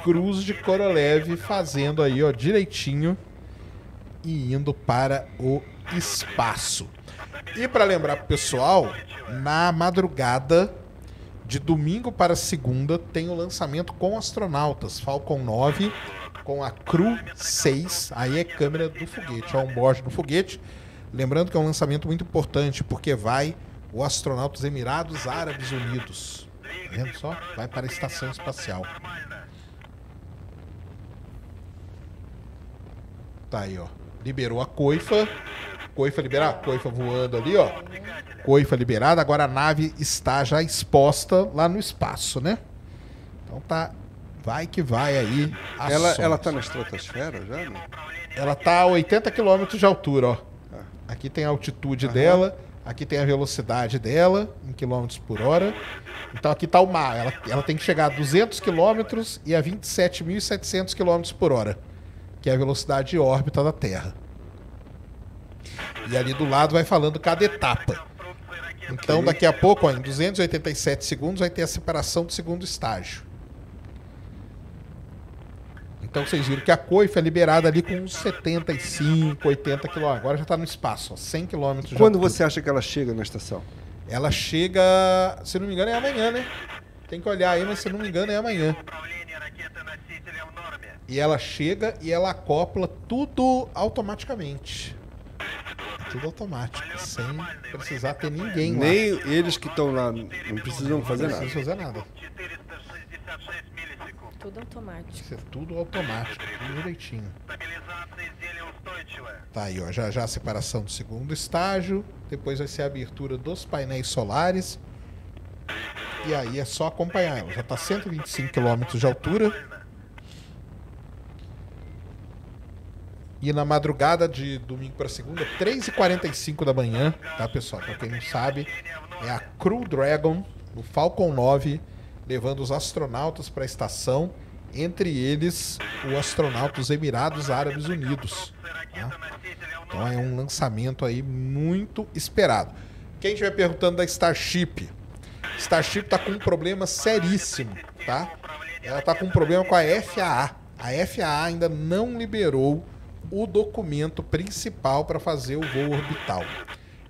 cruz de Korolev fazendo aí, ó, direitinho. E indo para o espaço. E para lembrar pro pessoal, na madrugada de domingo para segunda tem o lançamento com astronautas Falcon 9 com a Crew 6. Aí é câmera do foguete, é um board do foguete. Lembrando que é um lançamento muito importante porque vai o astronauta dos Emirados Árabes Unidos. Tá vendo só? Vai para a estação espacial. Tá aí, ó. Liberou a coifa coifa liberada. Coifa voando ali, ó. Coifa liberada. Agora a nave está já exposta lá no espaço, né? Então tá. Vai que vai aí. Ela, ela tá na estratosfera já, né? Ela tá a 80 km de altura, ó. Ah. Aqui tem a altitude Aham. dela. Aqui tem a velocidade dela, em quilômetros por hora. Então aqui está o mar. Ela, ela, tem que chegar a 200 quilômetros e a 27.700 quilômetros por hora, que é a velocidade de órbita da Terra. E ali do lado vai falando cada etapa. Então, daqui a pouco, ó, em 287 segundos, vai ter a separação do segundo estágio. Então, vocês viram que a coifa é liberada ali com uns 75, 80 quilômetros. Agora já está no espaço, ó, 100 quilômetros. Quando você acha que ela chega na estação? Ela chega, se não me engano, é amanhã, né? Tem que olhar aí, mas se não me engano, é amanhã. E ela chega e ela acopla tudo automaticamente tudo automático, sem precisar ter ninguém lá. Nem eles que estão lá não precisam fazer nada. Não precisam fazer nada. Tudo automático. Isso é tudo automático, tudo direitinho. Tá aí, ó, já já a separação do segundo estágio, depois vai ser a abertura dos painéis solares. E aí é só acompanhar. Já está 125 km de altura. E na madrugada de domingo para segunda, 3h45 da manhã, tá, pessoal? Pra quem não sabe, é a Crew Dragon, no Falcon 9, levando os astronautas para a estação, entre eles o astronauta dos Emirados Árabes Unidos. Tá? Então é um lançamento aí muito esperado. Quem estiver perguntando da Starship, Starship tá com um problema seríssimo, tá? Ela tá com um problema com a FAA. A FAA ainda não liberou o documento principal para fazer o voo orbital.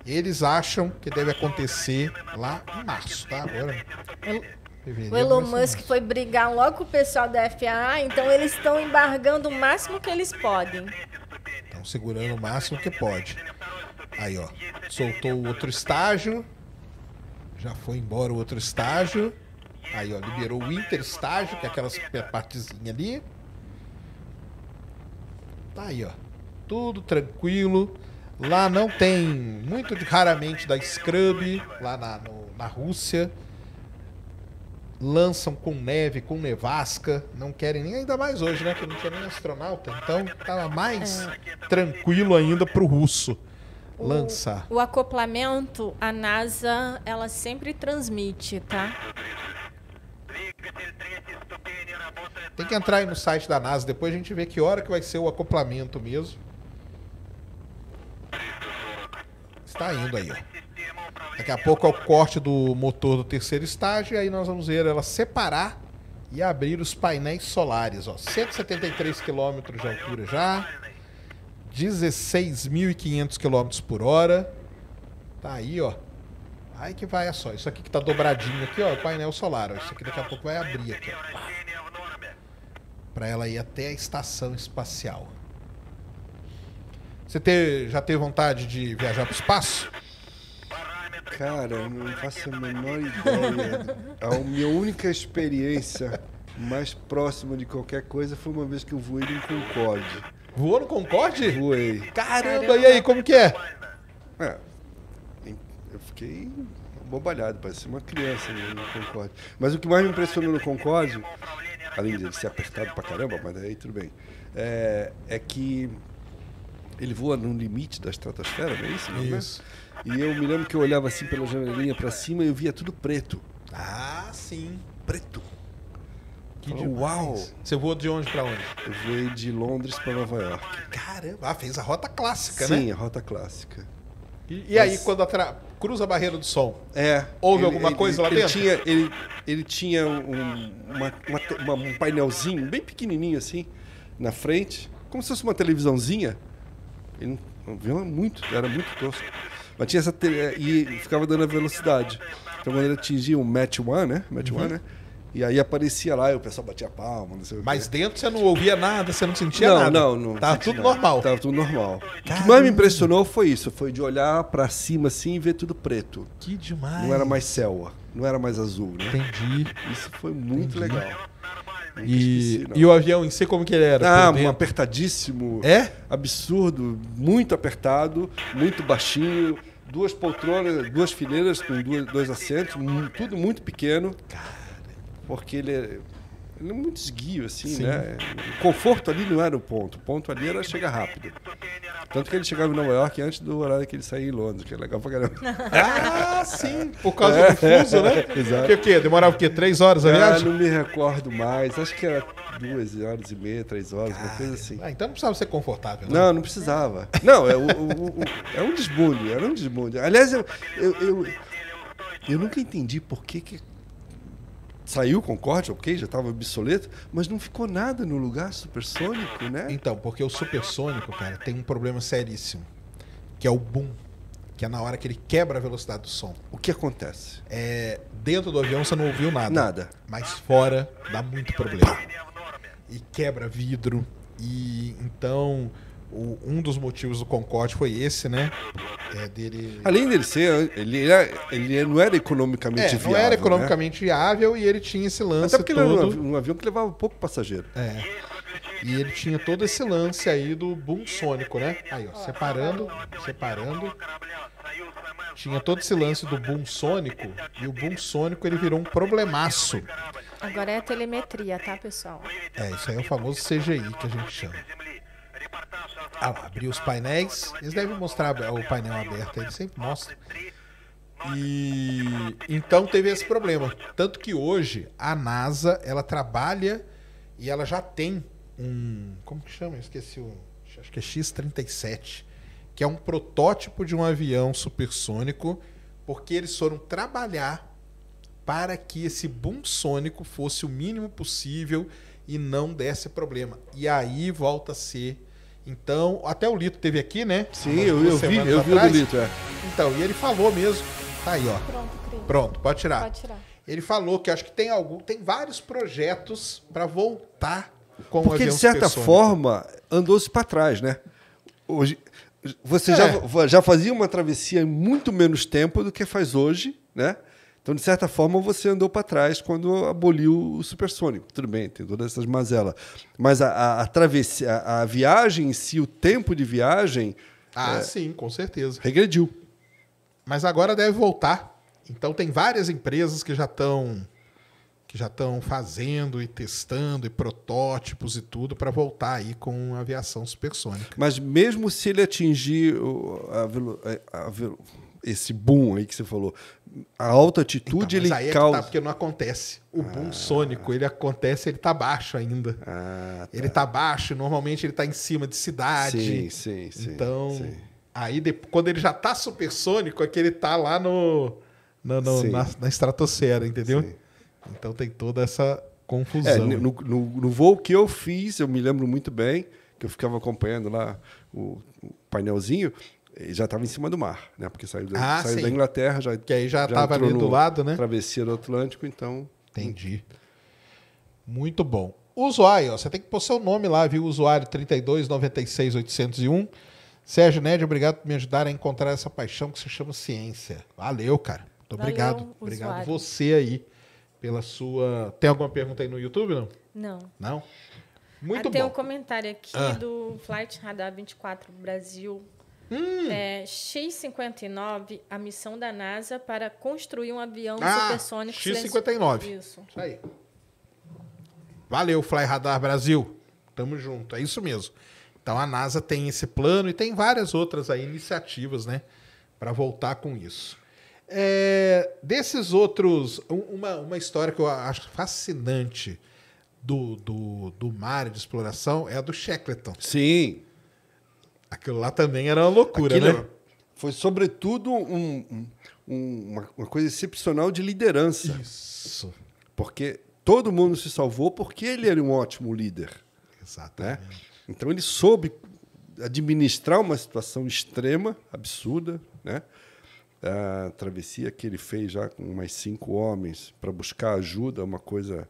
Eles acham que deve acontecer lá em março, tá? Agora. o Elon Musk foi brigar logo com o pessoal da FAA, então eles estão embargando o máximo que eles podem. Estão segurando o máximo que pode. Aí, ó. Soltou o outro estágio. Já foi embora o outro estágio. Aí, ó, liberou o interestágio, que é aquelas partezinha ali. Tá aí, ó. Tudo tranquilo. Lá não tem, muito raramente, da Scrub, lá na, no, na Rússia. Lançam com neve, com nevasca. Não querem nem, ainda mais hoje, né? Que não tinha nem astronauta. Então, tava mais é. tranquilo ainda pro russo lançar. O, o acoplamento, a NASA, ela sempre transmite, tá? Tem que entrar aí no site da NASA, depois a gente vê que hora que vai ser o acoplamento mesmo. Está indo aí, ó. Daqui a pouco é o corte do motor do terceiro estágio, e aí nós vamos ver ela separar e abrir os painéis solares, ó. 173 km de altura já. 16.500 km por hora. Tá aí, ó. Aí que vai, é só. Isso aqui que tá dobradinho aqui, ó, é o painel solar, ó. Isso aqui daqui a pouco vai abrir aqui, ó para ela ir até a estação espacial. Você ter, já teve vontade de viajar para o espaço? Cara, não faço a menor ideia. A minha única experiência mais próxima de qualquer coisa foi uma vez que eu voei num Concorde. Voou no Concorde? Voei. Caramba, e aí, como que é? é? Eu fiquei bobalhado, parecia uma criança no Concorde. Mas o que mais me impressionou no Concorde além de ser apertado pra caramba, mas aí tudo bem, é, é que ele voa no limite da estratosfera, não é isso? Não, é? isso. E eu me lembro que eu olhava assim pela janelinha para cima e eu via tudo preto. Ah, sim. Preto. Que Falou, uau! Você voou de onde para onde? Eu voei de Londres para Nova York. Caramba! Ah, fez a rota clássica, sim, né? Sim, a rota clássica. E, e Mas... aí, quando atra cruza a barreira do som. É. Houve ele, alguma ele, coisa lá ele dentro? Tinha, ele, ele tinha um, uma, uma, um painelzinho bem pequenininho assim na frente, como se fosse uma televisãozinha. Ele não, via muito, era muito tosco. Mas tinha essa tele, é, e ficava dando a velocidade. Então quando ele atingia o um match one, né? Match uhum. one, né? E aí aparecia lá e o pessoal batia palma, não sei o Mas dentro você não ouvia nada, você não sentia não, nada? Não, não. Tava tudo normal. Tava tudo normal. Caramba. O que mais me impressionou foi isso, foi de olhar para cima assim e ver tudo preto. Que demais. Não era mais céu, não era mais azul, né? Entendi. Isso foi muito Entendi. legal. E, esqueci, e, o avião em si, como que ele era? Ah, um apertadíssimo. É? Absurdo, muito apertado, muito baixinho, duas poltronas, duas fileiras com duas, dois assentos, tudo muito pequeno. Caramba porque ele é, ele é muito esguio, assim, Sim. né? O conforto ali não era o ponto. O ponto ali era chegar rápido. Tanto que ele chegava em Nova York antes do horário que ele saía em Londres, que é legal pra caramba. ah, sim! Por causa é, do fuso, né? É, Exato. Porque o quê? Demorava o quê? Três horas, aliás? Ah, não me recordo mais. Acho que era duas horas e meia, três horas, Cara, uma coisa assim. Ah, então não precisava ser confortável, né? Não, não precisava. Não, é, o, o, o, é um desbunde era um desbunde. Aliás, eu, eu, eu, eu nunca entendi por que, que Saiu Concorde, ok, já estava obsoleto, mas não ficou nada no lugar supersônico, né? Então, porque o supersônico, cara, tem um problema seríssimo, que é o boom, que é na hora que ele quebra a velocidade do som. O que acontece? É, dentro do avião você não ouviu nada. Nada. Mas fora dá muito problema. E quebra vidro, e então o, um dos motivos do Concorde foi esse, né? É dele... Além dele ser, ele, era, ele não era economicamente é, viável. Não era né? economicamente né? viável e ele tinha esse lance. Até porque todo... ele era um avião que levava pouco passageiro. É. E ele tinha todo esse lance aí do boom sônico, né? Aí, ó, separando, separando. Tinha todo esse lance do boom sônico e o boom sônico ele virou um problemaço. Agora é a telemetria, tá, pessoal? É, isso aí é o famoso CGI que a gente chama. Ah abri os painéis. Eles devem mostrar o painel aberto, eles sempre mostram. E então teve esse problema. Tanto que hoje a NASA ela trabalha e ela já tem um. Como que chama? Eu esqueci o. Acho que é X-37, que é um protótipo de um avião supersônico, porque eles foram trabalhar para que esse boom sônico fosse o mínimo possível e não desse problema. E aí volta a ser então, até o Lito teve aqui, né? Sim, eu, eu, vi, eu vi o Lito, é. Então, e ele falou mesmo. Tá aí, ó. Pronto, Cris. Pronto, pode tirar. Pode tirar. Ele falou que acho que tem algum, tem vários projetos para voltar com Porque, o avião de certa forma, andou-se para trás, né? Hoje, você é. já, já fazia uma travessia em muito menos tempo do que faz hoje, né? Então, de certa forma, você andou para trás quando aboliu o supersônico. Tudo bem, tem todas essas mazelas. Mas a, a, a travessia, a, a, viagem em si, o tempo de viagem. Ah, é, sim, com certeza. Regrediu. Mas agora deve voltar. Então, tem várias empresas que já estão que já estão fazendo e testando e protótipos e tudo para voltar aí com a aviação supersônica. Mas mesmo se ele atingir o, a, é, a, a, esse boom aí que você falou, a alta altitude então, ele é tá, causa. Tá, porque não acontece. O boom ah. sônico, ele acontece, ele tá baixo ainda. Ah, tá. Ele tá baixo, normalmente ele tá em cima de cidade. Sim, sim, sim. Então, sim. aí depois, quando ele já tá supersônico, é que ele tá lá no, no, no na, na, estratosfera, entendeu? Sim. Então tem toda essa é, confusão. É, no, no, no voo que eu fiz, eu me lembro muito bem, que eu ficava acompanhando lá o, o painelzinho, e já estava em cima do mar, né? Porque saiu da, ah, saiu da Inglaterra, já que aí já estava ali do lado, né? Travessia do Atlântico, então. Entendi. Muito bom. Usuário, ó, você tem que pôr seu nome lá, viu? Usuário 3296801. Sérgio Ned, obrigado por me ajudar a encontrar essa paixão que se chama ciência. Valeu, cara. Muito Valeu, obrigado. Usuário. Obrigado você aí pela sua. Tem alguma pergunta aí no YouTube, não? Não. Não? Muito ah, bom. Tem um comentário aqui ah. do Flight Radar 24 Brasil Hum. É, X-59, a missão da NASA para construir um avião ah, supersônico. X-59. Silencio... Isso. Isso aí. Valeu, Fly Radar Brasil. Tamo junto, é isso mesmo. Então a NASA tem esse plano e tem várias outras aí, iniciativas, né? Para voltar com isso. É, desses outros, uma, uma história que eu acho fascinante do, do, do mar de exploração é a do Shackleton. Sim. Aquilo lá também era uma loucura, Aquilo né? É- foi, sobretudo, um, um, uma coisa excepcional de liderança. Isso. Porque todo mundo se salvou porque ele era um ótimo líder. Né? Exatamente. Né? Então, ele soube administrar uma situação extrema, absurda, né? A travessia que ele fez já com mais cinco homens para buscar ajuda, uma coisa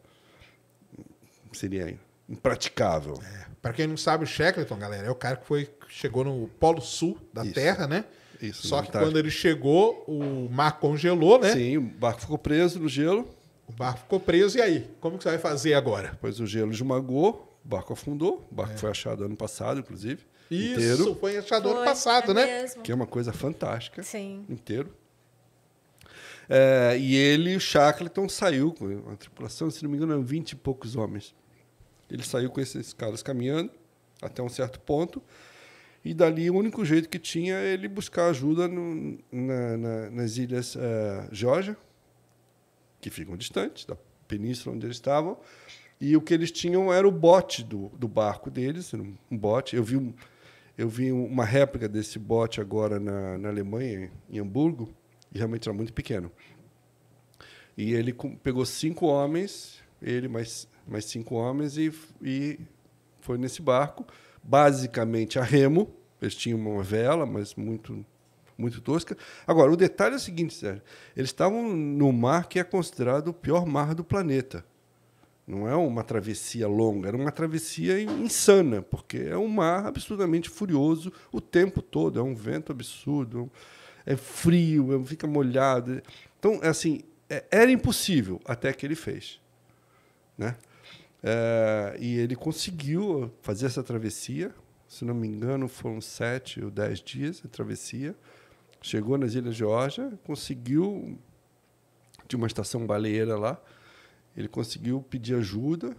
seria impraticável. É. Para quem não sabe, o Shackleton, galera, é o cara que foi chegou no Polo Sul da Isso. Terra, né? Isso, Só que quando ele chegou, o mar congelou, né? Sim, o barco ficou preso no gelo. O barco ficou preso, e aí? Como que você vai fazer agora? Pois o gelo esmagou, o barco afundou, o barco é. foi achado ano passado, inclusive. Isso, inteiro. foi achado foi, ano passado, é né? Mesmo. Que é uma coisa fantástica. Sim. Inteiro. É, e ele, o Shackleton, saiu com a tripulação, se não me engano, eram 20 e poucos homens. Ele saiu com esses caras caminhando até um certo ponto. E dali o único jeito que tinha é ele buscar ajuda no, na, na, nas ilhas uh, que ficam distantes da península onde eles estavam. E o que eles tinham era o bote do, do barco deles, um bote. Eu vi, um, eu vi uma réplica desse bote agora na, na Alemanha, em Hamburgo, e realmente era muito pequeno. E ele pegou cinco homens, ele mais mais cinco homens, e, e foi nesse barco, basicamente a remo. Eles tinham uma vela, mas muito muito tosca. Agora, o detalhe é o seguinte, Sérgio. Eles estavam no mar que é considerado o pior mar do planeta. Não é uma travessia longa, era uma travessia insana, porque é um mar absurdamente furioso o tempo todo, é um vento absurdo, é frio, é, fica molhado. Então, é assim, é, era impossível até que ele fez. Né? É, e ele conseguiu fazer essa travessia. Se não me engano, foram sete ou dez dias de travessia. Chegou nas Ilhas Geórgia, conseguiu. de uma estação baleeira lá. Ele conseguiu pedir ajuda.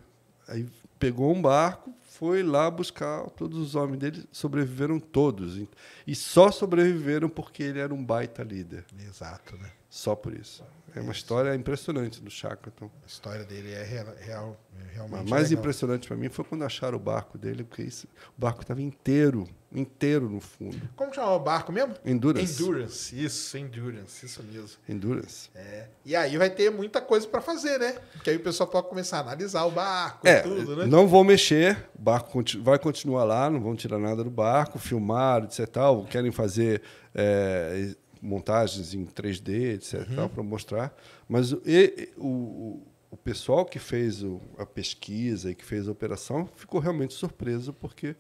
Aí pegou um barco, foi lá buscar todos os homens dele, sobreviveram todos. E só sobreviveram porque ele era um baita líder. Exato, né? Só por isso. É uma história impressionante do Shackleton. A história dele é real, realmente. A mais legal. impressionante para mim foi quando acharam o barco dele, porque isso, o barco estava inteiro, inteiro no fundo. Como chamava o barco mesmo? Endurance. Endurance, isso, Endurance, isso mesmo. Endurance. É. E aí vai ter muita coisa para fazer, né? Porque aí o pessoal pode começar a analisar o barco é, e tudo, né? Não vão mexer, o barco vai continuar lá, não vão tirar nada do barco, filmar, etc. Tal, querem fazer. É, montagens em 3D, etc., uhum. para mostrar. Mas e, o, o pessoal que fez o, a pesquisa e que fez a operação ficou realmente surpreso, porque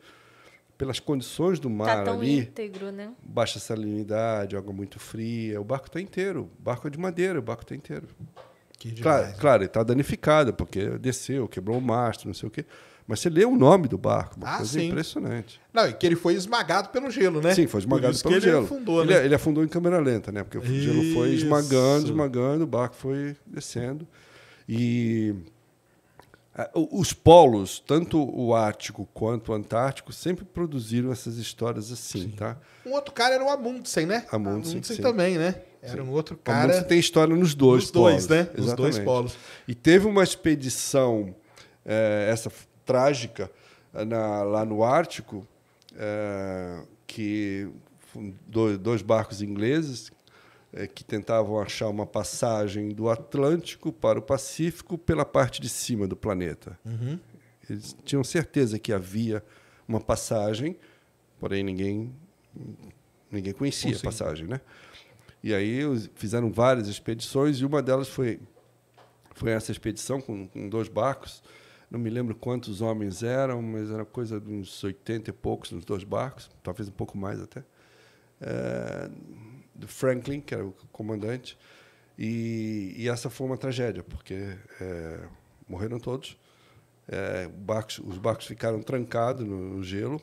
pelas condições do mar tá ali, íntegro, né? baixa salinidade, água muito fria, o barco está inteiro. O barco é de madeira, o barco está inteiro. Que demais, claro, né? claro, ele está danificado, porque desceu, quebrou o mastro, não sei o quê. Mas você lê o nome do barco, uma ah, coisa sim. impressionante. Não, e que ele foi esmagado pelo gelo, né? Sim, foi esmagado pelo ele gelo. Afundou, ele, né? ele afundou em câmera lenta, né? Porque o Isso. gelo foi esmagando, esmagando, o barco foi descendo. E é, os polos, tanto o Ártico quanto o Antártico, sempre produziram essas histórias assim, sim. tá? Um outro cara era o Amundsen, né? Amundsen, Amundsen sim. também, né? Era um outro cara. Amundsen tem história nos dois nos polos. Né? Nos dois, né? Exatamente. dois polos. E teve uma expedição, é, essa trágica eh, na, lá no Ártico, é, que dois barcos ingleses é, que tentavam achar uma passagem do Atlântico para o Pacífico pela parte de cima do planeta. Uhum. Eles tinham certeza que havia uma passagem, porém ninguém ninguém conhecia a passagem, né? E aí fizeram várias expedições e uma delas foi foi essa expedição com, com dois barcos não me lembro quantos homens eram, mas era coisa de uns 80 e poucos nos dois barcos, talvez um pouco mais até. É, do Franklin, que era o comandante. E, e essa foi uma tragédia, porque é, morreram todos. É, barcos, os barcos ficaram trancados no, no gelo.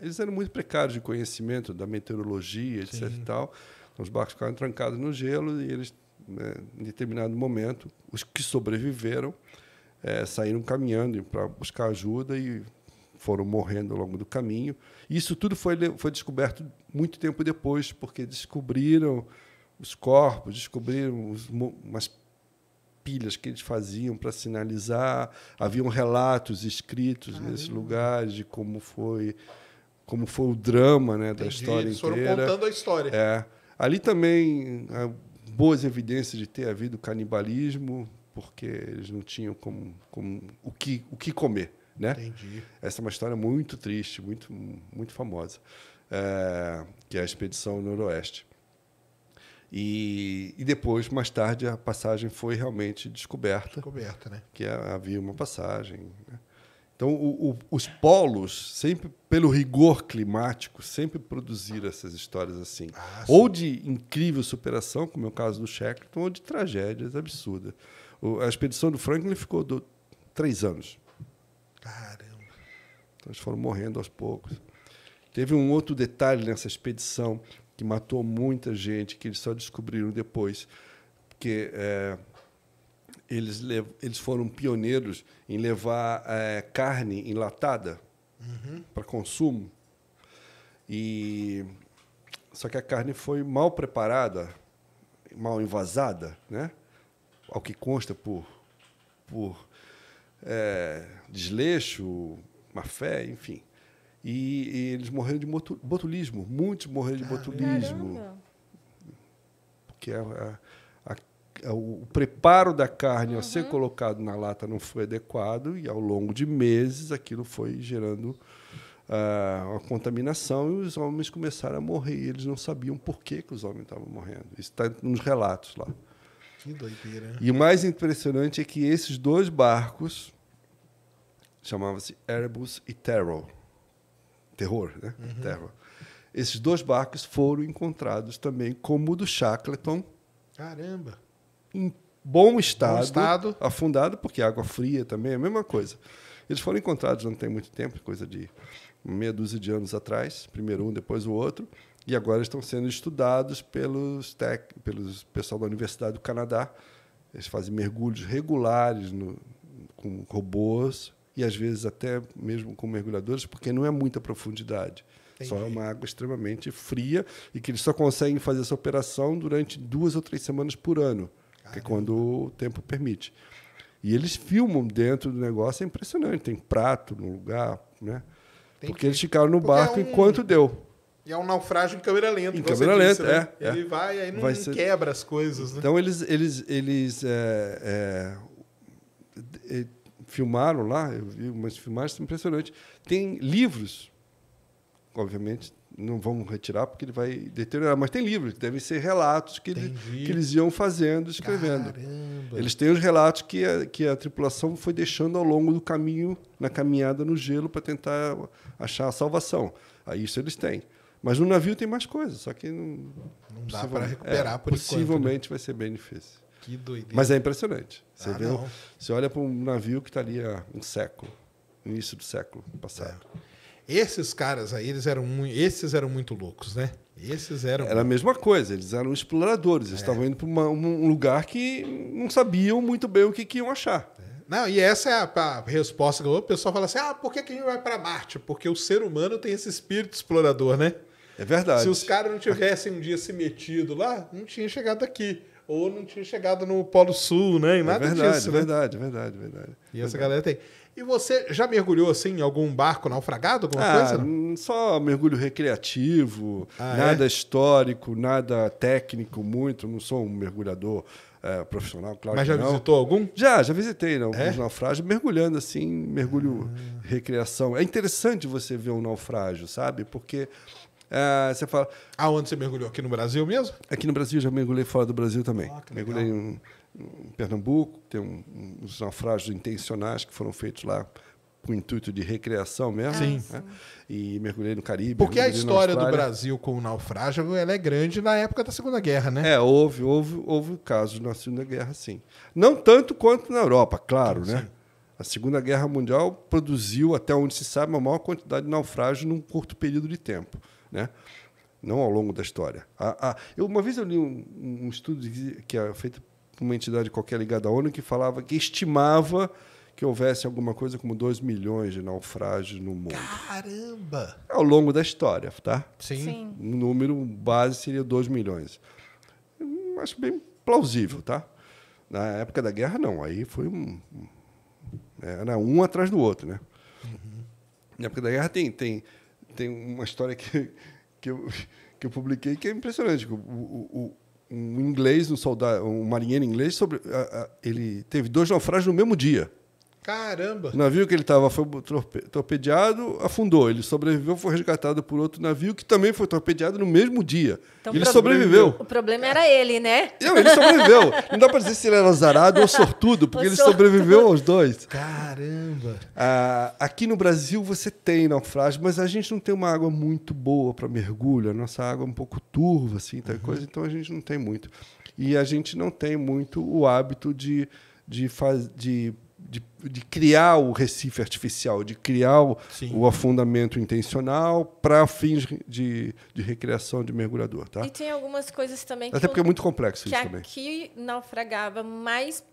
eles eram muito precários de conhecimento da meteorologia, etc. E tal. Então, os barcos ficaram trancados no gelo e eles, né, em determinado momento, os que sobreviveram é, saíram caminhando para buscar ajuda e foram morrendo ao longo do caminho. Isso tudo foi, foi descoberto muito tempo depois, porque descobriram os corpos, descobriram os, umas pilhas que eles faziam para sinalizar. Haviam relatos escritos nesses lugares de como foi como foi o drama né, da história eles foram inteira. contando a história. É. Ali também há boas evidências de ter havido canibalismo, porque eles não tinham como, como o, que, o que comer. Né? Entendi. Essa é uma história muito triste, muito, muito famosa, é, que é a Expedição Noroeste. E, e, depois, mais tarde, a passagem foi realmente descoberta. Descoberta, né? Que é, havia uma passagem. Né? Então, o, o, os polos, sempre pelo rigor climático, sempre produziram essas histórias assim. Ah, ou de incrível superação, como é o caso do Shackleton, ou de tragédias absurdas a expedição do Franklin ficou do, três anos. Caramba! Então eles foram morrendo aos poucos. Teve um outro detalhe nessa expedição que matou muita gente, que eles só descobriram depois, porque é, eles, eles foram pioneiros em levar é, carne enlatada uhum. para consumo. E só que a carne foi mal preparada, mal envasada, né? ao que consta por, por é, desleixo, má fé, enfim. E, e, eles morreram de botulismo, muitos morreram de ah, botulismo. Caramba. Porque a, a, a, o preparo da carne uhum. ao ser colocado na lata não foi adequado e, ao longo de meses, aquilo foi gerando uh, uma contaminação e os homens começaram a morrer. E eles não sabiam por que, que os homens estavam morrendo. Isso está nos relatos lá. Que doideira. E o mais impressionante é que esses dois barcos chamavam-se Erebus e Terror. Terror, né? Uhum. Terror. Esses dois barcos foram encontrados também, como o do Shackleton. Caramba! Em bom estado, bom estado. afundado, porque água fria também é a mesma coisa. Eles foram encontrados não tem muito tempo, coisa de meia dúzia de anos atrás, primeiro um, depois o outro e agora estão sendo estudados pelos tec, pelos pessoal da Universidade do Canadá. Eles fazem mergulhos regulares no, com robôs e às vezes até mesmo com mergulhadores, porque não é muita profundidade. Entendi. Só é uma água extremamente fria e que eles só conseguem fazer essa operação durante duas ou três semanas por ano, Caramba. que é quando o tempo permite. E eles filmam dentro do negócio, é impressionante. Tem prato no lugar, né? Porque eles ficaram no porque é barco é um... enquanto deu. E é um naufrágio em câmera lenta. Em câmera disse, lenta, né? é. é. Ele vai e aí não, vai ser... quebra as coisas. Né? Então eles, eles, eles é, é, é filmaram lá, eu vi umas filmagens impressionantes. Tem livros, obviamente, não vamos retirar porque ele vai deteriorar, mas tem livros, devem ser relatos que, ele, que eles iam fazendo, escrevendo. Caramba. Eles têm os relatos que a, que a tripulação foi deixando ao longo do caminho, na caminhada no gelo, para tentar achar a salvação. Aí isso eles têm. Mas no navio tem mais coisas, só que não, não dá para recuperar é, por Possivelmente enquanto, né? vai ser bem difícil. Que doideira. Mas é impressionante. Você, ah, vê, não. você olha para um navio que está ali há um século, início do século passado. É. Esses caras aí, eles eram muito, esses eram muito loucos, né? Esses eram. Era a mesma coisa, eles eram exploradores, eles é. estavam indo para um lugar que não sabiam muito bem o que, que iam achar. É. Não, e essa é a, resposta que o pessoal fala assim: ah, por que, que a gente vai para Marte? Porque o ser humano tem esse espírito explorador, né? É verdade. Se os caras não tivessem um dia se metido lá, não tinha chegado aqui. Ou não tinha chegado no Polo Sul, né? E é nada é verdade, disso. É verdade, né? verdade, verdade, verdade. E verdade. essa galera tem. E você já mergulhou assim em algum barco naufragado, alguma ah, coisa? Não? Hum, só mergulho recreativo, ah, é? nada é? histórico, nada técnico muito. Não sou um mergulhador é, profissional, claro. Mas já não. visitou algum? Já, já visitei né, alguns é? naufrágios, mergulhando assim, mergulho ah. recreação. É interessante você ver um naufrágio, sabe? Porque é, você fala. Aonde você mergulhou? Aqui no Brasil mesmo? Aqui no Brasil, já mergulhei fora do Brasil também. Ah, mergulhei em, em, Pernambuco, tem um, uns naufrágios intencionais que foram feitos lá com o intuito de recreação mesmo. Sim. Né? E mergulhei no Caribe. Porque a história do Brasil com o naufrágio ela é grande na época da Segunda Guerra, né? É, houve, houve, houve casos na Segunda Guerra, sim. Não tanto quanto na Europa, claro, né? sim. né? A Segunda Guerra Mundial produziu, até onde se sabe, a maior quantidade de naufrágio num curto período de tempo né? não ao longo da história. a a eu, uma vez eu li um, um estudo que é feito por uma entidade qualquer ligada à ONU que falava que estimava que houvesse alguma coisa como 2 milhões de naufrágios no mundo. Caramba! Ao longo da história, tá? Sim. Sim. número base seria 2 milhões. Eu acho bem plausível, tá? Na época da guerra, não. Aí foi um... Era um atrás do outro, né? Uhum. Na época da guerra tem, tem tem uma história que, que, eu, que eu publiquei que é impressionante. O, o, um inglês, um soldado, um marinheiro inglês, sobre, a, a, ele teve dois naufrágios no mesmo dia. Caramba! O navio que ele estava foi torpe torpedeado, afundou. Ele sobreviveu, foi resgatado por outro navio que também foi torpedeado no mesmo dia. Então, ele sobreviveu. O problema era ele, né? Não, ele sobreviveu. Não dá para dizer se ele era azarado ou sortudo, porque ele sortudo. sobreviveu aos dois. Caramba! Ah, aqui no Brasil você tem naufrágio, mas a gente não tem uma água muito boa para mergulho. A nossa água é um pouco turva, assim, tal tá, uhum. coisa. Então a gente não tem muito. E a gente não tem muito o hábito de, de, fazer de de, de criar o recife artificial, de criar o, o afundamento intencional para fins de, de recreação de mergulhador. Tá? E tem algumas coisas também... Até que porque é eu, é muito complexo que isso também. aqui naufragava mais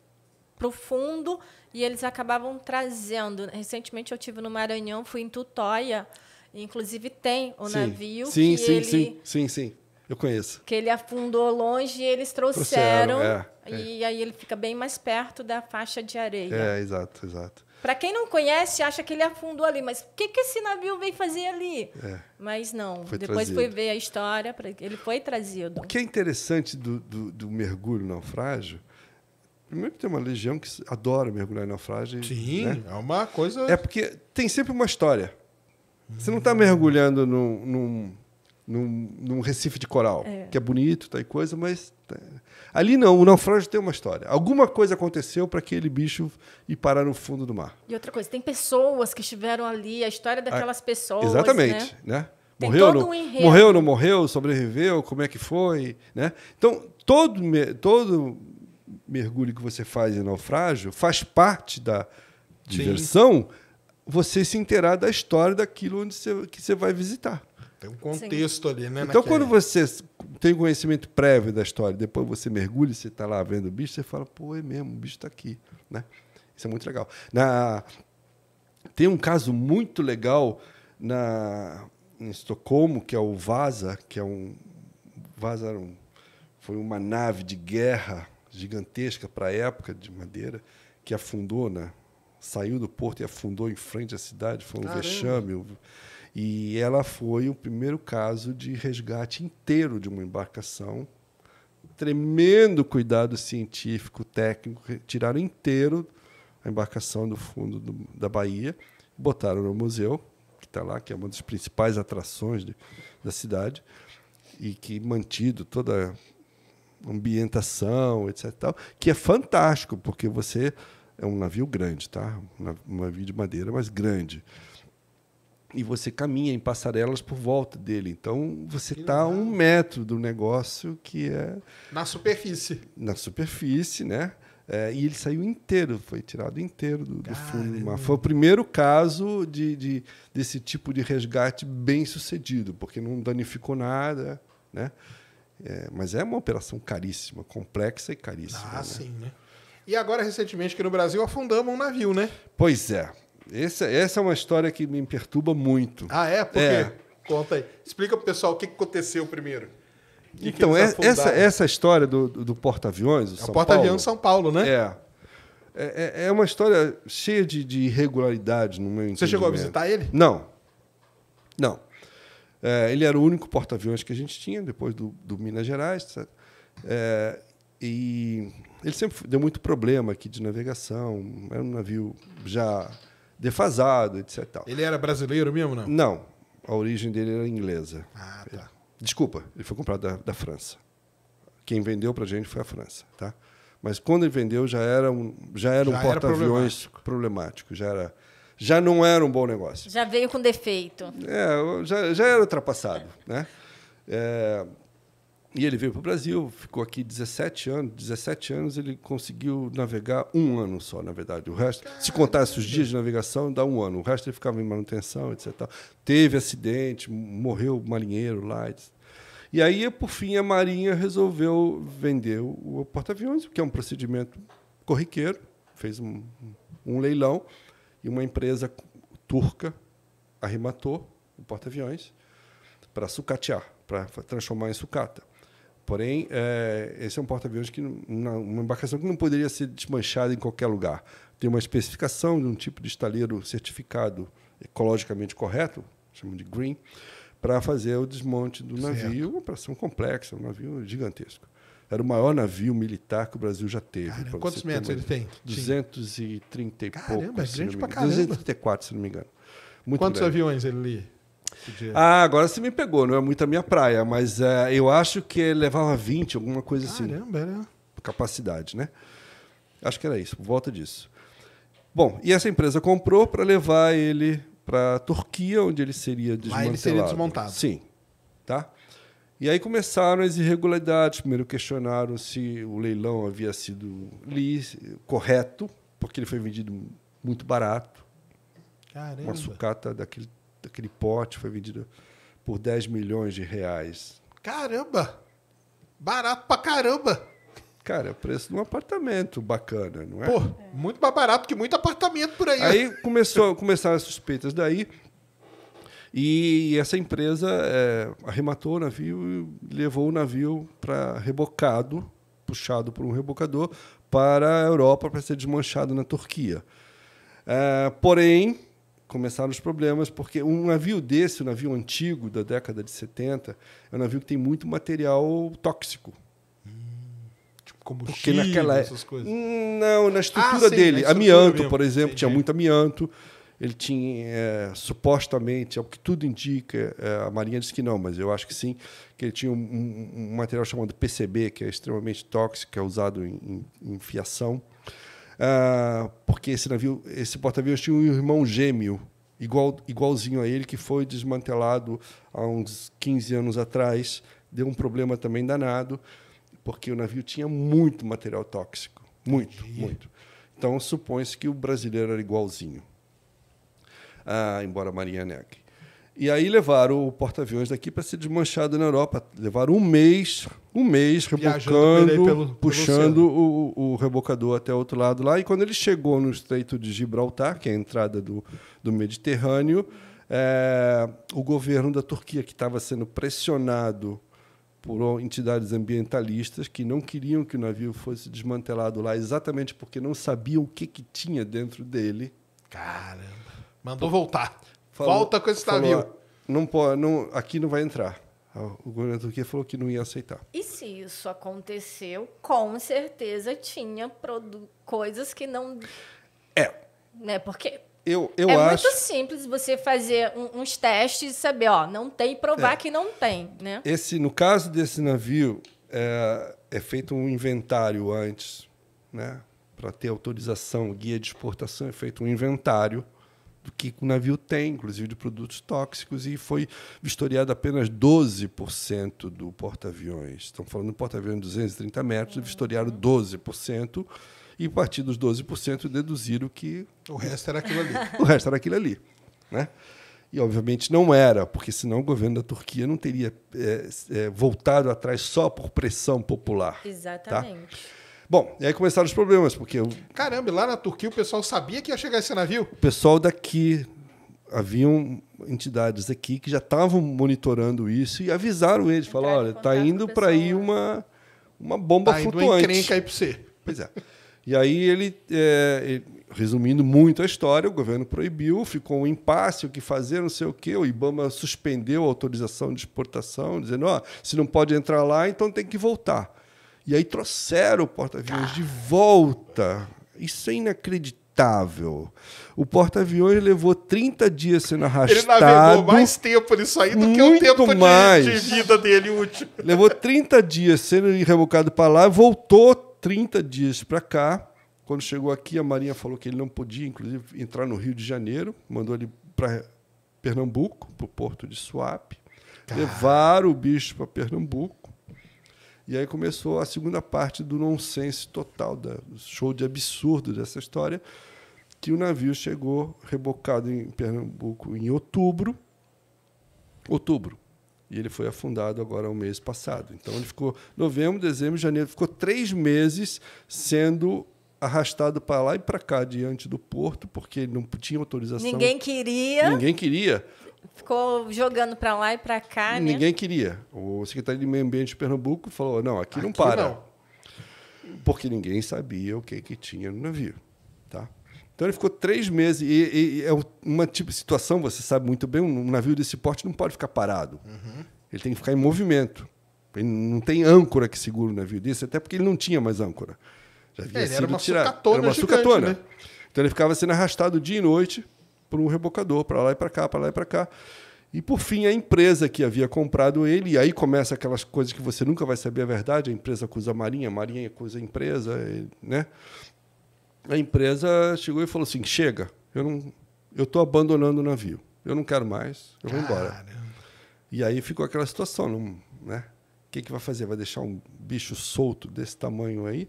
profundo e eles acabavam trazendo. Recentemente eu tive no Maranhão, fui em Tutóia, inclusive tem o sim. navio sim, que sim, ele sim, sim, sim. Eu conheço. Que ele afundou longe e eles trouxeram. trouxeram é, é, e aí ele fica bem mais perto da faixa de areia. É, exato, exato. Para quem não conhece, acha que ele afundou ali, mas o que, que esse navio veio fazer ali? É, mas não, foi depois trazido. foi ver a história, ele foi trazido. O que é interessante do, do, do mergulho naufrágio, primeiro que tem uma legião que adora mergulhar em naufrágio. Sim, né? é uma coisa... É porque tem sempre uma história. Você não está mergulhando num, num num, num recife de coral, é. que é bonito, tá e coisa, mas tá. ali não, o naufrágio tem uma história. Alguma coisa aconteceu para aquele bicho ir parar no fundo do mar. E outra coisa, tem pessoas que estiveram ali, a história ah, daquelas pessoas, Exatamente, né? né? Morreu, não, um morreu, não morreu, sobreviveu, como é que foi, né? Então, todo todo mergulho que você faz em naufrágio faz parte da diversão Sim. você se inteirar da história daquilo onde você, que você vai visitar. Tem um contexto Sim. ali, né? Então, quando você tem conhecimento prévio da história, depois você mergulha, você está lá vendo o bicho, você fala, pô, é mesmo, o bicho está aqui, né? Isso é muito legal. Na... Tem um caso muito legal na... em Estocolmo, que é o Vasa, que é um... Vasa um... foi uma nave de guerra gigantesca para a época, de madeira, que afundou, né? saiu do porto e afundou em frente à cidade. Foi um Caramba. vexame. E ela foi o primeiro caso de resgate inteiro de uma embarcação. Tremendo cuidado científico, técnico, tiraram inteiro a embarcação do fundo do, da Bahia, botaram no museu, que está lá, que é uma das principais atrações de, da cidade, e que mantido toda a ambientação, etc. Tal, que é fantástico, porque você é um navio grande, tá? Um navio de madeira, mas grande e você caminha em passarelas por volta dele. Então você está a um metro do negócio que é. Na superfície. Na superfície, né? É, e ele saiu inteiro, foi tirado inteiro do, do fundo Foi o primeiro caso de, de, desse tipo de resgate bem sucedido, porque não danificou nada, né? É, mas é uma operação caríssima, complexa e caríssima. Ah, né? sim, né? E agora, recentemente, aqui no Brasil, afundamos um navio, né? Pois é essa essa é uma história que me perturba muito. Ah, é? Por é. quê? Conta aí. Explica pro pessoal o que aconteceu primeiro. Que então, que essa, essa história do, do porta-aviões. É o porta avião São Paulo, né? É. é. É, é uma história cheia de, de irregularidades no meu entendimento. Você chegou a visitar ele? Não. Não. É, ele era o único porta-aviões que a gente tinha, depois do, do Minas Gerais. É, e ele sempre deu muito problema aqui de navegação. Era um navio já defasado, etc. Tal. Ele era brasileiro mesmo, não? Não. A origem dele era inglesa. Ah, tá. Desculpa, ele foi comprado da, da França. Quem vendeu para a gente foi a França, tá? Mas quando ele vendeu já era um, já era já um porta-aviões problemático. problemático. já era já não era um bom negócio. Já veio com defeito. É, já, já era ultrapassado, né? É, e ele veio para o Brasil, ficou aqui 17 anos. 17 anos ele conseguiu navegar um ano só, na verdade. O resto, Caramba. se contasse os dias de navegação, dá um ano. O resto ele ficava em manutenção, etc. Teve acidente, morreu marinheiro lá, etc. E aí, por fim, a Marinha resolveu vender o porta-aviões, que é um procedimento corriqueiro. Fez um, um leilão e uma empresa turca arrematou o porta-aviões para sucatear, para transformar em sucata. Porém, é, esse é um porta-aviões que uma embarcação que não poderia ser desmanchada em qualquer lugar. Tem uma especificação de um tipo de estaleiro certificado ecologicamente correto, chamam de green, para fazer o desmonte do navio, certo. uma operação complexa, um navio gigantesco. Era o maior navio militar que o Brasil já teve. Cara, quantos metros ele tem? 230 e poucos. Caramba, é grande pra caramba. 234, se não me engano. Muito quantos grande. aviões ele Podia. Ah, agora você me pegou, não é muito a minha praia, mas é. eu acho que ele levava 20, alguma coisa assim. Caramba, assim. era... Capacidade, né? Acho que era isso, volta disso. Bom, e essa empresa comprou para levar ele para a Turquia, onde ele seria desmontado. Lá ele seria desmontado. Sim. Tá? E aí começaram as irregularidades. Primeiro questionaram se o leilão havia sido correto, porque ele foi vendido muito barato. Caramba. Uma sucata daquele aquele pote foi vendido por 10 milhões de reais. Caramba! Barato pra caramba! Cara, é o preço de um apartamento bacana, não é? Pô, muito mais barato que muito apartamento por aí. Aí começou, começaram as suspeitas daí. E essa empresa é, arrematou o navio e levou o navio para rebocado, puxado por um rebocador, para a Europa para ser desmanchado na Turquia. É, porém, começaram os problemas, porque um navio desse, um navio antigo da década de 70, é um navio que tem muito material tóxico. Hum, tipo combustível, porque naquela... É- essas coisas. Hum, não, na ah, estrutura ah, sim, dele. Na estrutura amianto, mesmo. por exemplo, Entendi. tinha muito amianto. Ele tinha, é, supostamente, é o que tudo indica, é, a Marinha diz que não, mas eu acho que sim, que ele tinha um, um material chamado PCB, que é extremamente tóxico, que é usado em, em, em fiação. Uh, porque esse navio, esse porta-aviões tinha um irmão gêmeo, igual, igualzinho a ele, que foi desmantelado há uns 15 anos atrás. Deu um problema também danado, porque o navio tinha muito material tóxico. Muito, muito. Então supõe-se que o brasileiro era igualzinho. Uh, embora a Marinha negue. E aí levaram o porta-aviões daqui para ser desmanchado na Europa. Levaram um mês, um mês rebocando, pelo, puxando o, o, rebocador até o outro lado lá. E quando ele chegou no Estreito de Gibraltar, que é a entrada do, do Mediterrâneo, é, o governo da Turquia, que estava sendo pressionado por entidades ambientalistas que não queriam que o navio fosse desmantelado lá, exatamente porque não sabiam o que, que tinha dentro dele. Caramba! Mandou voltar. Falou, Volta com esse navio. Ah, não pode, não, aqui não vai entrar. Ah, o governo da Turquia falou que não ia aceitar. E se isso aconteceu, com certeza tinha coisas que não. É. Né? Porque. Eu, eu é acho... muito simples você fazer um, uns testes e saber, ó, não tem, provar é. que não tem, né? Esse, no caso desse navio, é, é feito um inventário antes, né? Para ter autorização, guia de exportação, é feito um inventário que o navio tem, inclusive de produtos tóxicos, e foi vistoriado apenas 12% do porta-aviões. Estão falando de um porta-aviões de 230 metros, vistoriaram uhum. 12%, e a partir dos 12% deduziram que. O resto era aquilo ali. o resto era aquilo ali. Né? E, obviamente, não era, porque senão o governo da Turquia não teria é, é, voltado atrás só por pressão popular. Tá? Exatamente. Tá? Bom, e aí começaram os problemas, porque. Eu... Caramba, lá na Turquia o pessoal sabia que ia chegar esse navio? O pessoal daqui. Haviam entidades aqui que já estavam monitorando isso e avisaram eles: falaram, olha, tá indo para aí é. uma, uma bomba tá flutuante. Indo encrenca aí para você. Pois é. E aí ele, é, resumindo muito a história, o governo proibiu, ficou um impasse, o que fazer, não sei o quê. O Ibama suspendeu a autorização de exportação, dizendo, ó, oh, se não pode entrar lá, então tem que voltar. E aí trouxeram o porta-aviões de volta. Isso é inacreditável. O porta-aviões levou 30 dias sendo arrastado. Ele navegou mais tempo nisso aí do que o tempo mais. De, de vida dele útil. Levou 30 dias sendo revocado para lá, voltou 30 dias para cá. Quando chegou aqui, a Marinha falou que ele não podia, inclusive, entrar no Rio de Janeiro, mandou ele para Pernambuco, para o porto de Suape. Levaram o bicho para Pernambuco. E aí começou a segunda parte do nonsense total, do show de absurdo dessa história, que o navio chegou rebocado em Pernambuco em outubro, outubro, e ele foi afundado agora o um mês passado. Então ele ficou novembro, dezembro, janeiro, ficou três meses sendo arrastado para lá e para cá diante do porto porque não tinha autorização. Ninguém queria. Ninguém queria. Ficou jogando para lá e para cá. Né? Ninguém queria. O secretário de Meio Ambiente de Pernambuco falou: não, aqui, aqui não para. Não. Porque ninguém sabia o que, que tinha no navio. Tá? Então ele ficou três meses. E, e é uma tipo de situação, você sabe muito bem, um navio desse porte não pode ficar parado. Uhum. Ele tem que ficar em movimento. Ele não tem âncora que segura o navio desse, até porque ele não tinha mais âncora. Já é, havia sido Era uma tirado. sucatona. Era uma gigante, sucatona. Né? Então ele ficava sendo arrastado dia e noite para um rebocador, para lá e para cá, para lá e para cá. E por fim, a empresa que havia comprado ele, e aí começa aquelas coisas que você nunca vai saber a verdade: a empresa acusa a Marinha, a Marinha acusa a empresa, né? A empresa chegou e falou assim: chega, eu não, eu estou abandonando o navio, eu não quero mais, eu vou embora. Caramba. E aí ficou aquela situação, não, né? O que, que vai fazer? Vai deixar um bicho solto desse tamanho aí?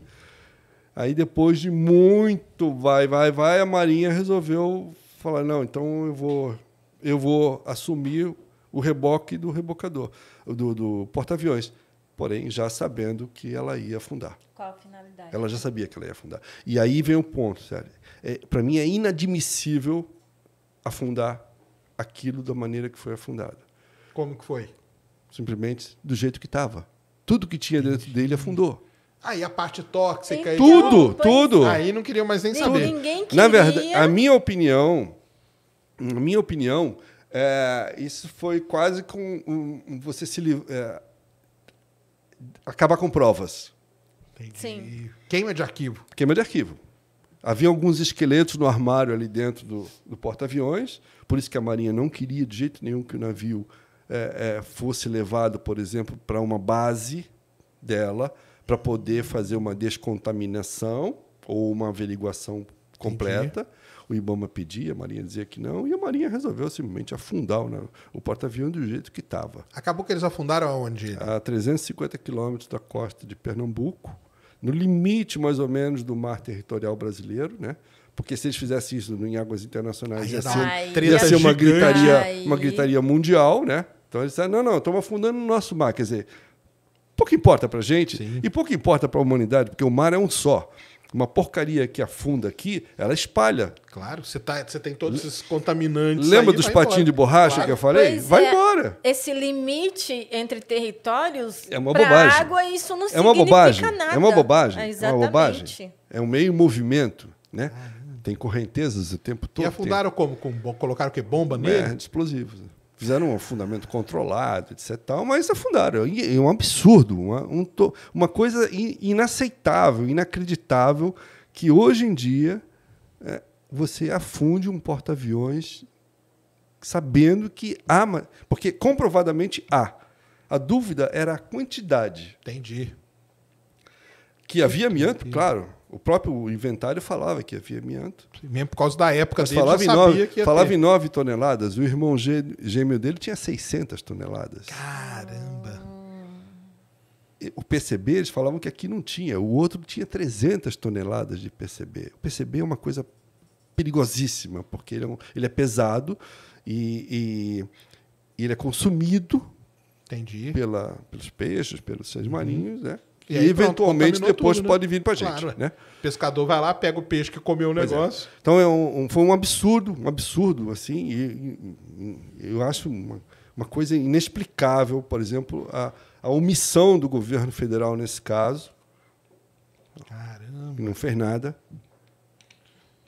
Aí depois de muito vai, vai, vai, a Marinha resolveu falar, não, então eu vou, eu vou assumir o reboque do rebocador, do, do porta-aviões. Porém, já sabendo que ela ia afundar. Qual a finalidade? Ela já sabia que ela ia afundar. E aí vem o ponto, sério. É, Para mim é inadmissível afundar aquilo da maneira que foi afundado. Como que foi? Simplesmente do jeito que estava. Tudo que tinha dentro dele afundou. Aí a parte tóxica. Então, Tudo, pois... tudo. É. Aí não queriam mais nem saber. Ninguém queria. Na verdade, a minha opinião, na minha opinião, é, isso foi quase com um, você se é, acabar com provas. Sim. Queima de arquivo. Queima de arquivo. Havia alguns esqueletos no armário ali dentro do, do porta-aviões, por isso que a Marinha não queria de jeito nenhum que o navio é, é fosse levado, por exemplo, para uma base dela para poder fazer uma descontaminação ou uma averiguação completa. Entendi. O Ibama pedia, a Marinha dizia que não, e a Marinha resolveu simplesmente afundar o, o porta-aviões do jeito que estava. Acabou que eles afundaram aonde? A 350 quilômetros da costa de Pernambuco, no limite mais ou menos do mar territorial brasileiro, né? Porque se eles fizessem isso em águas internacionais, ia, ser, ia ser uma gritaria, uma gritaria mundial, né? Então eles disseram, não, não, estamos afundando no nosso mar. Quer dizer, pouco importa para gente Sim. e pouco importa para a humanidade, porque o mar é um só. Uma porcaria que afunda aqui, ela espalha. Claro, você, tá, você tem todos esses contaminantes. Lembra aí, dos patinhos de borracha claro. que eu falei? Pois vai é, embora. Esse limite entre territórios é uma bobagem. água, isso não é significa uma bobagem. nada. É uma bobagem. É, exatamente. é uma bobagem. É um meio movimento, né? Ah. Tem correntezas o tempo todo. E afundaram tempo. como? Com, colocaram o quê? Bomba é, nele? É, explosivos fizeram um fundamento controlado, etc. Tal, mas afundaram. É um absurdo, uma, um to, uma coisa inaceitável, inacreditável, que hoje em dia é, você afunde um porta-aviões sabendo que há. Porque comprovadamente há. A dúvida era a quantidade. Entendi. Que havia amianto, claro. O próprio inventário falava que havia amianto. mesmo por causa da época Mas dele, falava, em nove, falava ter. em 9 toneladas. O irmão gêmeo dele tinha 600 toneladas. Caramba! O PCB, eles falavam que aqui não tinha. O outro tinha 300 toneladas de PCB. O PCB é uma coisa perigosíssima, porque ele é, um, ele é pesado e, e, ele é consumido Entendi. Pela, pelos peixes, pelos seres uhum. marinhos, né? E, e aí, eventualmente pronto, depois tudo, né? pode né? vir para a gente. Claro, é. né? O pescador vai lá, pega o peixe que comeu o é. negócio. É. Então é um, um, foi um absurdo, um absurdo, assim, e, e eu acho uma, uma, coisa inexplicável, por exemplo, a, a omissão do governo federal nesse caso. Caramba. Não fez nada.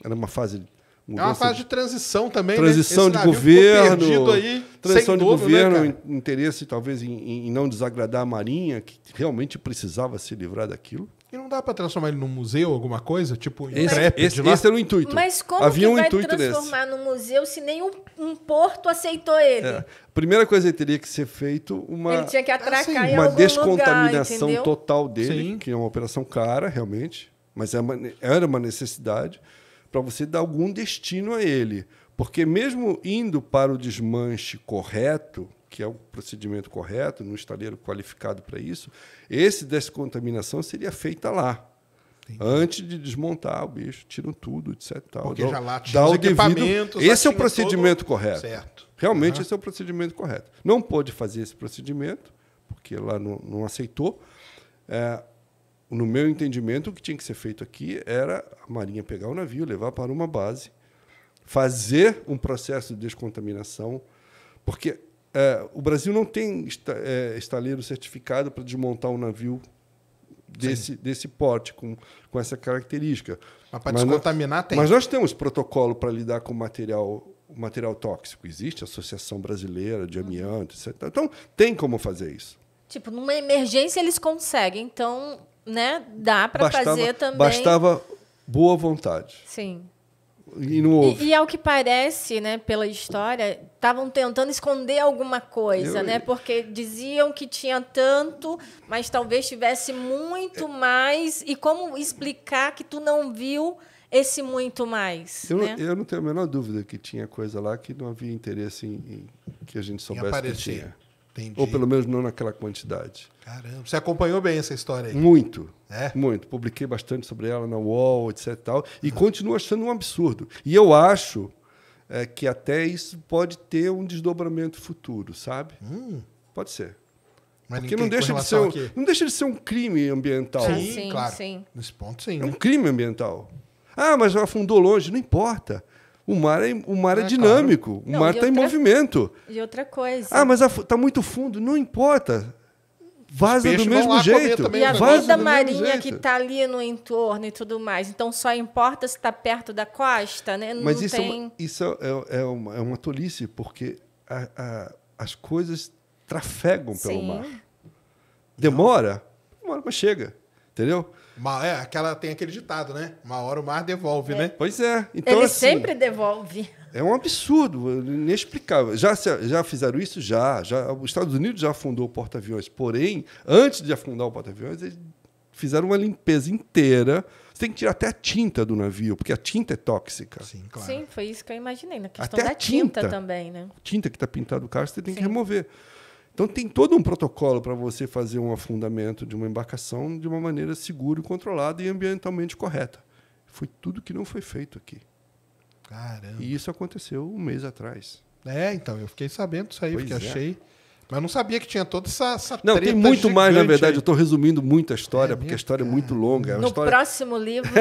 Era uma fase é uma fase de, transição também, né? transição né? de governo, aí, transição de né, governo, né, interesse talvez em, em, não desagradar a Marinha, que realmente precisava se livrar daquilo. E não dá para transformar ele num museu, alguma coisa, tipo em esse, crepe, esse, esse era o intuito. Mas como Havia que um vai transformar nesse? num museu se nem um, um porto aceitou ele? É. Primeira coisa que teria que ser feito uma ele tinha que atracar assim, em uma descontaminação lugar, total dele, Sim. que é uma operação cara realmente, mas é era uma necessidade para você dar algum destino a ele. Porque mesmo indo para o desmanche correto, que é o procedimento correto, num estaleiro qualificado para isso, esse descontaminação seria feita lá. Entendi. Antes de desmontar o bicho, tiram tudo, etc. Tal. Porque dá, já lá dá o devido. Esse é o procedimento correto. Certo. Realmente uhum. esse é o procedimento correto. Não pôde fazer esse procedimento, porque lá não, não aceitou. É, no meu entendimento, o que tinha que ser feito aqui era a Marinha pegar o navio, levar para uma base, fazer um processo de descontaminação, porque é, o Brasil não tem esta, é, estaleiro certificado para desmontar um navio desse, desse porte, com, com essa característica. Mas para descontaminar nós, tem. Mas nós temos protocolo para lidar com material material tóxico. Existe a Associação Brasileira de Amianto, etc. Então, tem como fazer isso. Tipo, numa emergência eles conseguem. Então, né? Dá para fazer também. Bastava boa vontade. Sim. E, não houve. E, e, ao que parece, né, pela história, estavam tentando esconder alguma coisa, Eu, né? Porque diziam que tinha tanto, mas talvez tivesse muito é... mais. E como explicar que tu não viu esse muito mais. Eu, né? eu, não tenho a menor dúvida que tinha coisa lá que não havia interesse em, em que a gente soubesse que tinha. Entendi. Ou pelo menos não naquela quantidade. Caramba, você acompanhou bem essa história aí? Muito. É? Muito. Publiquei bastante sobre ela na UOL, etc. Tal, e uhum. continuo achando um absurdo. E eu acho é, que até isso pode ter um desdobramento futuro, sabe? Hum. Pode ser. Mas Porque não deixa, de ser um, não deixa de ser um crime ambiental. Sim, sim claro. Sim. Nesse ponto, sim. É né? um crime ambiental. Ah, mas afundou longe. Não importa. O mar é, o mar é, ah, dinâmico, o mar está em movimento. E outra coisa. Ah, mas está muito fundo. Não importa. Vaza né? do mesmo jeito. e a vida marinha que está ali no entorno e tudo mais. Então só importa se está perto da costa, né? Não mas isso, é tem... é, uma, isso é, é, uma, é uma tolice, porque a, a, as coisas trafegam pelo Sim. mar. Demora? Demora, mas chega. Entendeu? é, aquela, tem aquele ditado, né? Uma hora o mar devolve, é. né? Pois é. Então, Ele assim, sempre devolve. É um absurdo, inexplicável. Já, já fizeram isso? Já, já. Os Estados Unidos já afundou o porta-aviões. Porém, antes de afundar o porta-aviões, eles fizeram uma limpeza inteira. Você tem que tirar até a tinta do navio, porque a tinta é tóxica. Sim, claro. Sim foi isso que eu imaginei. Na questão até da tinta, tinta, também, né? Tinta que está pintada do carro, você tem Sim. que remover. Então tem todo um protocolo para você fazer um afundamento de uma embarcação de uma maneira segura, e controlada e ambientalmente correta. Foi tudo que não foi feito aqui. Caramba. E isso aconteceu um mês atrás. É, então, eu fiquei sabendo disso aí, pois porque é. achei. Mas não sabia que tinha toda essa, essa Não, tem muito mais, na verdade. Aí. Eu estou resumindo muito a história, é, porque a história é cara. é muito longa. É no história... próximo livro.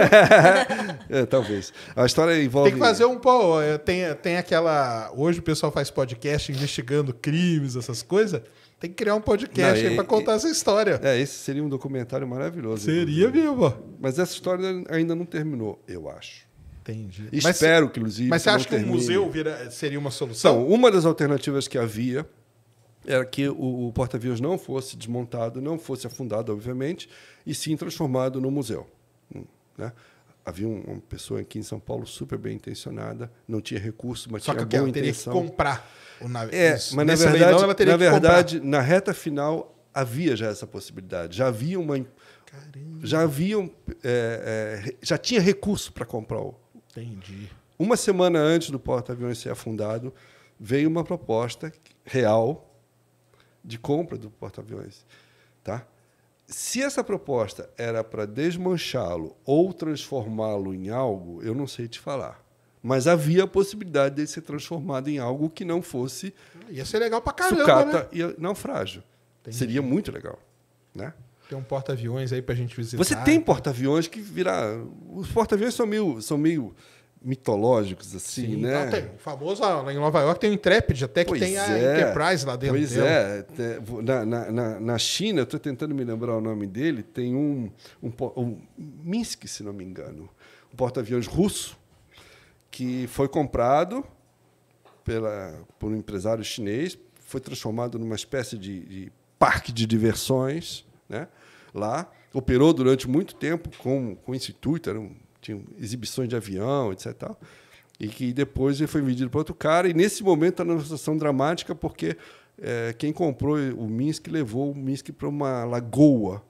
é, talvez. A história envolve. Tem que fazer um. Pô, é, tem, tem aquela. Hoje o pessoal faz podcast investigando crimes, essas coisas. Tem que criar um podcast aí para contar e, essa história. É, esse seria um documentário maravilhoso. Seria vivo. Mas essa história ainda não terminou, eu acho. Entendi. Espero mas, inclusive. Mas você acha que um museu vira, seria uma solução? Não, uma das alternativas que havia era que o, o porta-aviões não fosse desmontado, não fosse afundado, obviamente, e sim transformado no museu. Hum, né? Havia um, uma pessoa aqui em São Paulo super bem intencionada, não tinha recurso, mas Só tinha que boa ela intenção. teria que comprar o navio. É, mas na verdade, leilão, ela teria na, verdade na reta final havia já essa possibilidade, já havia uma, Caramba. já haviam, é, é, já tinha recurso para comprar o. Entendi. Uma semana antes do porta-aviões ser afundado, veio uma proposta real de compra do porta-aviões. Tá? Se essa proposta era para desmanchá-lo ou transformá-lo em algo, eu não sei te falar. Mas havia a possibilidade de ser transformado em algo que não fosse. Ah, ia ser legal para caramba. Sucata né? e naufrágio. Entendi. Seria muito legal. Né? Tem um porta-aviões aí para a gente visitar. Você tem porta-aviões que virá. Os porta-aviões são meio, são meio mitológicos, assim, Sim, né? Não, tá, tem, o famoso ah, em Nova York tem o Intrepid, até que pois tem a é. Enterprise lá dentro. Pois dele. é. Na, na, na China, estou tentando me lembrar o nome dele, tem um, um, um Minsk, se não me engano, um porta-aviões russo, que foi comprado pela, por um empresário chinês, foi transformado numa espécie de, de parque de diversões, né? Lá, operou durante muito tempo com, com o Instituto, era um tinha exibições de avião, etc. e que depois ele foi vendido para outro cara. E nesse momento está numa situação dramática, porque é, quem comprou o Minsk levou o Minsk para uma lagoa.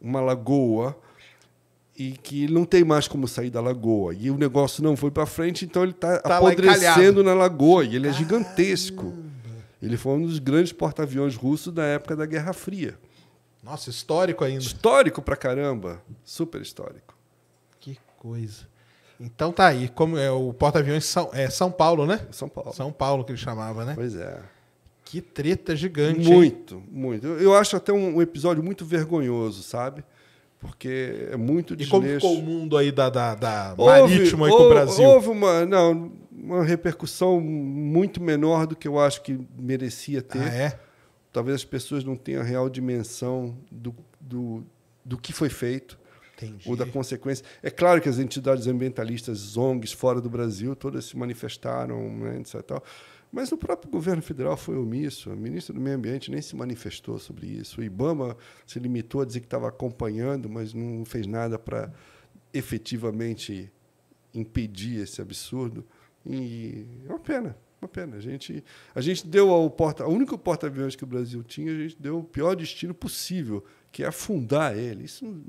Uma lagoa e que não tem mais como sair da lagoa. E o negócio não foi para frente, então ele está tá, tá apodrecendo na lagoa. E ele é gigantesco. Ele foi um dos grandes porta-aviões russos da época da Guerra Fria. Nossa, histórico ainda. Histórico pra caramba. Super histórico coisa. Então tá aí, como é o porta-aviões São, é São Paulo, né? São Paulo. São Paulo que ele chamava, né? Pois é. Que treta gigante. Muito, hein? muito. Eu acho até um episódio muito vergonhoso, sabe? Porque é muito desleixo. E como ficou o mundo aí da, da, da houve, marítima aí com o Brasil? Houve uma, não, uma repercussão muito menor do que eu acho que merecia ter. Ah, é? Talvez as pessoas não tenham a real dimensão do, do, do que foi feito Entendi. ou da consequência. É claro que as entidades ambientalistas, ONGs fora do Brasil, todas se manifestaram, né, etc. Tal, mas o próprio governo federal foi omisso. O ministro do Meio Ambiente nem se manifestou sobre isso. O Ibama se limitou a dizer que estava acompanhando, mas não fez nada para efetivamente impedir esse absurdo. E é uma pena, uma pena. A gente, a gente deu ao porta, o único porta-aviões que o Brasil tinha, a gente deu o pior destino possível, que é afundar ele. Isso não,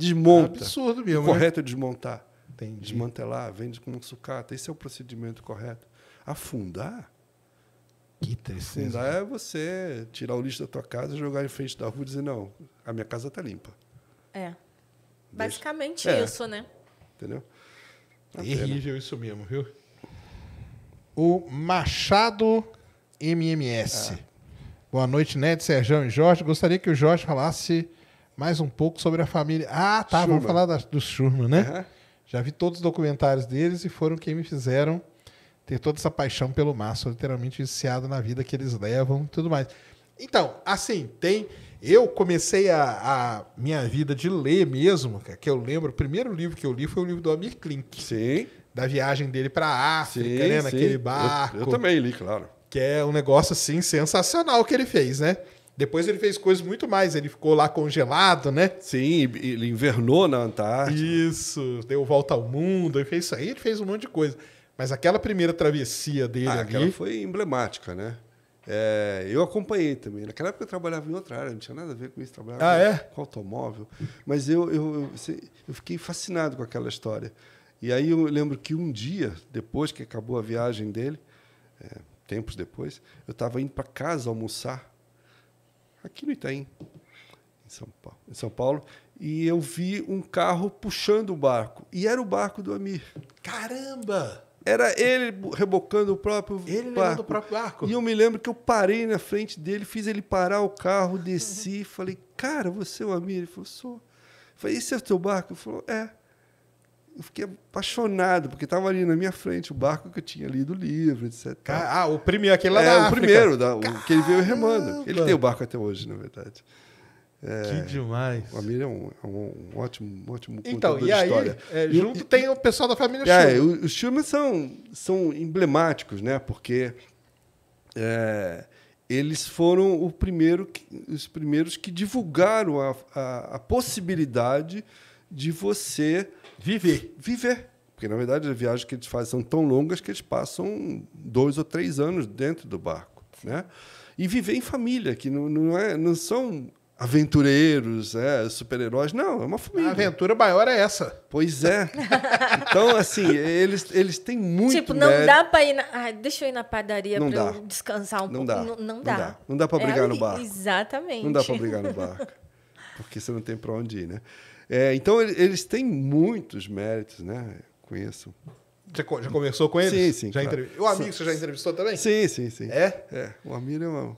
Desmonta. É absurdo mesmo. O né? correto é desmontar. Entendi. Desmantelar, vende com sucata. Esse é o procedimento correto. Afundar? Que tristeza. Afundar é você tirar o lixo da tua casa, jogar em frente da rua e dizer, não, a minha casa está limpa. É. Basicamente Deixa. É. isso, é. né? Entendeu? é Terrível isso mesmo, viu? O Machado MMS. Ah. É. Boa noite, Ned, Serjão e Jorge. Gostaria que o Jorge falasse mais um pouco sobre a família. Ah, tá, Schumann. vamos falar da, do Schumann, né? Uhum. Já vi todos os documentários deles e foram quem me fizeram ter toda essa paixão pelo mar. Sou literalmente viciado na vida que eles levam e tudo mais. Então, assim, tem. Eu comecei a, a, minha vida de ler mesmo, que eu lembro, o primeiro livro que eu li foi o livro do Amir Klink. Sim. Da viagem dele para a África, sim, né? Naquele sim. barco. Eu, eu também li, claro. Que é um negócio, assim, sensacional que ele fez, né? Depois ele fez coisas muito mais. Ele ficou lá congelado, né? Sim, ele invernou na Antártida. Isso, deu volta ao mundo, ele fez isso aí, ele fez um monte de coisa. Mas aquela primeira travessia dele ah, ali... Aquela foi emblemática, né? É, eu acompanhei também. Naquela época eu trabalhava em outra área, não tinha nada a ver com isso, trabalhava ah, é? com automóvel. Mas eu, eu, eu, eu, fiquei fascinado com aquela história. E aí eu lembro que um dia, depois que acabou a viagem dele, é, tempos depois, eu estava indo para casa almoçar aqui no Itaim, em São Paulo. Em São Paulo e eu vi um carro puxando o barco. E era o barco do Amir. Caramba! Era ele rebocando o próprio ele barco. o próprio barco. E eu me lembro que eu parei na frente dele, fiz ele parar o carro, desci, falei, cara, você é o Amir? Ele falou, sou. Eu falei, esse é o teu barco? Ele falou, é eu fiquei apaixonado, porque estava ali na minha frente o barco que eu tinha lido o livro, etc. Ah, o primeiro, aquele lá é, da o primeiro, da, o, que ele veio remando. Ele tem o barco até hoje, na verdade. É, que demais. A família é, é um, um, ótimo, um ótimo então, contador e aí, história. É, junto e, tem o pessoal da família é, Os Schumann são, são emblemáticos, né? Porque é, eles foram o primeiro, os primeiros que divulgaram a, a, a possibilidade de você Viver. Viver. Porque, na verdade, as viagens que eles fazem são tão longas que eles passam dois ou três anos dentro do barco. Né? E viver em família, que não, não, é, não são aventureiros, é, super-heróis. Não, é uma família. A aventura maior é essa. Pois é. então, assim, eles, eles têm muito Tipo, não mérito. dá para ir na... Ai, deixa eu ir na padaria para descansar um não pouco. Dá. Não, não dá. Não dá, não dá para é brigar é, no barco. Exatamente. Não dá para brigar no barco. Porque você não tem para onde ir, né? É, então, eles têm muitos méritos, né? Conheço. Já, já conversou com eles? Sim, sim. Já claro. O Amir, você já entrevistou também? Sim, sim, sim. É? É. O Amir é uma...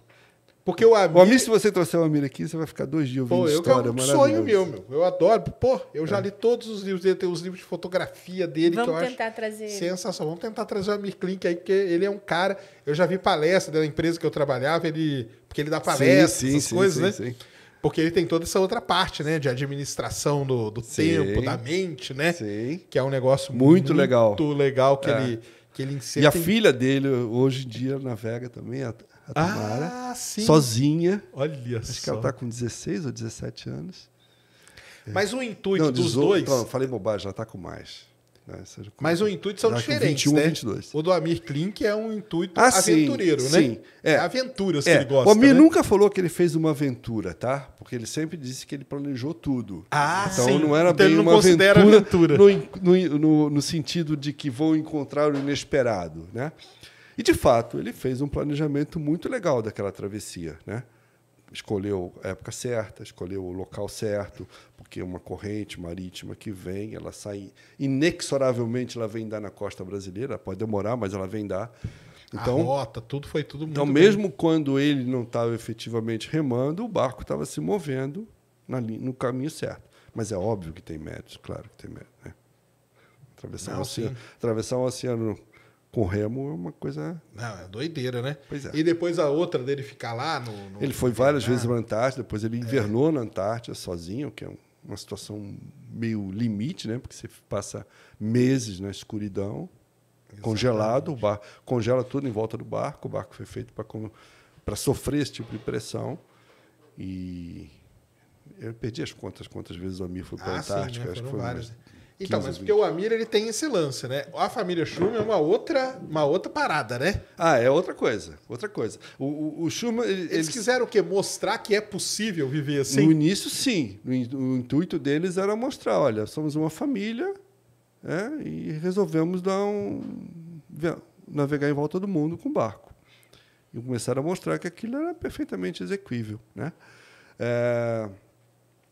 Porque o Amir... o Amir, se você trouxer o Amir aqui, você vai ficar dois dias ouvindo pô, eu, é história um sonho meu, meu. Eu adoro. Pô, eu já é. li todos os livros dele, tem os livros de fotografia dele Vamos que eu tentar acho trazer sensação. Vamos tentar trazer o Amir Klink aí, porque ele é um cara... Eu já vi palestra da empresa que eu trabalhava, ele... Porque ele dá palestra, sim, sim, essas sim, coisas, né? Sim, sim. Porque ele tem toda essa outra parte, né? De administração do, do tempo, da mente, né? Sim. Que é um negócio muito, muito legal. Muito legal que é. ele. Que ele e a filha dele, hoje em dia, navega também, a, a Tamara. Ah, sim. Sozinha. Olha Acho só. que ela está com 16 ou 17 anos. Mas o intuito Não, dos 18, dois. Não, falei bobagem, ela está com mais. Né? Mas o intuito são diferentes, 21, né? 22. O do Amir Klink é um intuito ah, aventureiro, sim, né? Sim. É. é aventuras é. ele gosta. O Amir né? nunca falou que ele fez uma aventura, tá? Porque ele sempre disse que ele planejou tudo. Ah, então sim. não era então bem ele não uma considera aventura, aventura. No, no, no sentido de que vão encontrar o inesperado, né? E de fato ele fez um planejamento muito legal daquela travessia, né? escolheu a época certa, escolheu o local certo, porque uma corrente marítima que vem, ela sai inexoravelmente, ela vem dar na costa brasileira, pode demorar, mas ela vem dar. Então, a rota, tudo foi tudo então, muito Então, mesmo bem. quando ele não estava efetivamente remando, o barco estava se movendo na, no caminho certo. Mas é óbvio que tem médios, claro que tem médios. Né? Atravessar, não, um oceano, atravessar um oceano com remo é uma coisa. Não, é doideira, né? Pois é. E depois a outra dele ficar lá no. no... Ele foi várias ah. vezes na Antártida, depois ele é. invernou é. na Antártida sozinho, que é uma situação meio limite, né? Porque você passa meses na escuridão, Exatamente. congelado, o barco congela tudo em volta do barco, o barco foi feito para sofrer esse tipo de pressão. E eu perdi as contas quantas vezes o Amir foi para a ah, Antártica. Sim, né? acho que foi várias. Uma... Né? Então, mas porque o Amir ele tem esse lance, né? A família Schumer é uma outra, uma outra parada, né? Ah, é outra coisa, outra coisa. O, o, o eles, eles, quiseram o quê? Mostrar que é possível viver assim. No início, sim. O intuito deles era mostrar, olha, somos uma família, né? E resolvemos dar um navegar em volta do mundo com barco. E começaram a mostrar que aquilo era perfeitamente exequível, né? É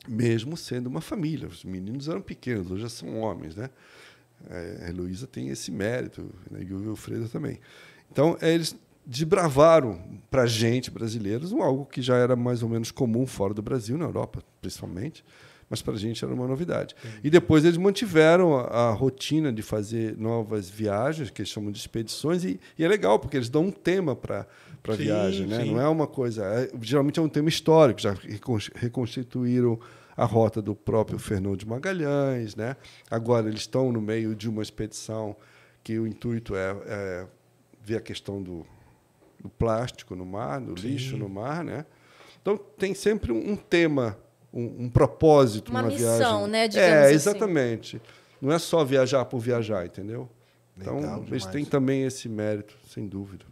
mesmo sendo uma família. Os meninos eram pequenos, hoje já são homens, né? É, a Heloísa tem esse mérito, né? e o Wilfredo também. Então, é, eles desbravaram para gente, brasileiros, algo que já era mais ou menos comum fora do Brasil, na Europa, principalmente, mas para a gente era uma novidade. E depois eles mantiveram a, a, rotina de fazer novas viagens, que eles chamam de expedições, e, e é legal, porque eles dão um tema para a viagem, né? não é uma coisa. É, geralmente é um tema histórico, já reconstituíram a rota do próprio Fernão de Magalhães, né? agora eles estão no meio de uma expedição que o intuito é, é ver a questão do, do, plástico no mar, do Sim. lixo no mar. Né? Então tem sempre um tema um, um propósito uma missão, viagem. Uma né? Digamos é, assim. exatamente. Não é só viajar por viajar, entendeu? então, eles têm também esse mérito, sem dúvida.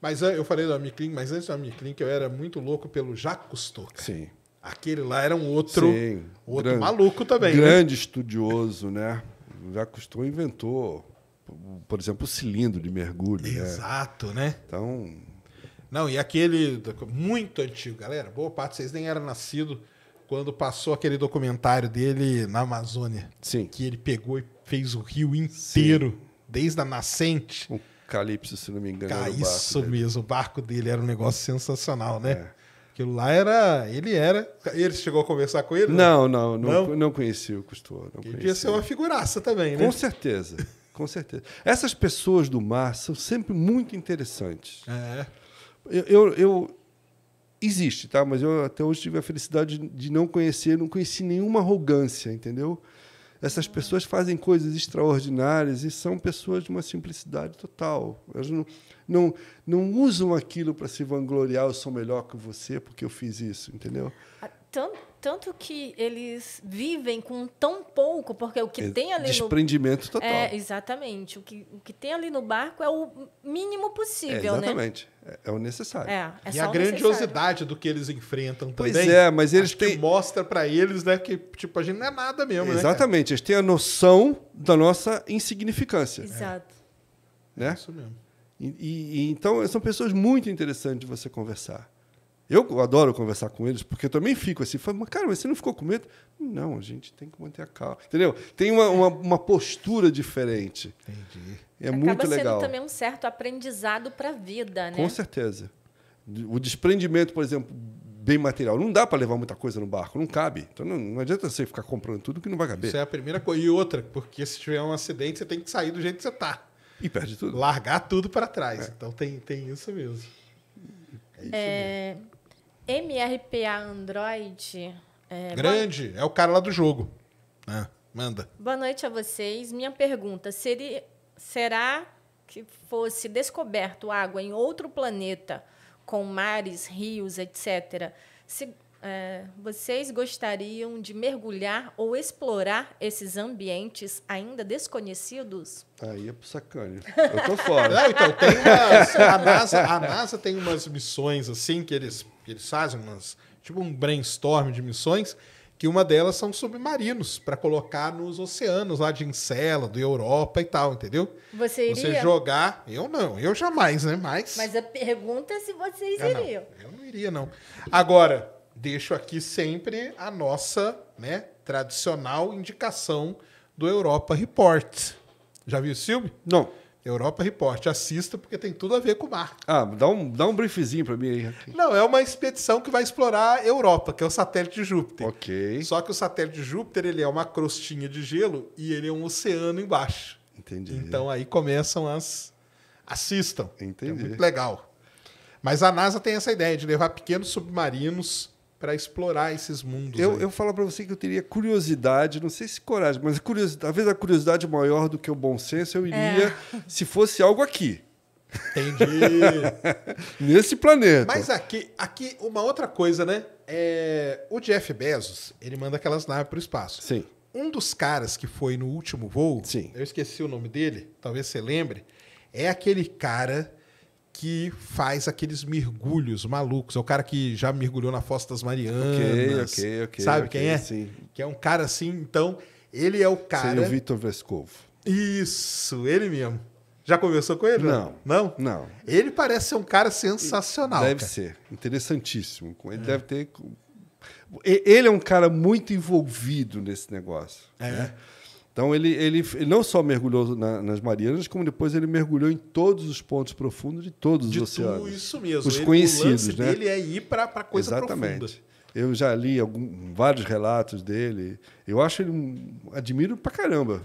Mas eu falei do Amiclin, mas antes do Amiclin, que eu era muito louco pelo Jacques Cousteau. Sim. Aquele lá era um outro, Sim, outro grande, maluco também. Né? Grande né? estudioso, né? O Jacques Cousteau inventou, por exemplo, o cilindro de mergulho. Né? Exato, né? né? Então. Não, e aquele muito antigo, galera. Boa parte de vocês nem eram nascidos quando passou aquele documentário dele na Amazônia. Sim. Que ele pegou e fez o rio inteiro, Sim. desde a nascente. O Calypso, se não me engano. Ah, isso dele. mesmo, o barco dele era um negócio sensacional, né? É. Aquilo lá era. Ele era. Ele chegou a conversar com ele? Né? Não, não, não, não, não conheci o Custódio. Não ele devia ser uma figuraça também, né? Com certeza, com certeza. Essas pessoas do mar são sempre muito interessantes. É. eu, eu, Existe, tá? Mas eu até hoje tive a felicidade de não conhecer, não conheci nenhuma arrogância, entendeu? Essas pessoas fazem coisas extraordinárias e são pessoas de uma simplicidade total. Elas não, não, não usam aquilo para se vangloriar, eu sou melhor que você porque eu fiz isso, entendeu? tanto, tanto que eles vivem com tão pouco, porque o que é, tem ali desprendimento no... total. É, exatamente. O que, o que tem ali no barco é o mínimo possível, é, né? exatamente. Né? É, é, o necessário. É, é e a grandiosidade do que eles enfrentam pois também. Pois é, mas eles têm... mostra para eles, né, que tipo, a gente não é nada mesmo, né, Exatamente. Né, eles têm a noção da nossa insignificância. Exato. Né? Isso mesmo. E, e, então, são pessoas muito interessantes de você conversar. Eu adoro conversar com eles, porque eu também fico assim, falo, mas cara, mas você não ficou com medo? Não, a gente tem que manter a calma. Entendeu? Tem uma, uma, uma postura diferente. Entendi. É Acaba muito legal. Acaba sendo também um certo aprendizado para a vida, né? Com certeza. O desprendimento, por exemplo, bem material. Não dá para levar muita coisa no barco, não cabe. Então não, não, adianta você ficar comprando tudo que não vai caber. Isso é a primeira coisa. E outra, porque se tiver um acidente, você tem que sair do jeito que você tá. E perde tudo. Largar tudo para trás. É. Então tem, tem isso mesmo. É, isso é... mesmo. MRPA Android. É, Grande, boa... é o cara lá do jogo. É, manda. Boa noite a vocês. Minha pergunta: seria, será que fosse descoberto água em outro planeta, com mares, rios, etc., se, é, vocês gostariam de mergulhar ou explorar esses ambientes ainda desconhecidos? Tá aí é pro sacane. Eu tô fora. então, tem a, NASA, a NASA tem umas missões assim que eles eles fazem umas, tipo um brainstorm de missões, que uma delas são submarinos para colocar nos oceanos lá de Encela do Europa e tal, entendeu? Você iria? Você jogar, eu não, eu jamais, né? Mas Mas a pergunta é se vocês ah, iriam. eu não iria não. Agora, deixo aqui sempre a nossa, né, tradicional indicação do Europa Report. Já viu o filme? Não. Europa Report. Assista, porque tem tudo a ver com o mar. Ah, dá um, dá um briefzinho para mim aí. Não, é uma expedição que vai explorar a Europa, que é o satélite de Júpiter. Ok. Só que o satélite de Júpiter ele é uma crostinha de gelo e ele é um oceano embaixo. Entendi. Então aí começam as. Assistam. Entendi. É muito legal. Mas a NASA tem essa ideia de levar pequenos submarinos para explorar esses mundos. Eu, eu falo para você que eu teria curiosidade, não sei se coragem, mas curiosidade, talvez a curiosidade maior do que o bom senso, eu iria é. se fosse algo aqui. Entendi. Nesse planeta. Mas aqui, aqui, uma outra coisa, né? É, o Jeff Bezos, ele manda aquelas naves para o espaço. Sim. Um dos caras que foi no último voo, Sim. eu esqueci o nome dele, talvez você lembre, é aquele cara que faz aqueles mergulhos malucos. É o cara que já mergulhou na Fossa das Marianas. Ok, ok, ok. Sabe okay, quem é? Sim. Que é um cara assim, então, ele é o cara. Seria o Vitor Vescovo. Isso, ele mesmo. Já conversou com ele? Não. Não? Não. Ele parece ser um cara sensacional. Deve cara. ser. Interessantíssimo. Ele é. deve ter. Ele é um cara muito envolvido nesse negócio. É. Né? Então ele, ele, ele não só mergulhou na, nas Marianas, como depois ele mergulhou em todos os pontos profundos de todos de os oceanos. Tudo isso mesmo. Os ele, conhecidos, né? Ele é ir para coisa Exatamente. profunda. Eu já li algum, vários relatos dele. Eu acho ele um, admiro pra caramba.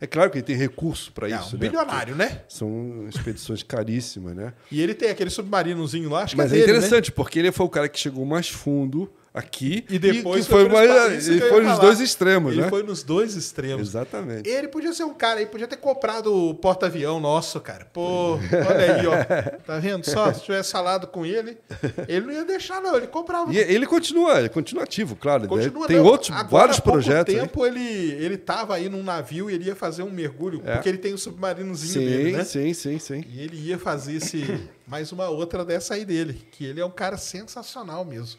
É claro que ele tem recurso para isso. um né? bilionário, né? né? São expedições caríssimas, né? E ele tem aquele submarinozinho lá, acho que Mas é, Mas é né? interessante, né? porque ele foi o cara que chegou mais fundo aqui. E depois e foi, foi, mais, foi nos dois extremos, ele né? foi nos dois extremos. Exatamente. Ele podia ser um cara, ele podia ter comprado o porta-avião nosso, cara. Pô, olha aí, ó. Tá vendo só? Se tivesse falado com ele, ele não ia deixar, não. Ele comprava. E ele continua, ele continua ativo, claro. Continua, tem não, outros, agora, vários há pouco projetos. tempo aí. ele, ele tava aí num navio e ele ia fazer um mergulho, é. porque ele tem um submarinozinho sim, dele, né? Sim, sim, sim. E ele ia fazer esse, mais uma outra dessa aí dele, que ele é um cara sensacional mesmo.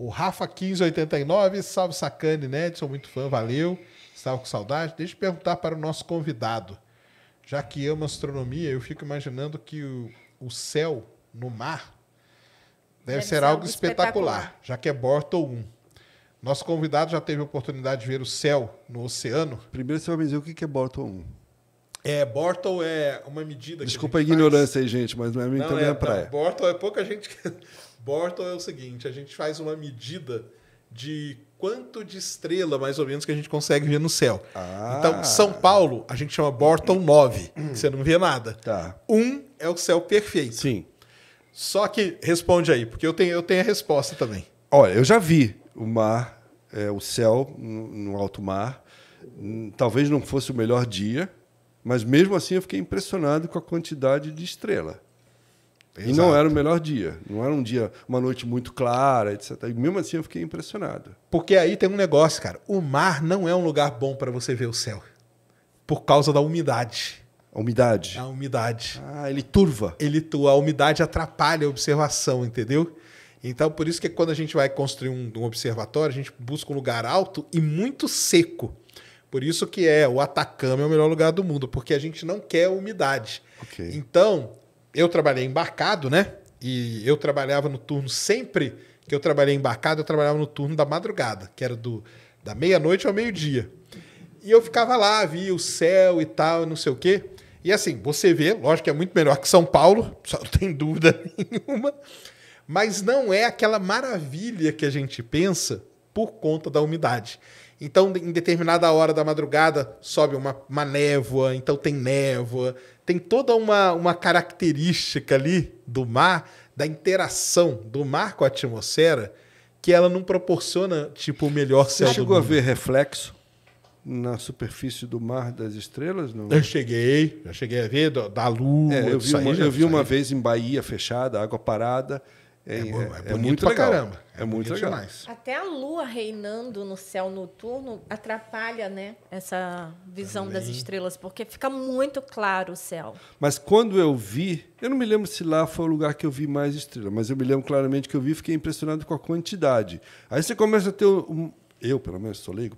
O Rafa1589, salve Sacane, né? Sou muito fã, valeu. Estava com saudade. Deixa eu perguntar para o nosso convidado. Já que amo astronomia, eu fico imaginando que o, o céu no mar deve, deve ser, ser, algo espetacular, espetacular, já que é Bortle 1. Nosso convidado já teve a oportunidade de ver o céu no oceano. Primeiro você vai me dizer o que é Bortle 1. É, Bortle é uma medida. Desculpa a, a ignorância faz. aí, gente, mas não é minha não, também então é, a é, praia. Tá, Bortle é pouca gente que. Bortle é o seguinte: a gente faz uma medida de quanto de estrela, mais ou menos, que a gente consegue ver no céu. Ah. Então, São Paulo, a gente chama Bortle 9, que você não vê nada. Tá. Um é o céu perfeito. Sim. Só que, responde aí, porque eu tenho, eu tenho a resposta também. Olha, eu já vi o mar, é, o céu no, no alto mar. Hum, talvez não fosse o melhor dia, mas mesmo assim eu fiquei impressionado com a quantidade de estrela. Exato. E não era o melhor dia. Não era um dia, uma noite muito clara, etc. E mesmo assim eu fiquei impressionado. Porque aí tem um negócio, cara. O mar não é um lugar bom para você ver o céu. Por causa da umidade. A umidade. A umidade. Ah, ele turva. Ele turva. A umidade atrapalha a observação, entendeu? Então, por isso que quando a gente vai construir um, um observatório, a gente busca um lugar alto e muito seco. Por isso que é o Atacama é o melhor lugar do mundo, porque a gente não quer umidade. Okay. Então, eu trabalhei embarcado, né? E eu trabalhava no turno sempre que eu trabalhei embarcado, eu trabalhava no turno da madrugada, que era do da meia-noite ao meio-dia. E eu ficava lá, via o céu e tal, não sei o quê. E assim, você vê, lógico que é muito melhor que São Paulo, só não tem dúvida nenhuma, mas não é aquela maravilha que a gente pensa por conta da umidade. Então, em determinada hora da madrugada, sobe uma, uma névoa, então tem névoa, tem toda uma, uma característica ali do mar, da interação do mar com a atmosfera, que ela não proporciona tipo o melhor céu. Você chegou a ver reflexo na superfície do mar das estrelas? Não? Eu cheguei, já cheguei a ver da, lua. É, eu vi, uma, eu vi uma, vez em Bahia fechada, água parada, é é, é, é, é, é muito pra legal. caramba. É, muito legal. Demais. Até a lua reinando no céu noturno atrapalha, né? Essa visão Também. das estrelas, porque fica muito claro o céu. Mas quando eu vi, eu não me lembro se lá foi o lugar que eu vi mais estrelas, mas eu me lembro claramente que eu vi e fiquei impressionado com a quantidade. Aí você começa a ter. Um, eu, pelo menos, sou leigo,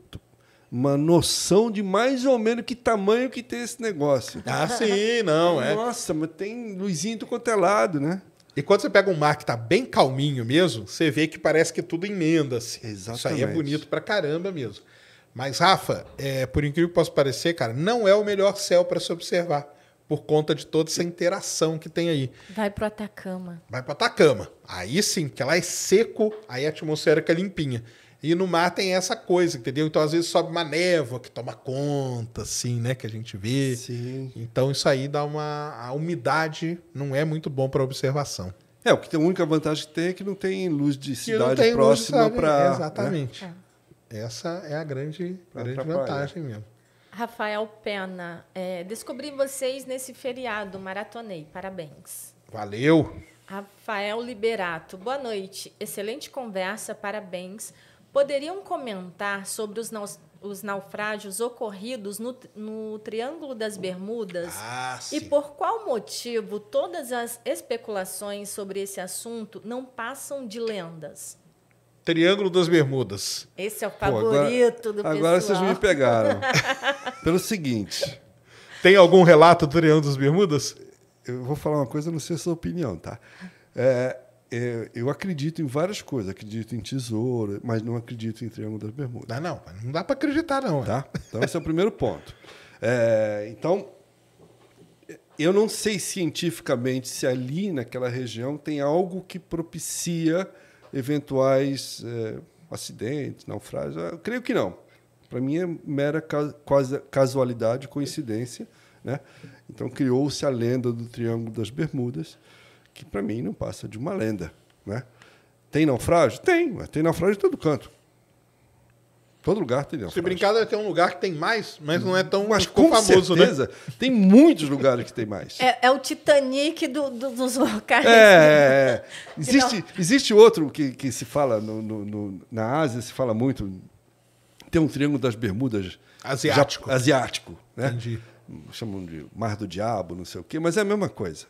uma noção de mais ou menos que tamanho que tem esse negócio. Ah, sim, não, é. Nossa, mas tem luzinha do quanto é lado, né? E quando você pega um mar que tá bem calminho mesmo, você vê que parece que tudo emenda-se. Assim. Exatamente. Isso aí é bonito pra caramba mesmo. Mas, Rafa, é, por incrível que possa parecer, cara, não é o melhor céu para se observar. Por conta de toda essa interação que tem aí. Vai pro Atacama. Vai pro Atacama. Aí sim, porque lá é seco, aí a atmosfera é limpinha. E no mar tem essa coisa, entendeu? Então, às vezes, sobe uma névoa que toma conta, assim, né? Que a gente vê. Sim. Então, isso aí dá uma. A umidade não é muito bom para observação. É, o que tem, a única vantagem que tem é que não tem luz de cidade próxima para. Né? Exatamente. Né? É. Essa é a grande, grande vantagem mesmo. Rafael Pena, é, descobri vocês nesse feriado, maratonei, parabéns. Valeu! Rafael Liberato, boa noite, excelente conversa, parabéns poderiam comentar sobre os, naus, os naufrágios ocorridos no, no, Triângulo das Bermudas? Ah, sim. E por qual motivo todas as especulações sobre esse assunto não passam de lendas? Triângulo das Bermudas. Esse é o favorito Pô, agora, do pessoal. Agora vocês me pegaram. Pelo seguinte. Tem algum relato do Triângulo das Bermudas? Eu vou falar uma coisa, não sei a sua opinião, tá? É, é, eu acredito em várias coisas. Acredito em tesoura, mas não acredito em Triângulo das Bermudas. Dá não, não dá para acreditar, não. Tá? Então, esse é o primeiro ponto. É, então, eu não sei cientificamente se ali, naquela região, tem algo que propicia eventuais é, acidentes, naufrágios. Eu creio que não. Para mim é mera casualidade, coincidência. Né? Então criou-se a lenda do Triângulo das Bermudas que para mim não passa de uma lenda. Né? Tem naufrágio? Tem, mas tem naufrágio em todo canto. Todo lugar tem naufrágio. Se brincar, deve ter um lugar que tem mais, mas não é tão mas com famoso, né? certeza, né? Tem muitos lugares que tem mais. É, é o Titanic do, do, dos locais. É, né? é. é. Existe, existe outro que, que se fala no, no, no, na Ásia, se fala muito. Tem um Triângulo das Bermudas. Asiático. Já, asiático, né? Entendi. Chamam de Mar do Diabo, não sei o quê, mas é a mesma coisa.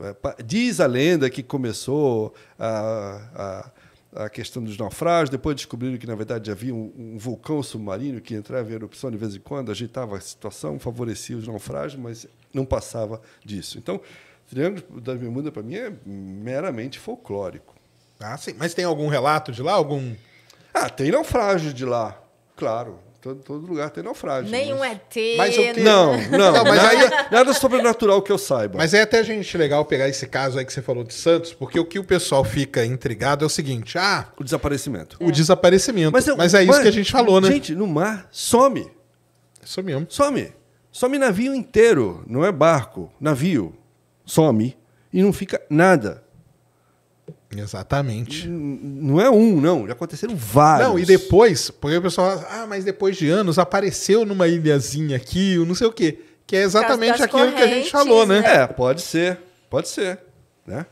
É, diz a lenda que começou a, a, a questão dos naufrágios, depois descobriram que, na verdade, havia um, um, vulcão submarino que entrava em erupção de vez em quando, agitava a situação, favorecia os naufrágios, mas não passava disso. Então, Triângulo da Bermuda, para mim, é meramente folclórico. Ah, sim. Mas tem algum relato de lá? Algum... Ah, tem naufrágio de lá, claro. Todo, todo lugar tem naufrágio. Nenhum mas... é ter. Mas o que... Não, não. não mas é aí, é, nada é sobrenatural que eu saiba. Mas é até gente legal pegar esse caso aí que você falou de Santos, porque o que o pessoal fica intrigado é o seguinte: ah. O desaparecimento. O desaparecimento. Mas, eu, mas é isso mas, que a gente falou, né? Gente, no mar, some. Some. Some. Some navio inteiro, não é barco. Navio. Some. E não fica nada. Exatamente. Não é um, não. Já aconteceram vários. Não, e depois, porque o pessoal fala, ah, mas depois de anos apareceu numa ilhazinha aqui, não sei o quê. Que é exatamente aquilo que a gente falou, né? né? É, pode ser. Pode ser. Né?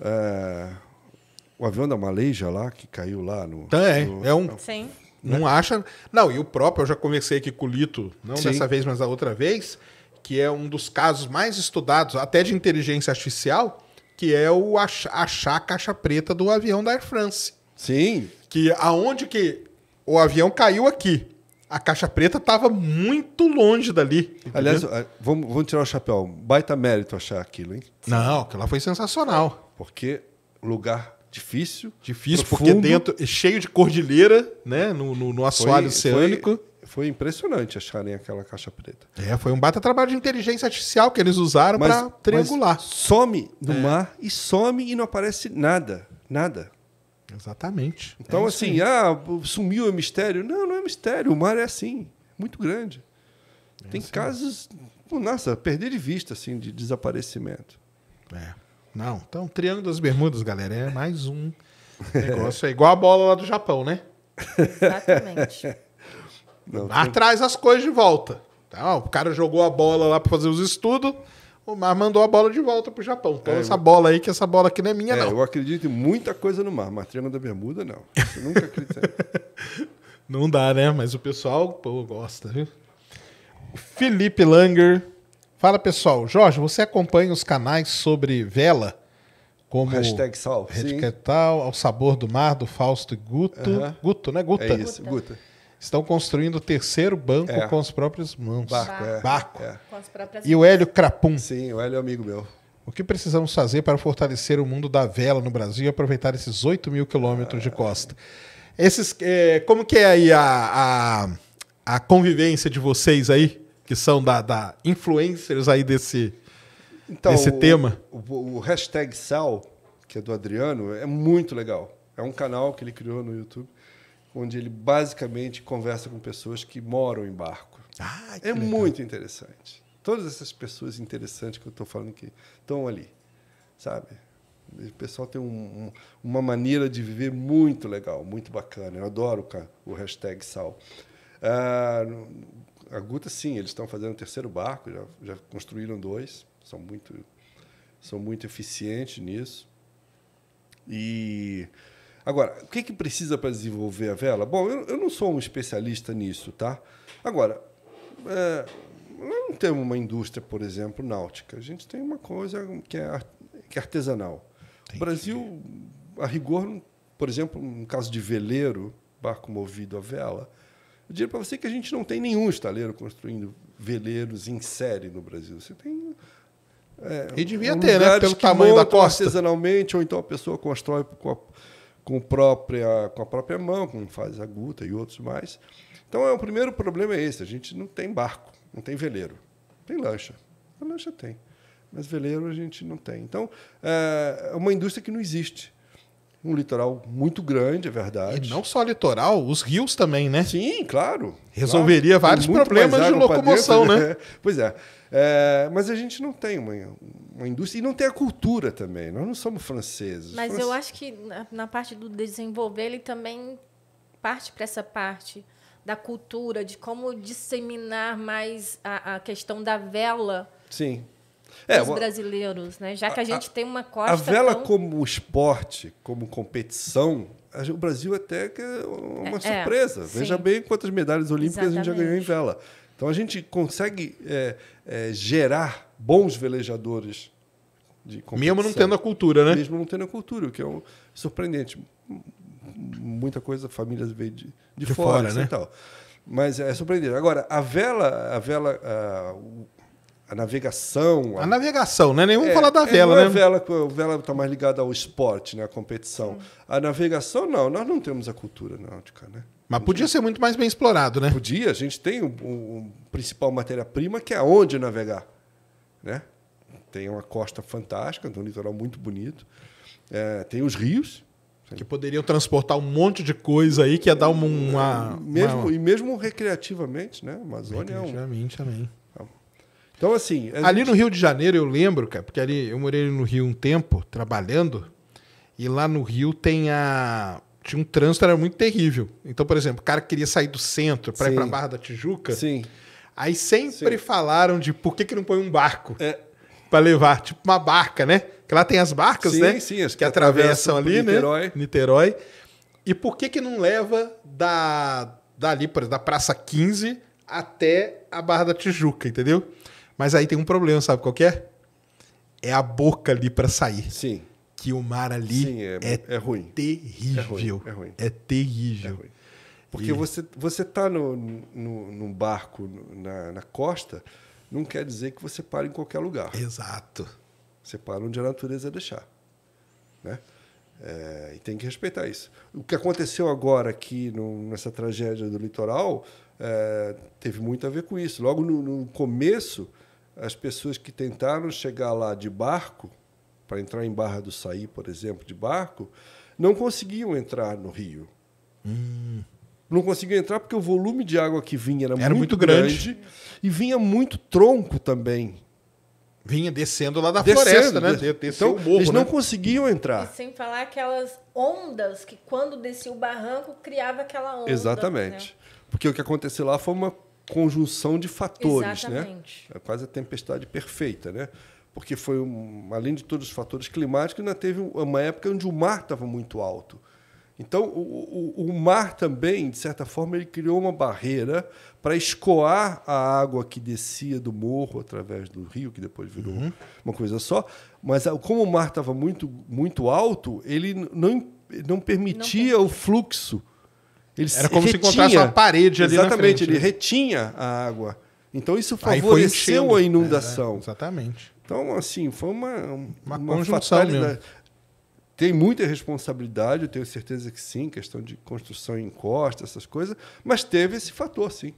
É... O avião da Maleja lá, que caiu lá no. Tá, é, no... é um. Sim. Não né? acha. Não, e o próprio, eu já conversei aqui com o Lito, não Sim. dessa vez, mas da outra vez, que é um dos casos mais estudados, até de inteligência artificial que é o achar a caixa preta do avião da Air France. Sim. Que aonde que o avião caiu aqui. A caixa preta estava muito longe dali. Entendeu? Aliás, eh, vamos, vamos, tirar o chapéu. Baita mérito achar aquilo, hein? Não, aquilo lá foi sensacional. Porque lugar difícil. Difícil, profundo. porque dentro, cheio de cordilheira, né? No, no, no assoalho foi, oceânico. Foi foi impressionante acharem aquela caixa preta. É, foi um baita trabalho de inteligência artificial que eles usaram para triangular. Mas some no é. mar e some e não aparece nada. Nada. Exatamente. Então, é assim, ah, sumiu é mistério. Não, não é mistério. O mar é assim, muito grande. É Tem assim. casos, nossa, perder de vista, assim, de desaparecimento. É. Não, então, Triângulo das Bermudas, galera, é mais um é. negócio. É igual a bola lá do Japão, né? Exatamente. Não, mar tem... traz as coisas de volta. Então, o cara jogou a bola lá para fazer os estudos, o mar mandou a bola de volta pro Japão. Então, é, essa eu... bola aí, que essa bola aqui não é minha, é, não. Eu acredito em muita coisa no mar, mas da bermuda, não. Eu nunca acredito. não dá, né? Mas o pessoal, pô, gosta, viu? Felipe Langer. Fala, pessoal. Jorge, você acompanha os canais sobre vela? Como hashtag sal. Hashtag tal, ao sabor do mar, do Fausto e Guto. Uhum. Guto, né? Guta. É isso, Guta. Guta estão construindo o terceiro banco é. com os próprios mãos. Barco. É. Barco. É. E o Hélio Crapum. Sim, o Hélio é amigo meu. O que precisamos fazer para fortalecer o mundo da vela no Brasil e aproveitar esses 8 mil quilômetros de costa? Esses, é, como que é aí a, a, a, convivência de vocês aí, que são da, da influencers aí desse, então, desse o, tema? O, o hashtag Sal, que é do Adriano, é muito legal. É um canal que ele criou no YouTube onde ele basicamente conversa com pessoas que moram em barco. Ah, é legal. muito interessante. Todas essas pessoas interessantes que eu estou falando que estão ali, sabe? O pessoal tem um, um, uma maneira de viver muito legal, muito bacana. Eu adoro o, o hashtag sal. Ah, a Guta, sim, eles estão fazendo o terceiro barco, já, já construíram dois, são muito, são muito eficientes nisso. E Agora, o que, que precisa para desenvolver a vela? Bom, eu, eu, não sou um especialista nisso, tá? Agora, é, nós não temos uma indústria, por exemplo, náutica. A gente tem uma coisa que é, que é artesanal. o Brasil, a rigor, por exemplo, no caso de veleiro, barco movido a vela, eu diria para você que a gente não tem nenhum estaleiro construindo veleiros em série no Brasil. Você tem é, e devia ter, né? Pelo tamanho da costa. Artesanalmente, ou então a pessoa constrói com a, com, própria, com a própria mão, como faz a Guta e outros mais. Então, é, o primeiro problema é esse: a gente não tem barco, não tem veleiro. Tem lancha. A lancha tem. Mas veleiro a gente não tem. Então, é, é uma indústria que não existe um litoral muito grande, é verdade. E não só litoral, os rios também, né? Sim, claro. Resolveria claro. vários problemas de locomoção, dentro, né? né? Pois é. é. Mas a gente não tem uma, uma indústria e não tem a cultura também. Nós não somos franceses. Mas eu acho que na parte do desenvolver, ele também parte para essa parte da cultura, de como disseminar mais a, a questão da vela. Sim é, os brasileiros, né? Já que a, a gente tem uma costa. A vela tão... como esporte, como competição, o Brasil até que é uma é, é surpresa. É, Veja sim. bem quantas medalhas olímpicas Exatamente. a gente já ganhou em vela. Então a gente consegue é, é, gerar bons velejadores de competição. Mesmo não tendo a cultura, né? Mesmo não tendo a cultura, o que é um surpreendente. Muita coisa, famílias vêm de, de, de fora, fora assim, né? Mas é surpreendente. Agora, a vela, a vela, a navegação. A, a, navegação, né? nenhum fala é, falar da é, vela, não é né? A vela, o vela está mais ligada ao esporte, né? A competição. Hum. A navegação, não. Nós não temos a cultura náutica, né? Mas podia ser muito mais bem explorado, né? Podia. A gente tem o, o principal matéria-prima, que é onde navegar, né? Tem uma costa fantástica, tem um litoral muito bonito. É, tem os rios, que poderiam transportar um monte de coisa aí que ia dar uma. uma, mesmo, uma... E mesmo recreativamente, né? A Amazônia recreativamente, é um, amém. Então, assim. Ali no Rio de Janeiro, eu lembro, cara, porque ali eu morei no Rio um tempo, trabalhando, e lá no Rio tem a. Tinha um trânsito, era muito terrível. Então, por exemplo, o cara queria sair do centro para ir para Barra da Tijuca. Sim. Aí sempre Sim. falaram de por que, que não põe um barco é. para levar, tipo uma barca, né? Que lá tem as barcas, sim, né? Sim, as que, que atravessam, atravessam ali, né? Niterói. né? Niterói. E por que que não leva da dali, por exemplo, da Praça 15 até a Barra da Tijuca, entendeu? Mas aí tem um problema, sabe qual é? É a boca ali para sair. Sim. Que o mar ali Sim, é, é, é, ruim. Terrível. É ruim. É, ruim. é terrível. É ruim. Porque e... você, você tá no, no, num barco na, na costa, não quer dizer que você para em qualquer lugar. Exato. Você para onde a natureza deixar. Né? É, e tem que respeitar isso. O que aconteceu agora aqui no, nessa tragédia do litoral é, teve muito a ver com isso. Logo no, no começo, as pessoas que tentaram chegar lá de barco, para entrar em Barra do Saí, por exemplo, de barco, não conseguiam entrar no rio. Hum. Não conseguiam entrar porque o volume de água que vinha era, era muito, muito grande. grande. e vinha muito tronco também. Vinha descendo lá da descendo, floresta, né? Desceu então, morro, eles não né? conseguiam entrar. E sem falar aquelas ondas que, quando descia o barranco, criava aquela onda. Exatamente. Né? Porque o que aconteceu lá foi uma conjunção de fatores, né? Exatamente. né? É quase a tempestade perfeita, né? Porque foi um, além de todos os fatores climáticos, ainda teve uma época onde o mar estava muito alto. Então, o, o, o, mar também, de certa forma, ele criou uma barreira para escoar a água que descia do morro através do rio, que depois virou uhum. uma coisa só. Mas, ah, como o mar estava muito, muito alto, ele não, não permitia não o fluxo ele Era como retinha. se encontrasse uma parede ali Exatamente, na frente. ele né? retinha a água. Então isso favoreceu a é, inundação. É, exatamente. Então, assim, foi uma, uma, uma conjunção mesmo. Tem muita responsabilidade, eu tenho certeza que sim, questão de construção em costa, essas coisas, mas teve esse fator, sim.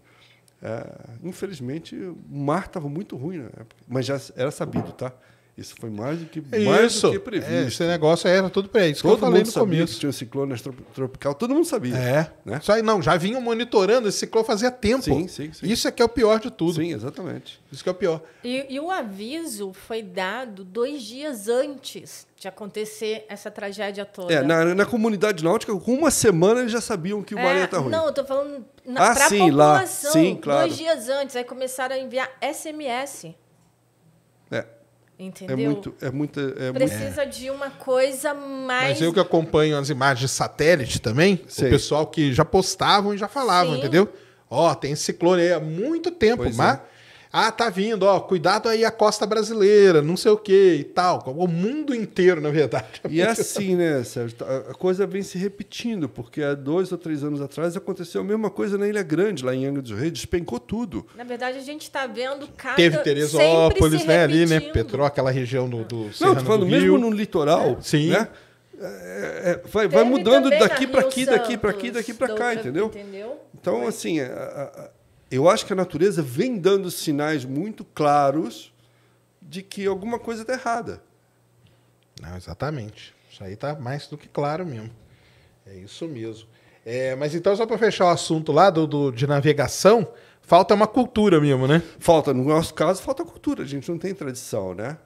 É, infelizmente, o mar estava muito ruim na época, mas já era sabido, tá? Isso foi mais do que, é mais isso. do que previsto. É, esse negócio era tudo previsto. Todo que eu falei no sabia começo. que tinha um ciclone tropical, todo mundo sabia. É. Né? Só, não, já vinham monitorando esse ciclone fazia tempo. Sim, sim, sim. Isso é que é o pior de tudo. Sim, exatamente. Isso que é o pior. E, e o aviso foi dado dois dias antes de acontecer essa tragédia toda. É, na, na comunidade náutica, com uma semana eles já sabiam que o é, mar ia estar tá ruim. Não, eu tô falando na, ah, pra sim, população. Lá. Sim, claro. Dois dias antes, aí começaram a enviar SMS. Entendeu? É muito, é muita, é Precisa muito... de uma coisa mais. Mas eu que acompanho as imagens satélite também, Sei. o pessoal que já postavam e já falavam, Sim. entendeu? Ó, oh, tem ciclone aí há muito tempo, pois mas é. Ah, tá vindo, ó, cuidado aí a costa brasileira, não sei o quê e tal. O mundo inteiro, na verdade. É e é assim, né, Sérgio? Tá, a coisa vem se repetindo, porque há dois ou três anos atrás aconteceu a mesma coisa na Ilha Grande, lá em Angra dos Reis, despencou tudo. Na verdade, a gente tá vendo cada... Teve Teresópolis, né, ali, né, Petró, aquela região do, do Serrano Não, tô falando mesmo no litoral, é. Sim. né? É, é, é vai, vai, mudando daqui para aqui, daqui para aqui, daqui para cá, entendeu? entendeu? Então, assim, a, a, eu acho que a natureza vem dando sinais muito claros de que alguma coisa está errada. Não, exatamente. Isso aí está mais do que claro mesmo. É isso mesmo. É, mas então, só para fechar o assunto lá do, do, de navegação, falta uma cultura mesmo, né? Falta. No nosso caso, falta cultura. A gente não tem tradição, né?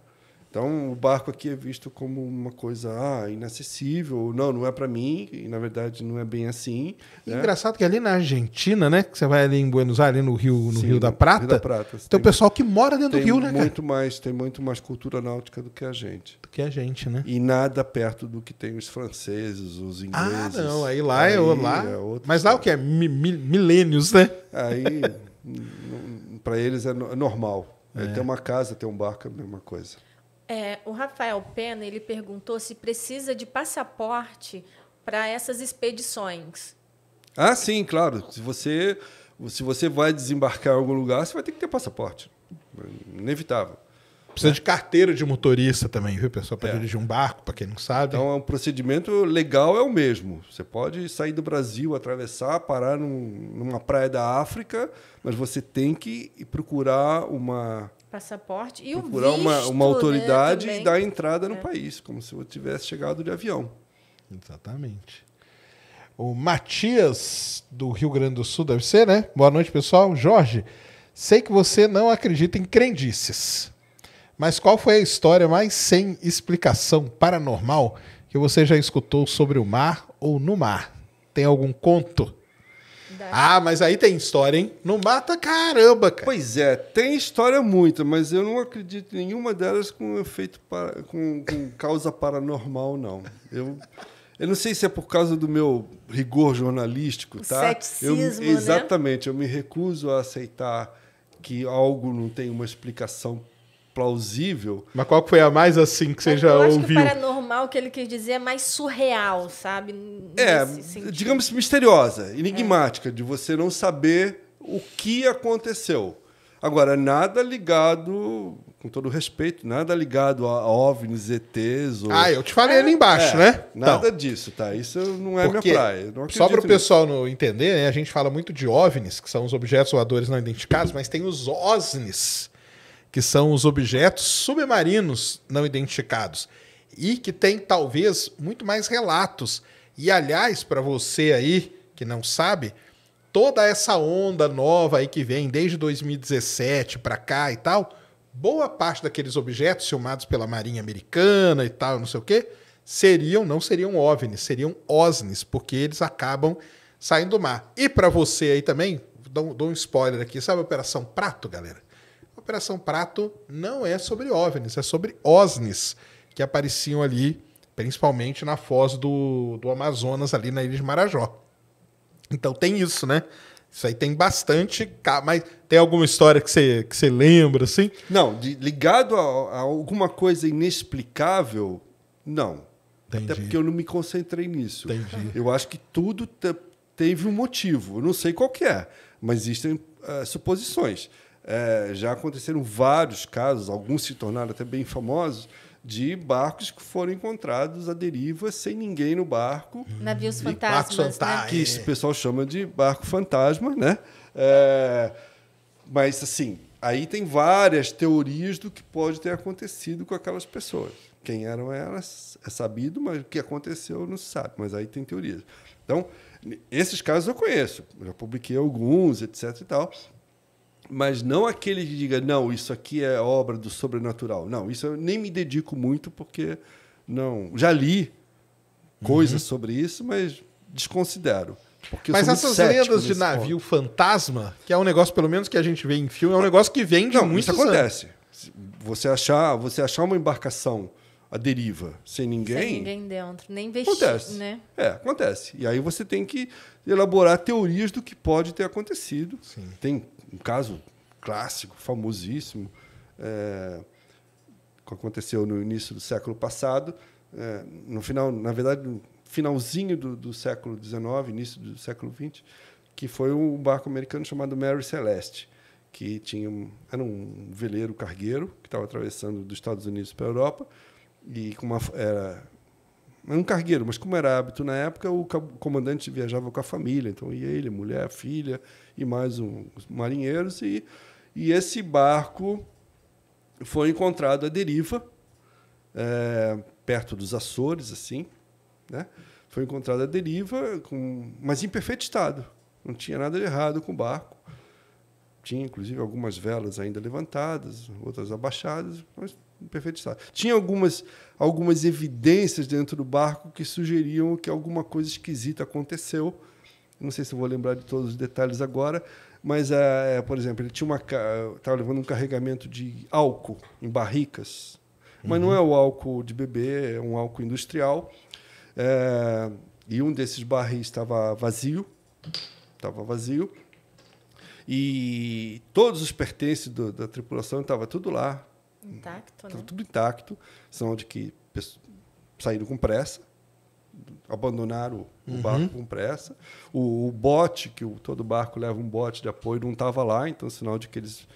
Então, o barco aqui é visto como uma coisa ah, inacessível, não, não é para mim, e na verdade não é bem assim. Né? Engraçado que ali na Argentina, né, que você vai ali em Buenos Aires, no Rio, no Sim, Rio da Prata, Rio da Prata tem o pessoal que mora dentro do rio, né? Muito cara? mais, tem muito mais cultura náutica do que a gente. Do que a gente, né? E nada perto do que tem os franceses, os ah, ingleses. Ah, não, aí lá é aí é lá. É mas lá cara. o que é mi, mi, milênios, né? Aí para eles é, é normal. É. Ter uma casa, ter um barco é a mesma coisa. É, o Rafael Pena ele perguntou se precisa de passaporte para essas expedições. Ah, sim, claro. Se você, se você vai desembarcar em algum lugar, você vai ter que ter passaporte. Inevitável. Precisa é. de carteira de motorista também, viu, pessoal? Para é. dirigir um barco, para quem não sabe. Então, o é um procedimento legal é o mesmo. Você pode sair do Brasil, atravessar, parar num, numa praia da África, mas você tem que procurar uma passaporte e procurar o visto, uma, uma né, autoridade né, e dar entrada é. no país, como se eu tivesse chegado de avião. Exatamente. O Matias, do Rio Grande do Sul, deve ser, né? Boa noite, pessoal. Jorge, sei que você não acredita em crendices, mas qual foi a história mais sem explicação paranormal que você já escutou sobre o mar ou no mar? Tem algum conto ah, mas aí tem história, hein? Não mata caramba, cara. Pois é, tem história muita, mas eu não acredito em nenhuma delas com efeito para, com, com causa paranormal, não. Eu, eu não sei se é por causa do meu rigor jornalístico, tá? Ceticismo, eu, né? exatamente, né? eu me recuso a aceitar que algo não tem uma explicação plausível. Mas qual foi a mais assim que você eu já eu acho ouviu? Que paranormal que ele quis dizer é mais surreal, sabe? É, Nesse é, digamos misteriosa, enigmática, é. de você não saber o que aconteceu. Agora, nada ligado, com todo respeito, nada ligado a OVNIs, ETs... Ou... Ah, eu te falei é. ali embaixo, é, né? Nada então, disso, tá? Isso não é minha praia. só para o pessoal não entender, né? a gente fala muito de OVNIs, que são os objetos voadores não identificados, mas tem os OSNIs, que são os objetos submarinos não identificados e que tem talvez muito mais relatos. E aliás, para você aí que não sabe, toda essa onda nova aí que vem desde 2017 para cá e tal, boa parte daqueles objetos filmados pela Marinha Americana e tal, não sei o quê, seriam, não seriam OVNIs, seriam OSNIs, porque eles acabam saindo do mar. E para você aí também, dou, dou um spoiler aqui, sabe a Operação Prato, galera? Operação Prato não é sobre OVNIs, é sobre OSNIs, que apareciam ali, principalmente na foz do, do Amazonas, ali na ilha de Marajó. Então tem isso, né? Isso aí tem bastante, mas tem alguma história que você, que você lembra, assim? Não, de, ligado a, a, alguma coisa inexplicável, não. Entendi. Até porque eu não me concentrei nisso. Entendi. Eu acho que tudo teve um motivo. Eu não sei qual que é, mas existem uh, suposições. É, já aconteceram vários casos, alguns se tornaram até bem famosos, de barcos que foram encontrados à deriva sem ninguém no barco. Navios fantasmas. Fanta né? Que o pessoal chama de barco fantasma, né? É, mas, assim, aí tem várias teorias do que pode ter acontecido com aquelas pessoas. Quem eram elas é sabido, mas o que aconteceu não se sabe. Mas aí tem teorias. Então, esses casos eu conheço. já publiquei alguns, etc e tal mas não aquele que diga, não, isso aqui é obra do sobrenatural. Não, isso eu nem me dedico muito porque não. Já li coisas uhum. sobre isso, mas desconsidero. mas essas lendas de navio ponto. fantasma, que é um negócio, pelo menos que a gente vê em filme, é um negócio que vem de não, muitos acontece. Anos. Você achar, você achar uma embarcação à deriva sem ninguém. Sem ninguém dentro, nem vestido acontece. né? É, acontece. E aí você tem que elaborar teorias do que pode ter acontecido. Sim. Tem um caso clássico, famosíssimo, é, que aconteceu no início do século passado, é, no final, na verdade, no finalzinho do, do século XIX, início do século XX, que foi um barco americano chamado Mary Celeste, que tinha um, era um veleiro cargueiro que estava atravessando dos Estados Unidos para a Europa e com uma era um cargueiro, mas como era hábito na época, o comandante viajava com a família, então ia ele, mulher, filha e mais um, os marinheiros e, e esse barco foi encontrado à deriva é, perto dos Açores, assim, né? Foi encontrado à deriva, com, mas em perfeito estado. Não tinha nada de errado com o barco. Tinha, inclusive, algumas velas ainda levantadas, outras abaixadas, mas em perfeito estado. Tinha algumas, algumas evidências dentro do barco que sugeriam que alguma coisa esquisita aconteceu. Não sei se vou lembrar de todos os detalhes agora, mas, é, é por exemplo, ele tinha uma estava levando um carregamento de álcool em barricas, mas uhum. não é uhum. o álcool de bebê, é um álcool industrial. É, e um desses barris estava vazio, estava vazio. E todos os pertences do, da tripulação estava tudo lá, Intacto, né? Tudo intacto. São de que saíram com pressa, abandonaram o uhum. barco com pressa. O, o bote, que o, todo barco leva um bote de apoio, não estava lá, então é sinal de que eles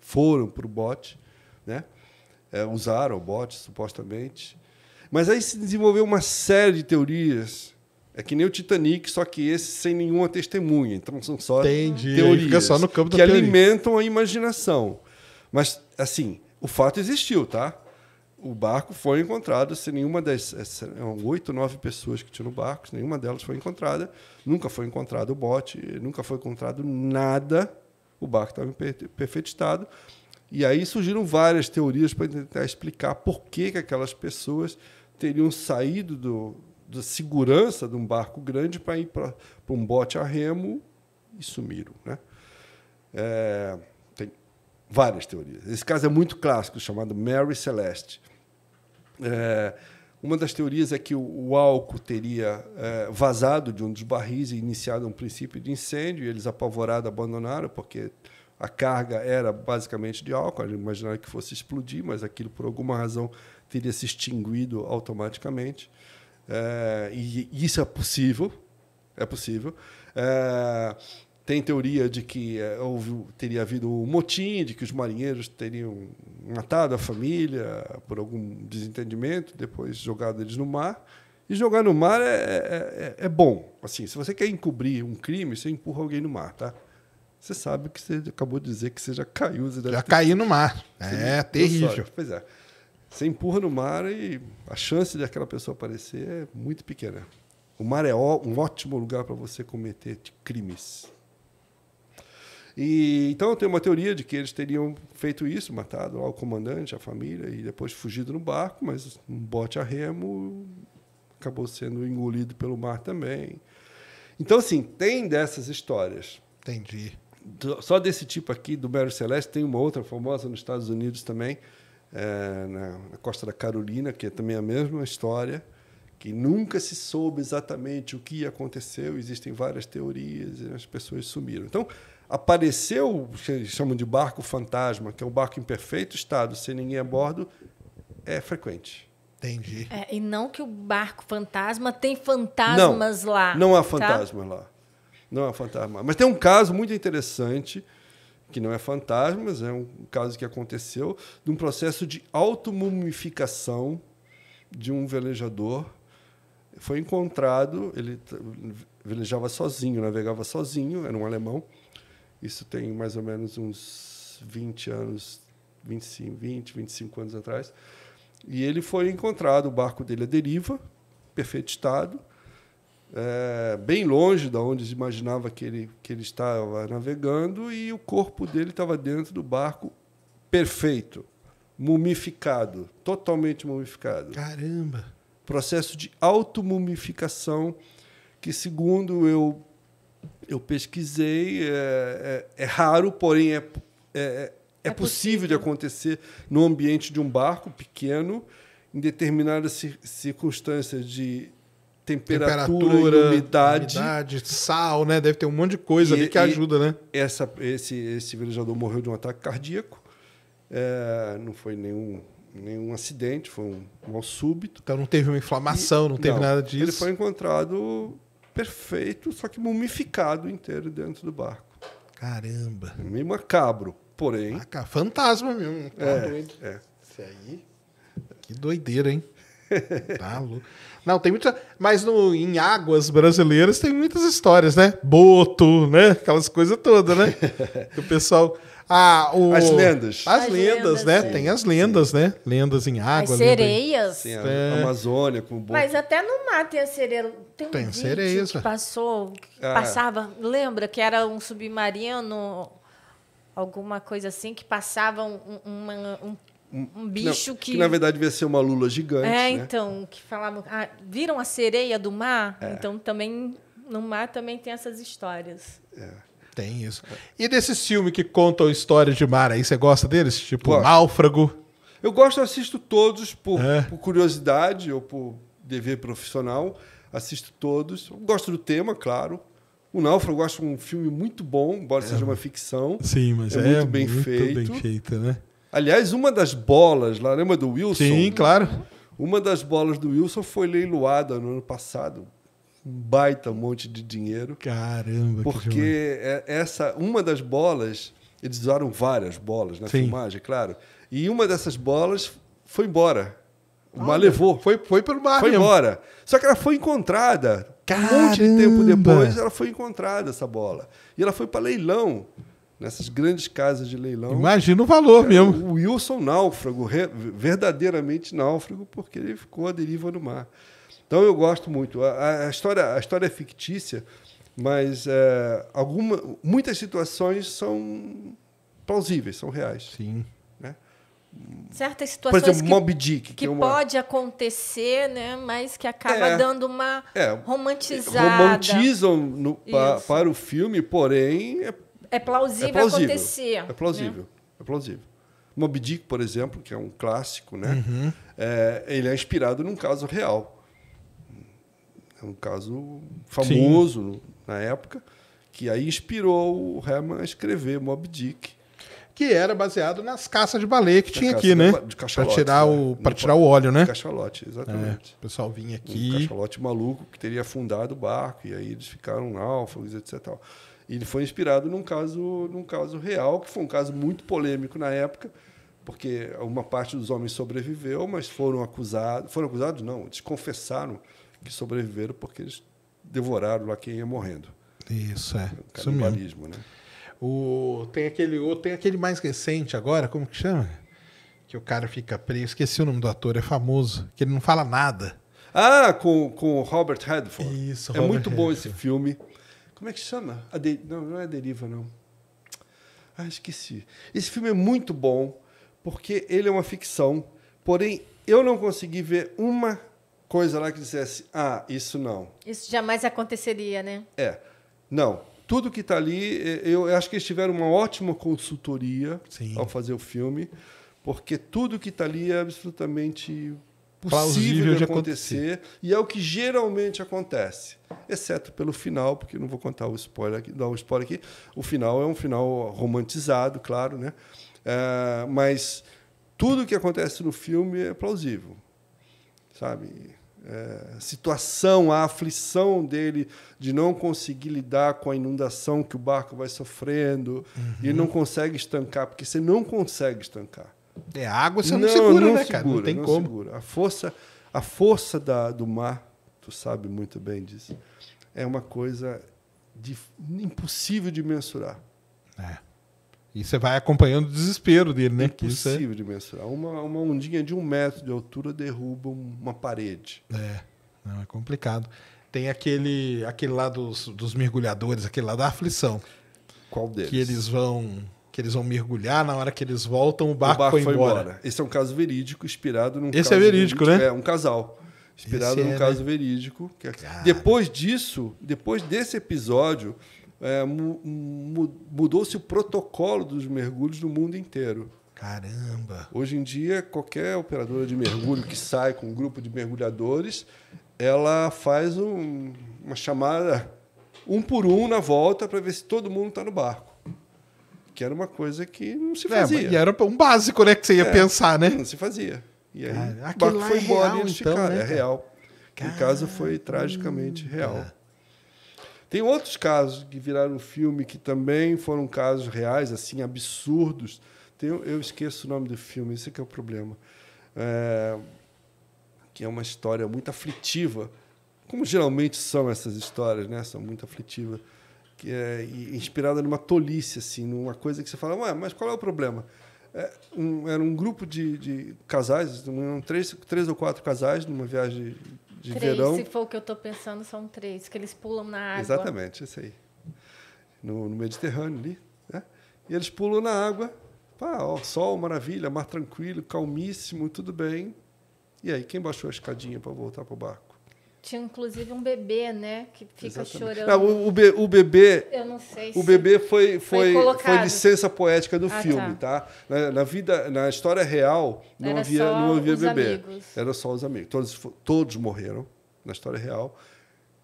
foram para o bote, né? É, usaram o bote, supostamente. Mas aí se desenvolveu uma série de teorias. É que nem o Titanic, só que esse sem nenhuma testemunha. Então são só Entendi. teorias só que teoria. alimentam a imaginação. Mas, assim, o fato existiu, tá? O barco foi encontrado, sem nenhuma das é, é, oito, nove pessoas que tinham no barco, nenhuma delas foi encontrada. Nunca foi encontrado o bote, nunca foi encontrado nada. O barco estava em perfeito estado. E aí surgiram várias teorias para tentar explicar por que, que aquelas pessoas teriam saído do, da segurança de um barco grande para ir para um bote a remo e sumiram. Né? É, várias teorias. Esse caso é muito clássico, chamado Mary Celeste. É, uma das teorias é que o, o álcool teria é, vazado de um dos barris e iniciado um princípio de incêndio, e eles, apavorados, abandonaram, porque a carga era basicamente de álcool. Eles imaginaram que fosse explodir, mas aquilo, por alguma razão, teria se extinguido automaticamente. É, e, e isso é possível, é possível. É, tem teoria de que eh, houve, teria havido um motim, de que os marinheiros teriam matado a família por algum desentendimento, depois jogado eles no mar. E jogar no mar é, é, é, é bom. Assim, se você quer encobrir um crime, você empurra alguém no mar, tá? Você sabe que você acabou de dizer que você já caiu. Você já ter... caiu no mar. Você é terrível. Sorte. Pois é. Você empurra no mar e a chance de aquela pessoa aparecer é muito pequena. O mar é um ótimo lugar para você cometer crimes. E, então eu tenho uma teoria de que eles teriam feito isso, matado lá o comandante, a família, e depois fugido no barco, mas um bote a remo acabou sendo engolido pelo mar também. Então, assim, tem dessas histórias. Entendi. Só desse tipo aqui, do Mero Celeste, tem uma outra famosa nos Estados Unidos também, é, na, na costa da Carolina, que é também a mesma história que nunca se soube exatamente o que aconteceu, existem várias teorias, e as pessoas sumiram. Então, apareceu, chamam de barco fantasma, que é um barco em perfeito estado, sem ninguém a bordo, é frequente. Entendi. É, e não que o barco fantasma tem fantasmas não, lá. Não há tá? fantasma tá? lá. Não há fantasma. Mas tem um caso muito interessante, que não é fantasmas, é um caso que aconteceu, de um processo de automumificação de um velejador. Foi encontrado, ele velejava sozinho, navegava sozinho, era um alemão. Isso tem mais ou menos uns 20 anos, 25, 20, 25 anos atrás. E ele foi encontrado, o barco dele à é deriva, perfeito estado, é, eh, bem longe da onde se imaginava que ele, que ele estava navegando, e o corpo dele estava dentro do barco perfeito, mumificado, totalmente mumificado. Caramba! Processo de automumificação que, segundo eu eu pesquisei, é, é, é raro, porém é, é, é possível, é é possível de acontecer no ambiente de um barco pequeno, em determinadas circunstâncias de temperatura, temperatura umidade. umidade. sal, né? Deve ter um monte de coisa e, ali que ajuda, né? Essa, esse, esse velejador morreu de um ataque cardíaco. É, não foi nenhum, nenhum acidente, foi um mal súbito. Então não teve uma inflamação, e, não teve não, nada disso. Ele foi encontrado perfeito, só que mumificado inteiro dentro do barco. Caramba! Meio macabro, porém. Maca, ah, fantasma mesmo. Né? é, tá doido. É. Isso aí. Que doideira, hein? tá louco. Não, tem muita. Mas no, em águas brasileiras tem muitas histórias, né? Boto, né? Aquelas coisas todas, né? o pessoal. Ah, o... As lendas. As, as lendas, lendas, né? Sim, Tem as lendas, sim. né? Lendas em água. As sereias. Sim, é. Amazônia com boca. Mas até no mar tem a sereia. Tem, um sereias. Que passou, que ah. passava. Lembra que era um submarino, alguma coisa assim, que passava um, uma, um um bicho não, que... que... na verdade devia ser uma lula gigante. É, né? então, que falavam. Ah, viram a sereia do mar? É. Então também. No mar também tem essas histórias. É. Tem isso. E desses filmes que contam histórias de mar aí, você gosta deles? Tipo Gosto. Náufrago? Eu gosto, assisto todos por, é. por, curiosidade ou por dever profissional. Assisto todos. gosto do tema, claro. O Náufrago eu acho um filme muito bom, embora é. seja uma ficção. Sim, mas é, é muito, bem, muito feito. bem feito. né? Aliás, uma das bolas lá, lembra do Wilson? Sim, claro. Uma das bolas do Wilson foi leiloada no ano passado um baita monte de dinheiro. Caramba, Porque é essa uma das bolas, eles usaram várias bolas na Sim. filmagem, claro. E uma dessas bolas foi embora. Uma levou. Foi, foi pelo mar. Foi mesmo. embora. Só que ela foi encontrada. Caramba. Um monte de tempo depois, ela foi encontrada, essa bola. E ela foi para leilão nessas grandes casas de leilão. Imagina o valor é, mesmo. O Wilson náufrago, verdadeiramente náufrago, porque ele ficou à deriva no mar. Então eu gosto muito. A, a história, a história é fictícia, mas é, alguma, muitas situações são plausíveis, são reais. Sim. Né? Certas situações Por exemplo, que, Moby Dick, que, que é uma... pode acontecer, né? mas que acaba é, dando uma é. romantizada. Romantizam no, pa, para o filme, porém... É, é plausível, é plausível, acontecer. É plausível, né? é plausível. Moby Dick, por exemplo, que é um clássico, né? Uhum. ele é inspirado num caso real um caso famoso Sim. na época, que aí inspirou o Herman a escrever Mob Dick. Que era baseado nas caças de baleia que tinha aqui, né? Para tirar, né? o, né? tirar o óleo, né? Cachalote, exatamente. É, o pessoal vinha aqui. Um cachalote maluco que teria afundado o barco, e aí eles ficaram náufragos, etc. Ele foi inspirado num caso, num caso real, que foi um caso muito polêmico na época, porque uma parte dos homens sobreviveu, mas foram acusados. Foram acusados? Não, eles confessaram que sobreviveram porque eles devoraram lá quem ia morrendo. Isso, é. O canibalismo, né? O, tem, aquele, o, tem aquele mais recente agora, como que chama? Que o cara fica preso. Esqueci o nome do ator, é famoso. Que ele não fala nada. Ah, com, com Robert Redford. Isso, é Robert É muito Redford. bom esse filme. Como é que chama? De... Não, não é Deriva, não. Ah, esqueci. Esse filme é muito bom, porque ele é uma ficção. Porém, eu não consegui ver uma coisa lá que dissesse, ah, isso não. Isso jamais aconteceria, né? É. Não. Tudo que está ali, eu acho que eles tiveram uma ótima consultoria Sim. ao fazer o filme, porque tudo que está ali é absolutamente possível de acontecer, acontecer, e é o que geralmente acontece, exceto pelo final, porque não vou contar o spoiler aqui, dar um spoiler aqui. O final é um final romantizado, claro, né? É, mas tudo que acontece no filme é plausível, sabe? é, situação, a aflição dele de não conseguir lidar com a inundação que o barco vai sofrendo uhum. e não consegue estancar, porque você não consegue estancar. É água, você não, não segura, não né, segura, cara? Não tem não como. Segura. A força, a força da, do mar, tu sabe muito bem disso, é uma coisa de, impossível de mensurar. É. E você vai acompanhando o desespero dele, né? É impossível de mensurar. Uma, uma ondinha de um metro de altura derruba uma parede. É, não, é complicado. Tem aquele, aquele lá dos, dos mergulhadores, aquele lá da aflição. Qual deles? Que eles vão que eles vão mergulhar, na hora que eles voltam, o barco, o barco foi, foi embora. embora. Esse é um caso verídico, inspirado num Esse é verídico, verídico, né? É, um casal. Inspirado Esse num é, caso né? verídico. É... Depois disso, depois desse episódio, é, mudou-se o protocolo dos mergulhos no mundo inteiro. Caramba! Hoje em dia, qualquer operadora de mergulho que sai com um grupo de mergulhadores, ela faz um, uma chamada um por um na volta para ver se todo mundo está no barco. Que era uma coisa que não se é, fazia. É, e era um básico, né? Que você ia é, pensar, né? Não se fazia. E aí Cara, o barco foi é real, e então, é Né? É real. Cara... No caso, foi tragicamente real. Cara. É. Tem outros casos que viraram filme que também foram casos reais, assim, absurdos. Tem, eu esqueço o nome do filme, esse é que é o problema. É, que é uma história muito aflitiva, como geralmente são essas histórias, né? São muito aflitivas. Que é inspirada numa tolice, assim, numa coisa que você fala, Ué, mas qual é o problema? É, um, era um grupo de, de casais, eram três, três ou quatro casais numa viagem de três, verão. Se for o que eu estou pensando, são três, que eles pulam na água. Exatamente, isso aí. No, no Mediterrâneo ali. Né? E eles pulam na água. Pá, ó, sol, maravilha, mar tranquilo, calmíssimo, tudo bem. E aí, quem baixou a escadinha para voltar para o barco? Tinha inclusive um bebê, né? Que fica Exatamente. chorando. Não, ah, o, be, o, bebê. Eu não sei se O bebê foi, foi, foi, foi licença poética do ah, filme, tá? tá? Na, na, vida, na história real, não Era havia, não havia bebê. Amigos. Era só os amigos. Todos, todos morreram na história real.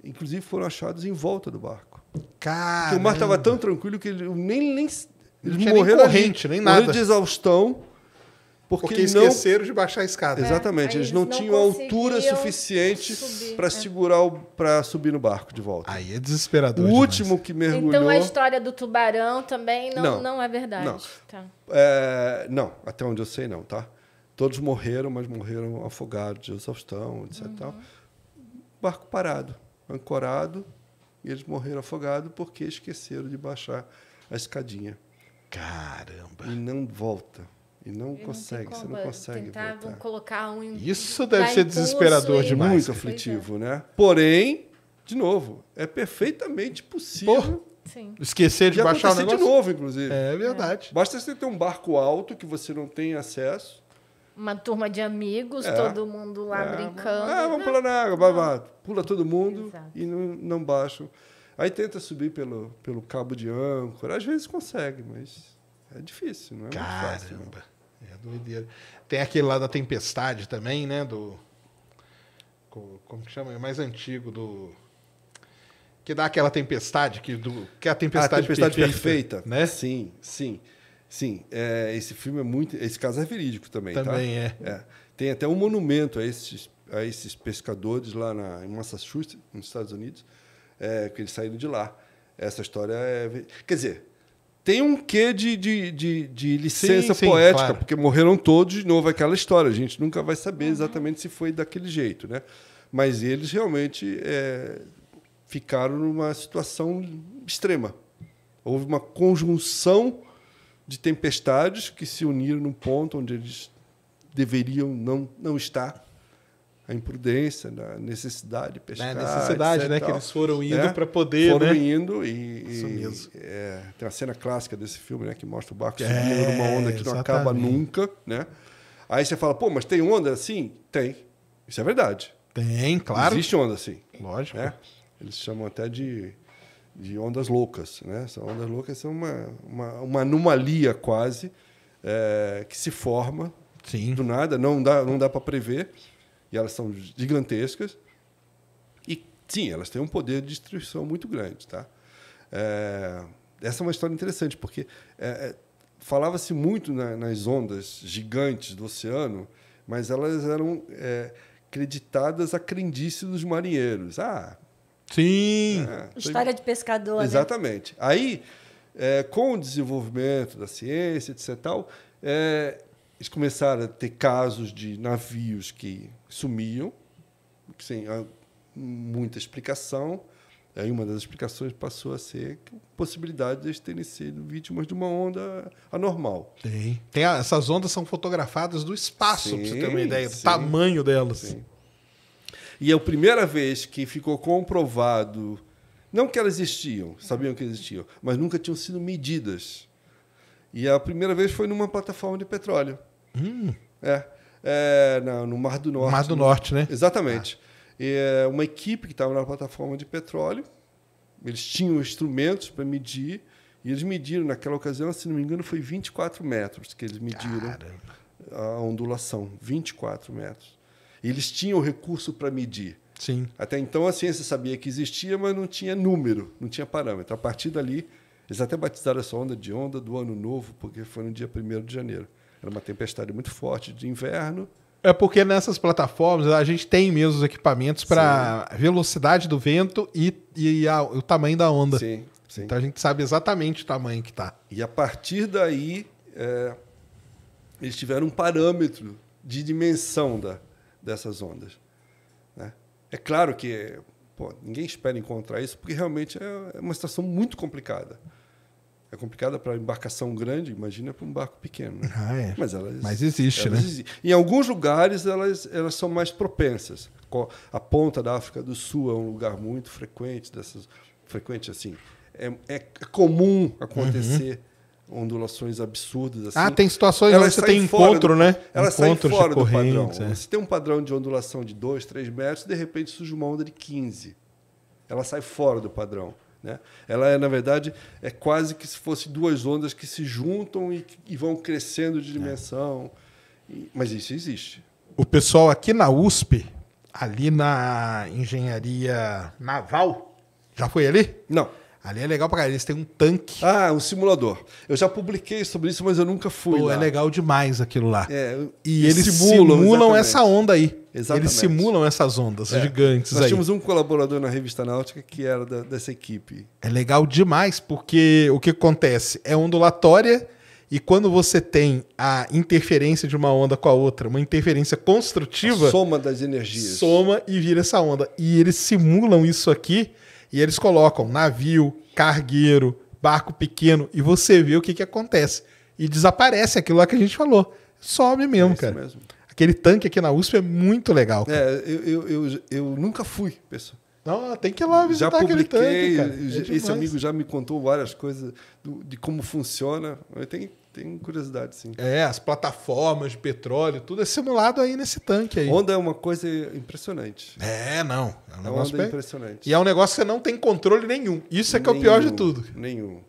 Inclusive foram achados em volta do barco. Cara. O mar estava tão tranquilo que ele nem. nem ele morreu corrente, ali, nem nada. grande de exaustão porque, porque esqueceram de baixar a escada. Exatamente, é, eles, não, não tinham altura suficiente para é. segurar o para subir no barco de volta. Aí é desesperador. O demais. último que mergulhou. Então a história do tubarão também não, não. não é verdade. Não. Tá. É, não, até onde eu sei não, tá? Todos morreram, mas morreram afogados de exaustão, etc. Uhum. Barco parado, ancorado, e eles morreram afogados porque esqueceram de baixar a escadinha. Caramba! E não volta. E não eu consegue, não você não consegue tentar voltar. colocar um Isso deve ser desesperador demais. Muito aflitivo, né? Porém, de novo, é perfeitamente possível. Sim. Esquecer de, de baixar o negócio. de novo, inclusive. É verdade. É. Basta você ter um barco alto que você não tem acesso. Uma turma de amigos, é. todo mundo lá é. brincando. Ah, vamos né? pular na água, vai, vai. Pula todo mundo Exato. e não, não baixam. Aí tenta subir pelo, pelo cabo de âncora. Às vezes consegue, mas é difícil, não é Caramba. fácil. Caramba, é doideira. Tem aquele lá da Tempestade também, né? Do... Como que chama? É mais antigo do... Que dá aquela tempestade, que, do, que é a tempestade, a tempestade perfeita, perfeita, né? Sim, sim. Sim, é, esse filme é muito. Esse caso é verídico também. Tá? Também tá? é. é. Tem até um monumento a esses, a esses pescadores lá na, em Massachusetts, nos Estados Unidos, é, que eles saíram de lá. Essa história é. Quer dizer, tem um quê de, de, de, de licença sim, sim, poética, claro. porque morreram todos de novo aquela história. A gente nunca vai saber exatamente se foi daquele jeito, né? Mas eles realmente é, ficaram numa situação extrema. Houve uma conjunção de tempestades que se uniram num ponto onde eles deveriam não, não estar a imprudência, na necessidade de né, pescar. Na necessidade, etc, né? Tal, que eles foram indo né? para poder. Foram né? indo e. Isso mesmo. E, é, tem a cena clássica desse filme, né? Que mostra o barco é, subindo numa onda que exatamente. não acaba nunca, né? Aí você fala, pô, mas tem onda assim? Tem. Isso é verdade. Tem, claro. Existe onda assim. Lógico. Né? Eles chamam até de, de ondas loucas, né? São ondas loucas são uma, uma, uma anomalia quase é, que se forma Sim. do nada, não dá, não dá para prever e elas são gigantescas. E sim, elas têm um poder de destruição muito grande, tá? É, essa é uma história interessante porque é, é falava-se muito na, nas ondas gigantes do oceano, mas elas eram é, creditadas à crendice dos marinheiros. Ah, sim. É, história foi... de pescador. Né? Exatamente. Né? Aí, é, com o desenvolvimento da ciência, etc. Tal, é, eles começaram a ter casos de navios que sumiam, sem muita explicação. Aí uma das explicações passou a ser a possibilidade de eles terem sido vítimas de uma onda anormal. Tem. Tem a, essas ondas são fotografadas do espaço, para você ter uma ideia sim, do tamanho delas. Sim. E é a primeira vez que ficou comprovado, não que elas existiam, sabiam que existiam, mas nunca tinham sido medidas. E a primeira vez foi numa plataforma de petróleo. Hum. É, é na, no Mar do Norte. Mar do né? Norte, né? Exatamente. Ah. E, é, uma equipe que estava na plataforma de petróleo, eles tinham instrumentos para medir, e eles mediram, naquela ocasião, se não me engano, foi 24 metros que eles mediram Caramba. a ondulação. 24 metros. E eles tinham o recurso para medir. Sim. Até então a ciência sabia que existia, mas não tinha número, não tinha parâmetro. A partir dali, eles até batizaram essa onda de onda do ano novo, porque foi no dia 1 de janeiro. Era uma tempestade muito forte de inverno. É porque nessas plataformas a gente tem mesmo os equipamentos para velocidade do vento e, e a, o tamanho da onda. Sim, sim. Então a gente sabe exatamente o tamanho que está. E a partir daí, é, eles tiveram um parâmetro de dimensão da, dessas ondas. Né? É claro que pô, ninguém espera encontrar isso, porque realmente é, é uma situação muito complicada. É complicada para embarcação grande, imagina para um barco pequeno. Né? Ah, é. Mas, elas, Mas existe, elas né? Existem. Em alguns lugares elas, elas são mais propensas. A ponta da África do Sul é um lugar muito frequente dessas. Frequente assim. É, é comum acontecer uhum. ondulações absurdas. Assim. Ah, tem situações elas onde você tem encontro, do, né? Elas encontro saem fora do padrão. É. Se tem um padrão de ondulação de 2, 3 metros, de repente surge uma onda de 15. Ela sai fora do padrão. Né? Ela é, na verdade, é quase que se fosse duas ondas que se juntam e, e vão crescendo de é. dimensão. É. E, mas isso existe. O pessoal aqui na USP, ali na engenharia naval, já foi ali? Não. Ali é legal pra caralho. Eles têm um tanque. Ah, um simulador. Eu já publiquei sobre isso, mas eu nunca fui. Pô, é lá. é legal demais aquilo lá. É, e, eles simulam, simulam essa onda aí. Exatamente. Eles simulam essas ondas é. gigantes Nós aí. Nós tínhamos um colaborador na revista Náutica que era da, dessa equipe. É legal demais, porque o que acontece? É ondulatória. E quando você tem a interferência de uma onda com a outra, uma interferência construtiva. A soma das energias. Soma e vira essa onda. E eles simulam isso aqui e eles colocam navio, cargueiro, barco pequeno, e você vê o que, que acontece. E desaparece aquilo lá que a gente falou. Some mesmo, é cara. Mesmo. Aquele tanque aqui na USP é muito legal. Cara. É, eu, eu, eu, eu nunca fui, pessoal. Não, tem que ir lá visitar já aquele tanque, cara. É esse amigo já me contou várias coisas do, de como funciona. Tem, tem curiosidade, sim. É, as plataformas de petróleo, tudo é simulado aí nesse tanque aí. Onda é uma coisa impressionante. É, não. É um é negócio onda bem... impressionante. E é um negócio que você não tem controle nenhum. Isso é que nenhum, é o pior de tudo. Nenhum.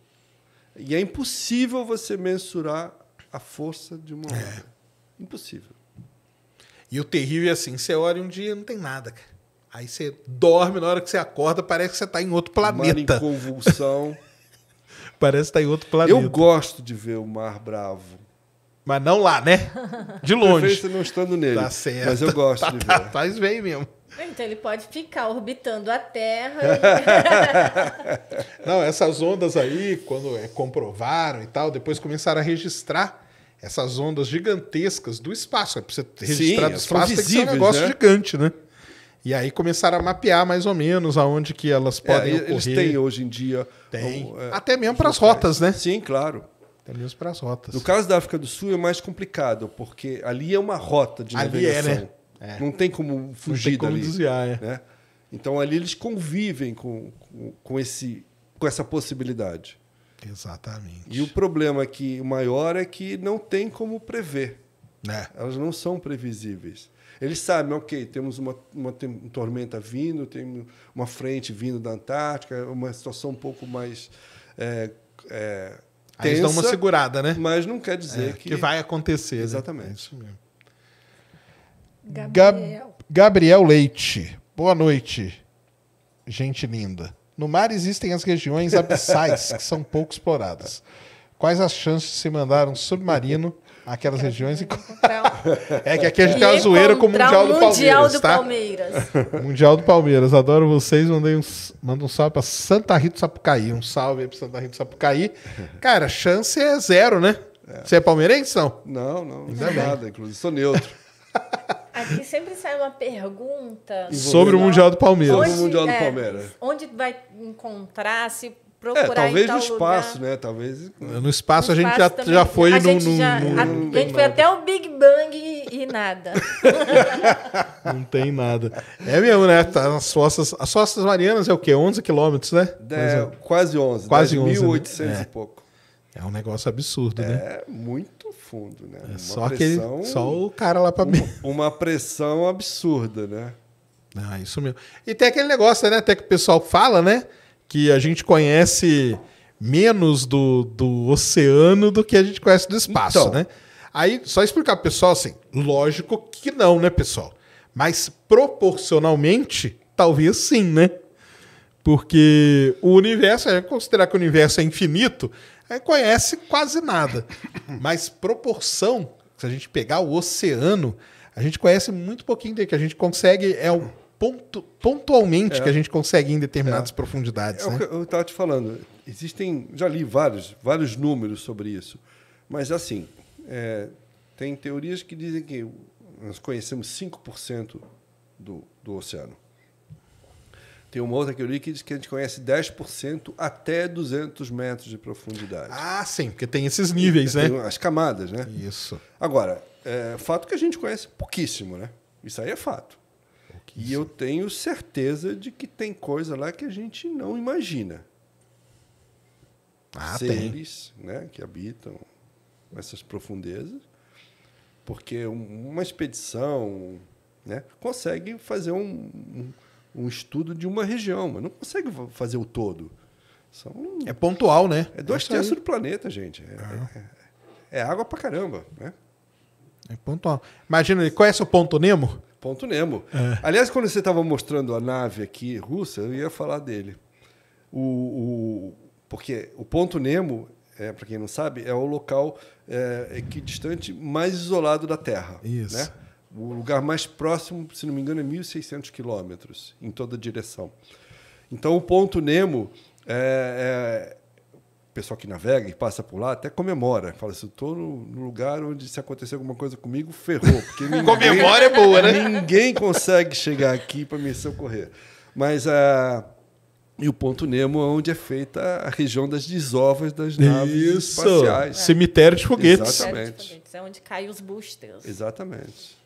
E é impossível você mensurar a força de uma é. onda. É. Impossível. E o terrível é assim, você olha um dia não tem nada, cara. Aí você dorme, na hora que você acorda, parece que você está em outro planeta. em convulsão. Parece estar tá em outro planeta. Eu gosto de ver o mar bravo. Mas não lá, né? De longe. Prefiro não estando nele. Tá certo. Mas eu gosto tá, de ver. Tá, faz bem mesmo. Então ele pode ficar orbitando a Terra. E... não, essas ondas aí, quando é, comprovaram e tal, depois começaram a registrar essas ondas gigantescas do espaço. É para você registrar Sim, do espaço, tem que ser um negócio né? gigante, né? E aí começaram a mapear mais ou menos aonde que elas é, podem é, ocorrer. Eles têm hoje em dia. Tem. Um, é, é, Até mesmo para as rotas, né? Sim, claro. Até mesmo para as rotas. No caso da África do Sul é mais complicado, porque ali é uma rota de ali é, navegação. Ali é, né? É. Não tem como fugir Não tem como dali, desviar, é. Né? Então ali eles convivem com, com, com, esse, com essa possibilidade. Exatamente. E o problema aqui, o maior é que não tem como prever. Elas não são previsíveis. Eles sabem, ok, temos uma, uma tem, um tormenta vindo, tem uma frente vindo da Antártica, uma situação um pouco mais. É, é, tensa, eles dão uma segurada, né? Mas não quer dizer é, que... que. vai acontecer. Né? Exatamente. Né? Gabriel. Gabriel Leite. Boa noite, gente linda. No mar existem as regiões abissais, que são pouco exploradas. Quais as chances de se mandar um submarino Aquelas Quero regiões. Um... é que aqui a gente tem uma zoeira com o Mundial do Palmeiras. Mundial do Palmeiras. Tá? mundial do Palmeiras. Adoro vocês. Mandei um, manda um salve para Santa Rita do Sapucaí. Um salve aí para Santa Rita do Sapucaí. Cara, chance é zero, né? É. Você é palmeirense, não? Não, não. Ainda não nada. Inclusive, sou neutro. Aqui sempre sai uma pergunta sobre o Mundial do é, Palmeiras. Onde, sobre o Mundial do Palmeiras. É, onde vai encontrar, se é, procurar. É, talvez no espaço, lugar. né? Talvez. No espaço, no a, gente espaço já, já foi a num, gente já, a, a gente foi até o Big Bang e, e nada. não tem nada. É mesmo, né? Tá, as, fossas, as fossas marianas é o quê? 11 quilômetros, né? É, quase 11. Quase 11. 1.800 né? É. e pouco. É um negócio absurdo, é, né? É, muito fundo, né? É, só, pressão, que, só o cara lá para mim. Uma pressão absurda, né? Ah, isso mesmo. E tem aquele negócio, né? Até que o pessoal fala, né? que a gente conhece menos do, do oceano do que a gente conhece do espaço, então, né? Aí, só explicar pro pessoal assim, lógico que não, né, pessoal? Mas proporcionalmente, talvez sim, né? Porque o universo, considerar que o universo é infinito, a conhece quase nada. Mas proporção, se a gente pegar o oceano, a gente conhece muito pouquinho dele, que a gente consegue. É o pontualmente é. que a gente consegue em determinadas é. profundidades. É né? eu estava te falando. Existem, já li vários, vários números sobre isso. Mas, assim, é, tem teorias que dizem que nós conhecemos 5% do, do oceano. Tem uma outra teoria que diz que a gente conhece 10% até 200 metros de profundidade. Ah, sim, porque tem esses níveis, tem né? As camadas, né? Isso. Agora, é fato que a gente conhece pouquíssimo, né? Isso aí é fato. E eu tenho certeza de que tem coisa lá que a gente não imagina. Ah, Seres tem. Né, que habitam essas profundezas. Porque uma expedição né, consegue fazer um, um, um estudo de uma região, mas não consegue fazer o todo. São, é pontual, né? É dois é terços do planeta, gente. É, ah. É, é, é, água pra caramba, né? É pontual. Imagina, qual é o Ponto Nemo? Ponto Nemo. É. Aliás, quando você estava mostrando a nave aqui russa, eu ia falar dele. O, o porque o Ponto Nemo, é, para quem não sabe, é o local é, que distante mais isolado da Terra. Isso. Né? O lugar mais próximo, se não me engano, é 1.600 quilômetros em toda direção. Então, o Ponto Nemo é, é o pessoal que navega e passa por lá até comemora. Fala assim, estou no lugar onde se acontecer alguma coisa comigo, ferrou. Porque ninguém, comemora é boa, né? Ninguém consegue chegar aqui para me socorrer. Mas a... Ah, e o Ponto Nemo, é onde é feita a região das desovas das naves Isso. espaciais. É. Cemitério de foguetes. Exatamente. Cemitério de foguetes. É onde caem os boosters. Exatamente.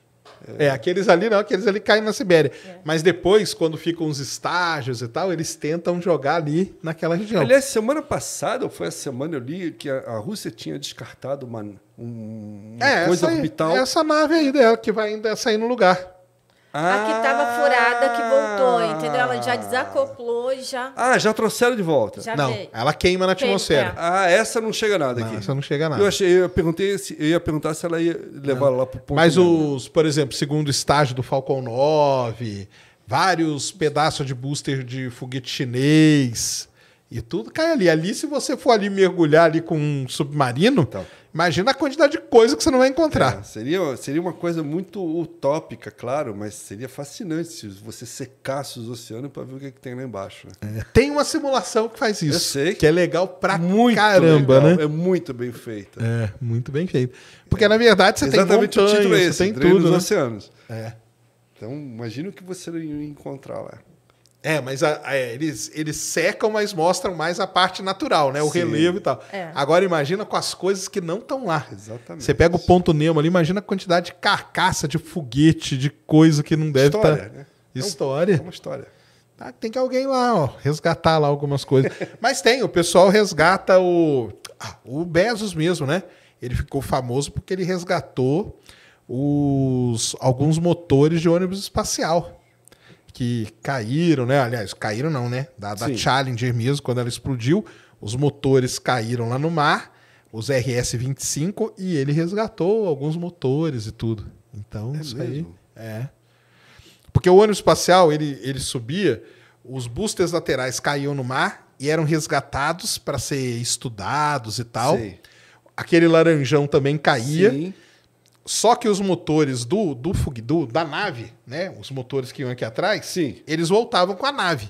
É. é, aqueles ali não, aqueles ali caem na Sibéria. É. Mas depois, quando ficam uns estágios e tal, eles tentam jogar ali naquela região. Aliás, semana passada, ou foi a semana, eu li que a, Rússia tinha descartado uma, um, uma é, coisa essa, orbital. Essa nave aí dela que vai ainda sair no lugar. Ah. A que estava furada que voltou, ah. entendeu? Ela já desacoplou e já. Ah, já trouxeram de volta. Já não, veio. ela queima na atmosfera. Queima. Ah, essa não chega nada não, aqui. Essa não chega nada. Eu achei, eu perguntei, se, eu ia perguntar se ela ia levar não. lá pro ponto. Mas os, por exemplo, segundo estágio do Falcon 9, vários pedaços de booster de foguete chinês. E tudo cai ali. Ali, se você for ali mergulhar ali com um submarino, então, imagina a quantidade de coisa que você não vai encontrar. É, seria, seria uma coisa muito utópica, claro, mas seria fascinante se você secasse os oceanos para ver o que, é que, tem lá embaixo. Né? É. Tem uma simulação que faz isso. Eu sei. Que é legal pra muito caramba, legal. né? É muito bem feita. É, muito bem feito. Porque, na verdade, você Exatamente tem montanhas, o título é esse, você tem tudo. Né? oceanos. É. Então, imagina o que você vai ia encontrar lá. É, mas a, a, é, eles, eles secam, mas mostram mais a parte natural, né? O Sim. relevo e tal. É. Agora imagina com as coisas que não estão lá. Exatamente. Você pega o ponto Nemo ali, imagina a quantidade de carcaça, de foguete, de coisa que não deve estar. História, tá... né? É história. É, é uma história. Ah, tem que alguém lá, ó, resgatar lá algumas coisas. mas tem, o pessoal resgata o. Ah, o Bezos mesmo, né? Ele ficou famoso porque ele resgatou os alguns motores de ônibus espacial que caíram, né? Aliás, caíram não, né? Da, da Challenger mesmo, quando ela explodiu, os motores caíram lá no mar, os RS-25, e ele resgatou alguns motores e tudo. Então, é isso mesmo? aí. É. Porque o ônibus espacial, ele, ele subia, os boosters laterais caíam no mar e eram resgatados para ser estudados e tal. Sim. Aquele laranjão também caía. Sim só que os motores do, do, do da nave, né? Os motores que iam aqui atrás, Sim. eles voltavam com a nave.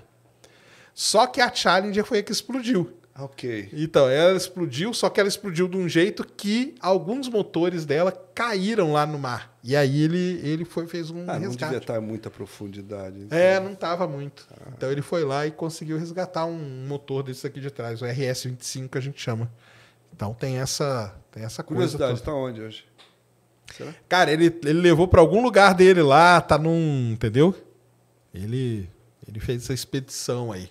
Só que a Challenger foi a que explodiu. Ok. Então, ela explodiu, só que ela explodiu de um jeito que alguns motores dela caíram lá no mar. E aí ele, ele foi, fez um ah, resgate. Não devia estar muita profundidade. Então. É, não estava muito. Ah. Então ele foi lá e conseguiu resgatar um motor desse aqui de trás, o RS-25 que a gente chama. Então tem essa, tem essa coisa. Curiosidade, está onde hoje? Será? Cara, ele, ele levou para algum lugar dele lá, tá num. Entendeu? Ele, ele fez essa expedição aí.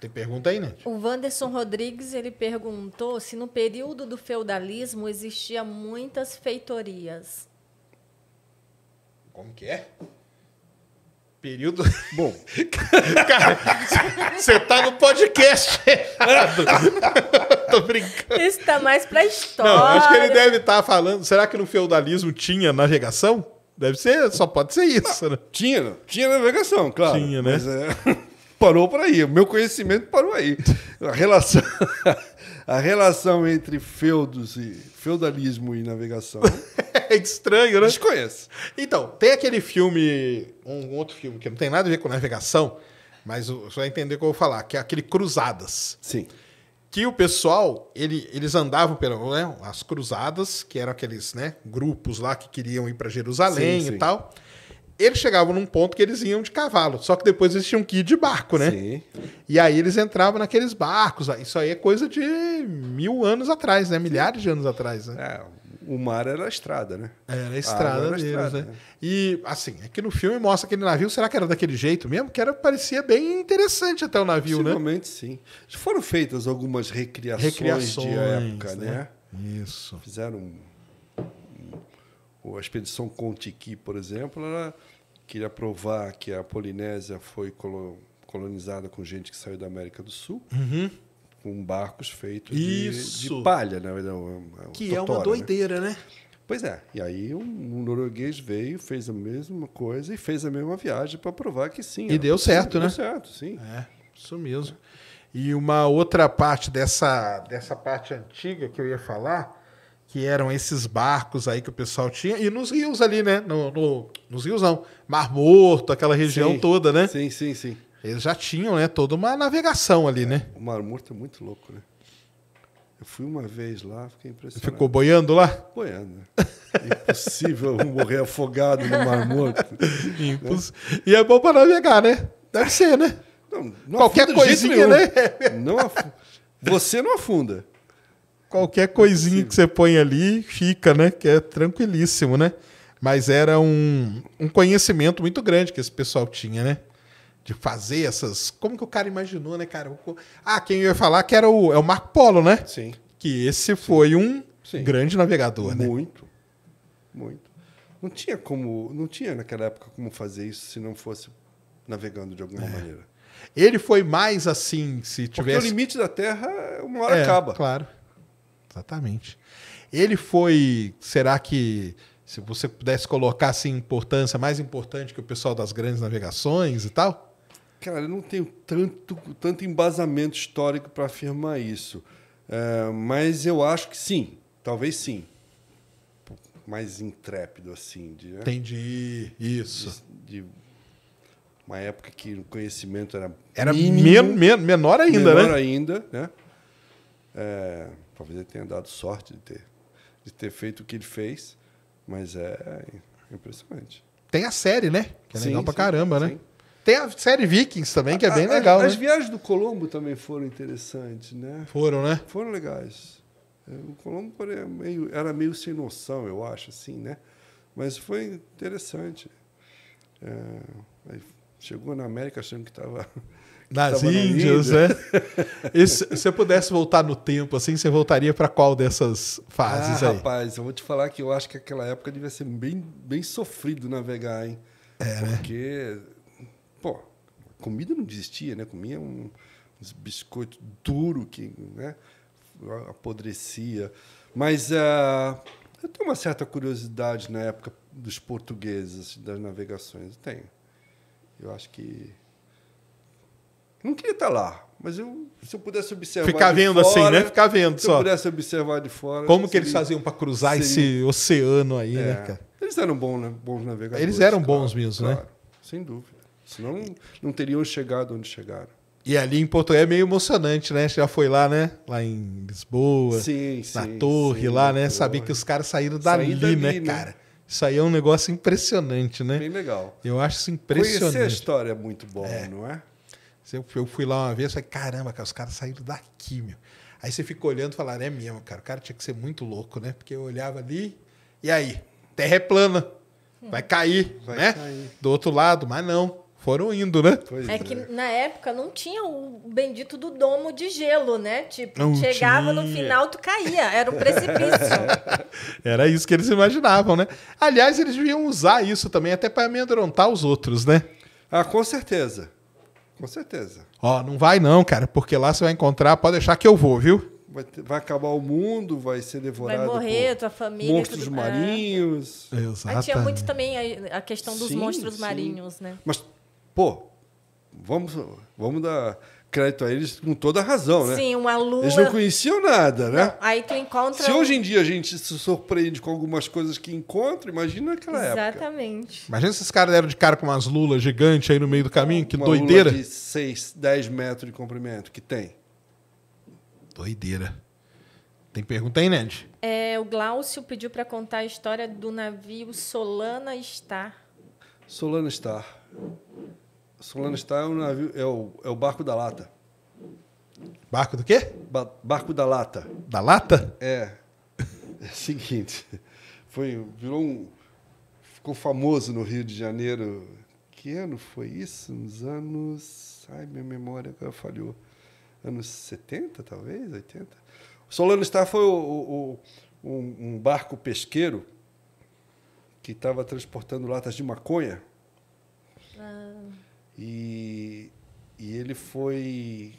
Tem pergunta aí, né? O Wanderson Rodrigues ele perguntou se no período do feudalismo existia muitas feitorias. Como que é? período. Bom. Cara, você tá no podcast errado. Tô brincando. Isso tá mais pra história. Não, acho que ele deve estar tá falando. Será que no feudalismo tinha navegação? Deve ser, só pode ser isso, né? Tinha, tinha navegação, claro. Tinha, né? Mas, é, parou por aí. O meu conhecimento parou aí. A relação, a relação entre feudos e feudalismo e navegação é estranho, né? Desconheço. Então, tem aquele filme, um outro filme que não tem nada a ver com navegação, mas você vai entender o que eu vou falar, que é aquele Cruzadas. Sim. Que o pessoal, ele, eles andavam pelas né, cruzadas, que eram aqueles né, grupos lá que queriam ir para Jerusalém sim, e sim. tal eles chegavam num ponto que eles iam de cavalo, só que depois eles tinham que ir de barco, né? Sim. E aí eles entravam naqueles barcos. Isso aí é coisa de mil anos atrás, né? Milhares de anos atrás, né? É, o mar era a estrada, né? Era a estrada a era a estrada, né? né? E, assim, é que no filme mostra aquele navio, será que era daquele jeito mesmo? Que era, parecia bem interessante até o navio, né? Realmente, sim. Foram feitas algumas recriações, recriações de época, né? né? Isso. Fizeram... A expedição Contiqui, por exemplo, ela queria provar que a Polinésia foi colonizada com gente que saiu da América do Sul. Uhum com barcos feitos de, de, palha, né? Então, é é que totora, é uma né? doideira, né? né? Pois é. E aí um, um, norueguês veio, fez a mesma coisa e fez a mesma viagem para provar que sim. E deu possível, certo, né? Deu certo, sim. É, isso mesmo. E uma outra parte dessa, dessa parte antiga que eu ia falar, que eram esses barcos aí que o pessoal tinha, e nos rios ali, né? No, no nos rios não, Mar Morto, aquela região sim, toda, né? Sim, sim, sim. Eles já tinham, né? Toda uma navegação ali, é, né? O Mar Morto é muito louco, né? Eu fui uma vez lá, fiquei impressionado. Você ficou boiando lá? Boiando. Né? Impossível morrer afogado no Mar Morto. Imposs... Né? E é bom para navegar, né? Deve ser, né? Não, não Qualquer coisinha, né? Não af... Você não afunda. Qualquer coisinha que você põe ali fica, né? Que é tranquilíssimo, né? Mas era um, um conhecimento muito grande que esse pessoal tinha, né? de fazer essas. Como que o cara imaginou, né, cara? Ah, quem ia falar que era o, é o Marco Polo, né? Sim. Que esse Sim. foi um Sim. grande navegador, muito, né? Muito, muito. Não tinha como, não tinha naquela época como fazer isso se não fosse navegando de alguma é. maneira. Ele foi mais assim, se tivesse. Porque o limite da Terra uma hora é, acaba. Claro. Exatamente. Ele foi. Será que se você pudesse colocar assim importância mais importante que o pessoal das grandes navegações e tal? Cara, eu não tenho tanto, tanto embasamento histórico para afirmar isso. É, mas eu acho que sim, talvez sim. Mais intrépido, assim. De, né? Entendi. Isso. De, de, uma época que o conhecimento era. Era mínimo, men men menor ainda, menor né? Menor ainda, né? É, talvez ele tenha dado sorte de ter, de ter feito o que ele fez, mas é impressionante. Tem a série, né? Que é sim, legal pra sim, caramba, sim. né? Tem a série Vikings também, que é bem a, legal. né? As viagens do Colombo também foram interessantes, né? Foram, né? Foram legais. É, o Colombo era é meio, era meio sem noção, eu acho, assim, né? Mas foi interessante. É, chegou na América achando que estava. Nas Índias, na né? se você pudesse voltar no tempo, assim, você voltaria para qual dessas fases ah, aí? Rapaz, eu vou te falar que eu acho que aquela época devia ser bem, bem sofrido navegar, hein? É, né? Porque né? Pô, comida não desistia, né? Comia um, uns biscoitos duro que né? apodrecia. Mas uh, eu tenho uma certa curiosidade na época dos portugueses, das navegações. Eu tenho. Eu acho que. não queria estar lá, mas eu, se eu pudesse observar. Ficar vendo assim, fora, assim, né? Ficar vendo só. Se eu pudesse observar de fora. Como que seria, eles faziam para cruzar seria... esse oceano aí, né, é. né, cara? Eles eram bons, né? bons navegadores. Eles eram bons mesmo, né? claro, né? Sem dúvida. Senão não teriam chegado onde chegaram. E ali em Porto Alegre é meio emocionante, né? Já foi lá, né? Lá em Lisboa, sim, na sim, torre sim, lá, né? Sabia que os caras saíram dali, né, dali né, né, cara? Isso aí é um negócio impressionante, né? Bem legal. Eu acho isso impressionante. Conhecer a história é muito bom, é. não é? Eu fui lá uma vez e falei, caramba, cara, os caras saíram daqui, meu. Aí você fica olhando e fala, é mesmo, cara. O cara tinha que ser muito louco, né? Porque eu olhava ali, e aí? Terra é plana. Vai cair, vai né? Cair. Do outro lado, mas não foram indo, né? Pois é, é que na época não tinha o bendito do domo de gelo, né? Tipo, não chegava tinha. no final, tu caía. Era um precipício. era isso que eles imaginavam, né? Aliás, eles deviam usar isso também até para amedrontar os outros, né? Ah, com certeza. Com certeza. Ó, não vai não, cara, porque lá você vai encontrar, pode deixar que eu vou, viu? Vai, ter, vai acabar o mundo, vai ser devorado. Vai morrer, tua família. Monstros tudo... É. marinhos. É. Exato. Tinha muito também a, a questão dos sim, monstros sim. marinhos, né? Mas Pô, vamos, vamos dar crédito a eles com toda a razão, né? Sim, uma lua. Eles não conheciam nada, né? Não, aí tu encontra. Se hoje em dia a gente se surpreende com algumas coisas que encontra, imagina aquela Exatamente. época. Exatamente. Imagina se esses caras deram de cara com umas lulas gigantes aí no meio do caminho, que uma doideira. Lula de 6, 10 metros de comprimento que tem. Doideira. Tem pergunta aí, Ned? É, o Glaucio pediu para contar a história do navio Solana Star. Solana Star. Solana Star é o, navio, é, o, é o barco da lata. Barco do quê? Ba barco da lata. Da lata? É. É o seguinte, foi, virou um. Ficou famoso no Rio de Janeiro. Que ano foi isso? Nos anos. Ai, minha memória agora falhou. Anos 70, talvez? 80? O Solano Star foi o, o, um, um barco pesqueiro que estava transportando latas de maconha. Ah. E, e ele foi,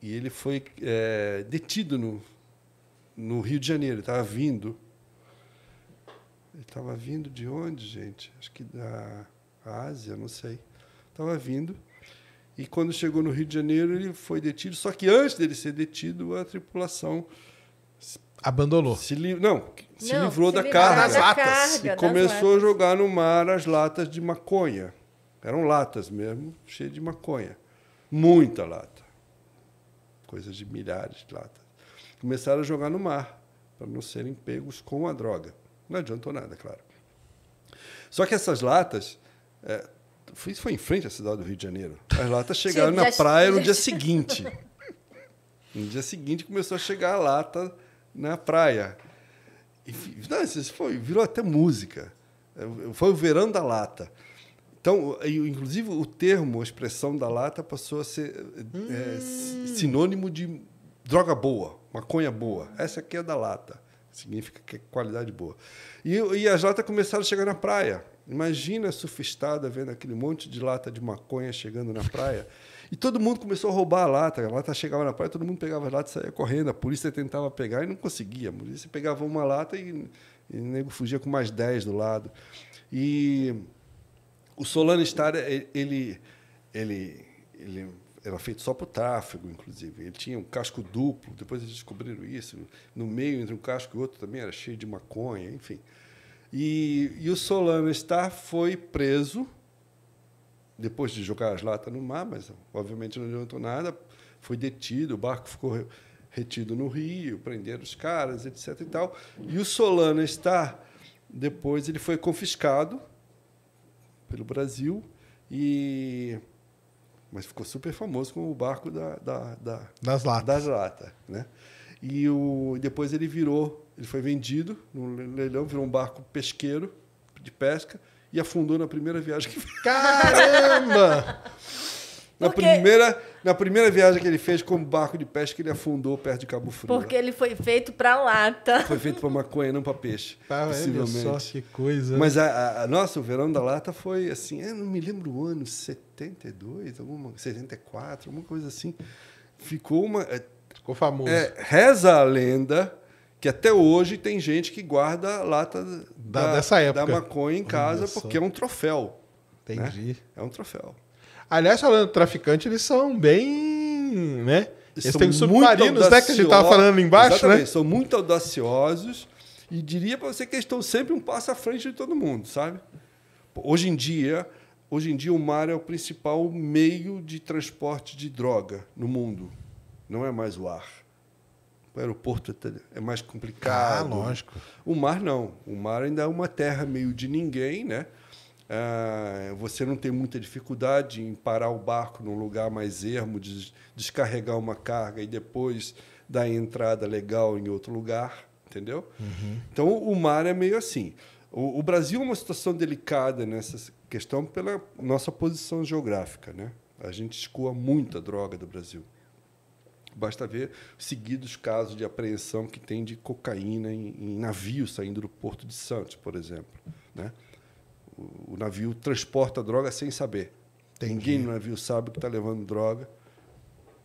e ele foi é, detido no, no Rio de Janeiro. Ele estava vindo. Ele estava vindo de onde, gente? Acho que da Ásia, não sei. Estava vindo. E quando chegou no Rio de Janeiro, ele foi detido. Só que antes dele ser detido, a tripulação Abandonou. Se li... Não, se não, livrou se da, carga, da carga. E começou a jogar no mar as latas de maconha. Eram latas mesmo, cheias de maconha. Muita lata. Coisas de milhares de latas. Começaram a jogar no mar, para não serem pegos com a droga. Não adiantou nada, claro. Só que essas latas. É, isso foi em frente à cidade do Rio de Janeiro. As latas chegaram na praia no dia seguinte. No dia seguinte começou a chegar a lata na praia. E, não, isso foi, virou até música. É, foi o verão da lata. Então, inclusive, o termo, a expressão da lata passou a ser é, hum. é, sinônimo de droga boa, maconha boa. Essa aqui é da lata. Significa que é qualidade boa. E, e as latas começaram a chegar na praia. Imagina a sufistada vendo aquele monte de lata de maconha chegando na praia. E todo mundo começou a roubar a lata. A lata chegava na praia, todo mundo pegava a lata e saía correndo. A polícia tentava pegar e não conseguia. A polícia pegava uma lata e, e o nego fugia com mais dez do lado. E o Solano Star, é, ele, ele, ele era feito só para o tráfego, inclusive. Ele tinha um casco duplo, depois eles descobriram isso. No meio, entre um casco e outro, também era cheio de maconha, enfim. E, e o Solano Star foi preso, depois de jogar as latas no mar, mas obviamente não adiantou nada, foi detido, o barco ficou retido no Rio, prenderam os caras, etc. E, tal. e o Solano Star, depois, ele foi confiscado, pelo Brasil e mas ficou super famoso com o barco da, da, da das latas, das lata, né? E o, depois ele virou, ele foi vendido no leilão, virou um barco pesqueiro de pesca e afundou na primeira viagem que Caramba! na primeira na primeira viagem que ele fez com barco de pesca, ele afundou perto de Cabo Frio. Porque né? ele foi feito para lata. Foi feito para maconha, não para peixe. Pá, possivelmente. Só que coisa. Né? Mas a, a, a, nossa, o verão da lata foi assim, eu é, não me lembro o ano, 72, alguma, 74, alguma coisa assim. Ficou uma. É, Ficou famoso. É, reza a lenda que até hoje tem gente que guarda lata da, da dessa época. da maconha em casa porque é um troféu. Né? Entendi. Né? É um troféu. Aliás, falando traficante, eles são bem. né? Eles, têm submarinos, né? Que a gente estava falando embaixo, né? Exatamente. né? São muito audaciosos e diria para você que eles estão sempre um passo à frente de todo mundo, sabe? Hoje em dia, hoje em dia o mar é o principal meio de transporte de droga no mundo. Não é mais o ar. O aeroporto é, é mais complicado. Ah, lógico. O mar não. O mar ainda é uma terra meio de ninguém, né? Ah, você não tem muita dificuldade em parar o barco num lugar mais ermo, descarregar uma carga e depois dar entrada legal em outro lugar, entendeu? Uhum. Então o mar é meio assim. O, o, Brasil é uma situação delicada nessa questão pela nossa posição geográfica, né? A gente escoa muita droga do Brasil. Basta ver seguidos casos de apreensão que tem de cocaína em, em navios saindo do Porto de Santos, por exemplo, né? o navio transporta droga sem saber. Entendi. Ninguém no navio sabe que está levando droga,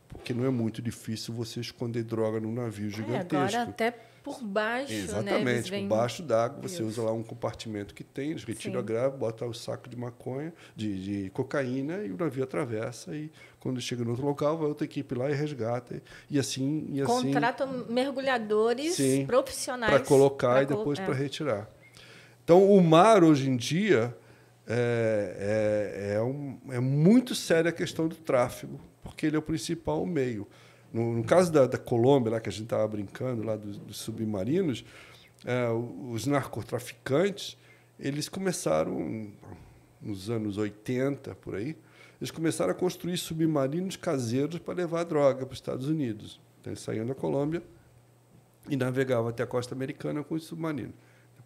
porque não é muito difícil você esconder droga num navio gigantesco. É, agora até por baixo, né, Exatamente, né? por baixo baixo d'água, você usa lá um compartimento que tem, eles retiram a grava, botam o saco de maconha, de, de, cocaína, e o navio atravessa, e quando chega no outro local, vai outra equipe lá e resgata, e assim... E assim Contratam assim... mergulhadores Sim, profissionais. Para colocar pra e depois para é. retirar. Então, o mar, hoje em dia, é, é, é, um, é, muito séria a questão do tráfego, porque ele é o principal meio. No, no caso da, da, Colômbia, lá que a gente estava brincando, lá dos, dos submarinos, é, os narcotraficantes, eles começaram, nos anos 80, por aí, eles começaram a construir submarinos caseiros para levar droga para os Estados Unidos. Então, eles saíam da Colômbia e navegavam até a costa americana com os submarinos.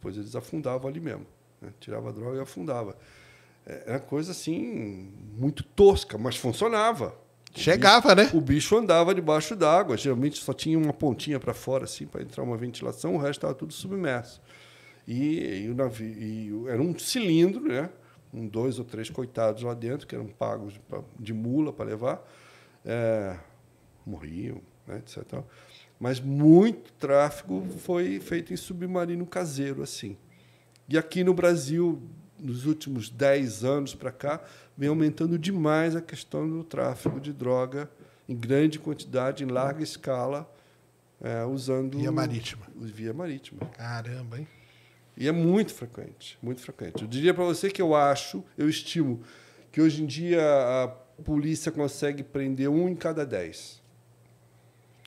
Depois eles afundavam ali mesmo. Né? Tirava a droga e afundava. É, era coisa assim, muito tosca, mas funcionava. O Chegava, bicho, né? O bicho andava debaixo d'água. Geralmente só tinha uma pontinha para fora, assim, para entrar uma ventilação, o resto estava tudo submerso. E, e o navio. E, era um cilindro, né? com dois ou três coitados lá dentro, que eram pagos de, pra, de mula para levar. É, morriam, né, etc. Mas muito tráfego foi feito em submarino caseiro, assim. E aqui no Brasil, nos últimos 10 anos para cá, vem aumentando demais a questão do tráfego de droga em grande quantidade, em larga escala, é, usando... Via marítima. Via marítima. Caramba, hein? E é muito frequente, muito frequente. Eu diria para você que eu acho, eu estimo, que hoje em dia a polícia consegue prender um em cada dez.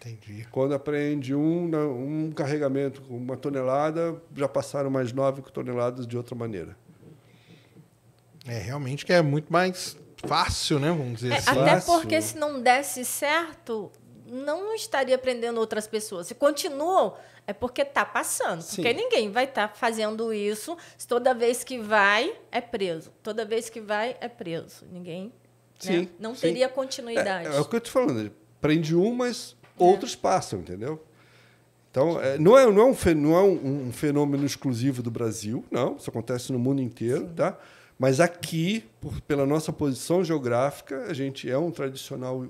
Entendi. Quando apreende um, um carregamento com uma tonelada, já passaram mais nove toneladas de outra maneira. É, realmente que é muito mais fácil, né? Vamos dizer é, assim. Até fácil. porque se não desse certo, não estaria prendendo outras pessoas. Se continuam, é porque está passando. Sim. Porque ninguém vai estar tá fazendo isso. Toda vez que vai, é preso. Toda vez que vai, é preso. Ninguém. Né, sim, né? Não sim. teria continuidade. É, é, o que eu estou falando. Prende um, mas outros passam, entendeu? Então, é, não é, não é, um, não é um, um, fenômeno exclusivo do Brasil, não. Isso acontece no mundo inteiro, Sim. tá? Mas aqui, por, pela nossa posição geográfica, a gente é um tradicional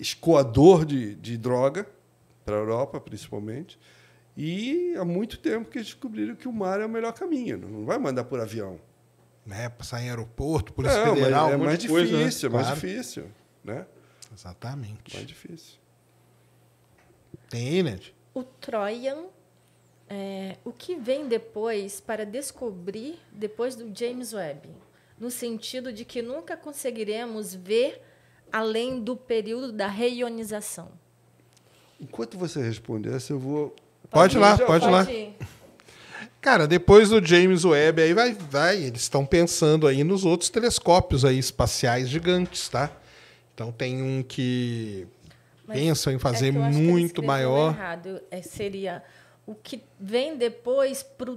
escoador de, de droga, para a Europa principalmente. E há muito tempo que eles descobriram que o mar é o melhor caminho. Não vai mandar por avião. Né? Passar em aeroporto, Polícia não, Federal, é, né? é mais difícil, coisa, né? é mais difícil. Né? Exatamente. Mais difícil. Tem, O Troian, é, o que vem depois para descobrir depois do James Webb? No sentido de que nunca conseguiremos ver além do período da reionização. Enquanto você responde essa, eu vou. Pode, pode ir lá, pode, pode ir lá. Cara, depois do James Webb aí vai, vai, eles estão pensando aí nos outros telescópios aí espaciais gigantes, tá? Então tem um que pensam em fazer é muito maior. Errado. É, seria o que vem depois para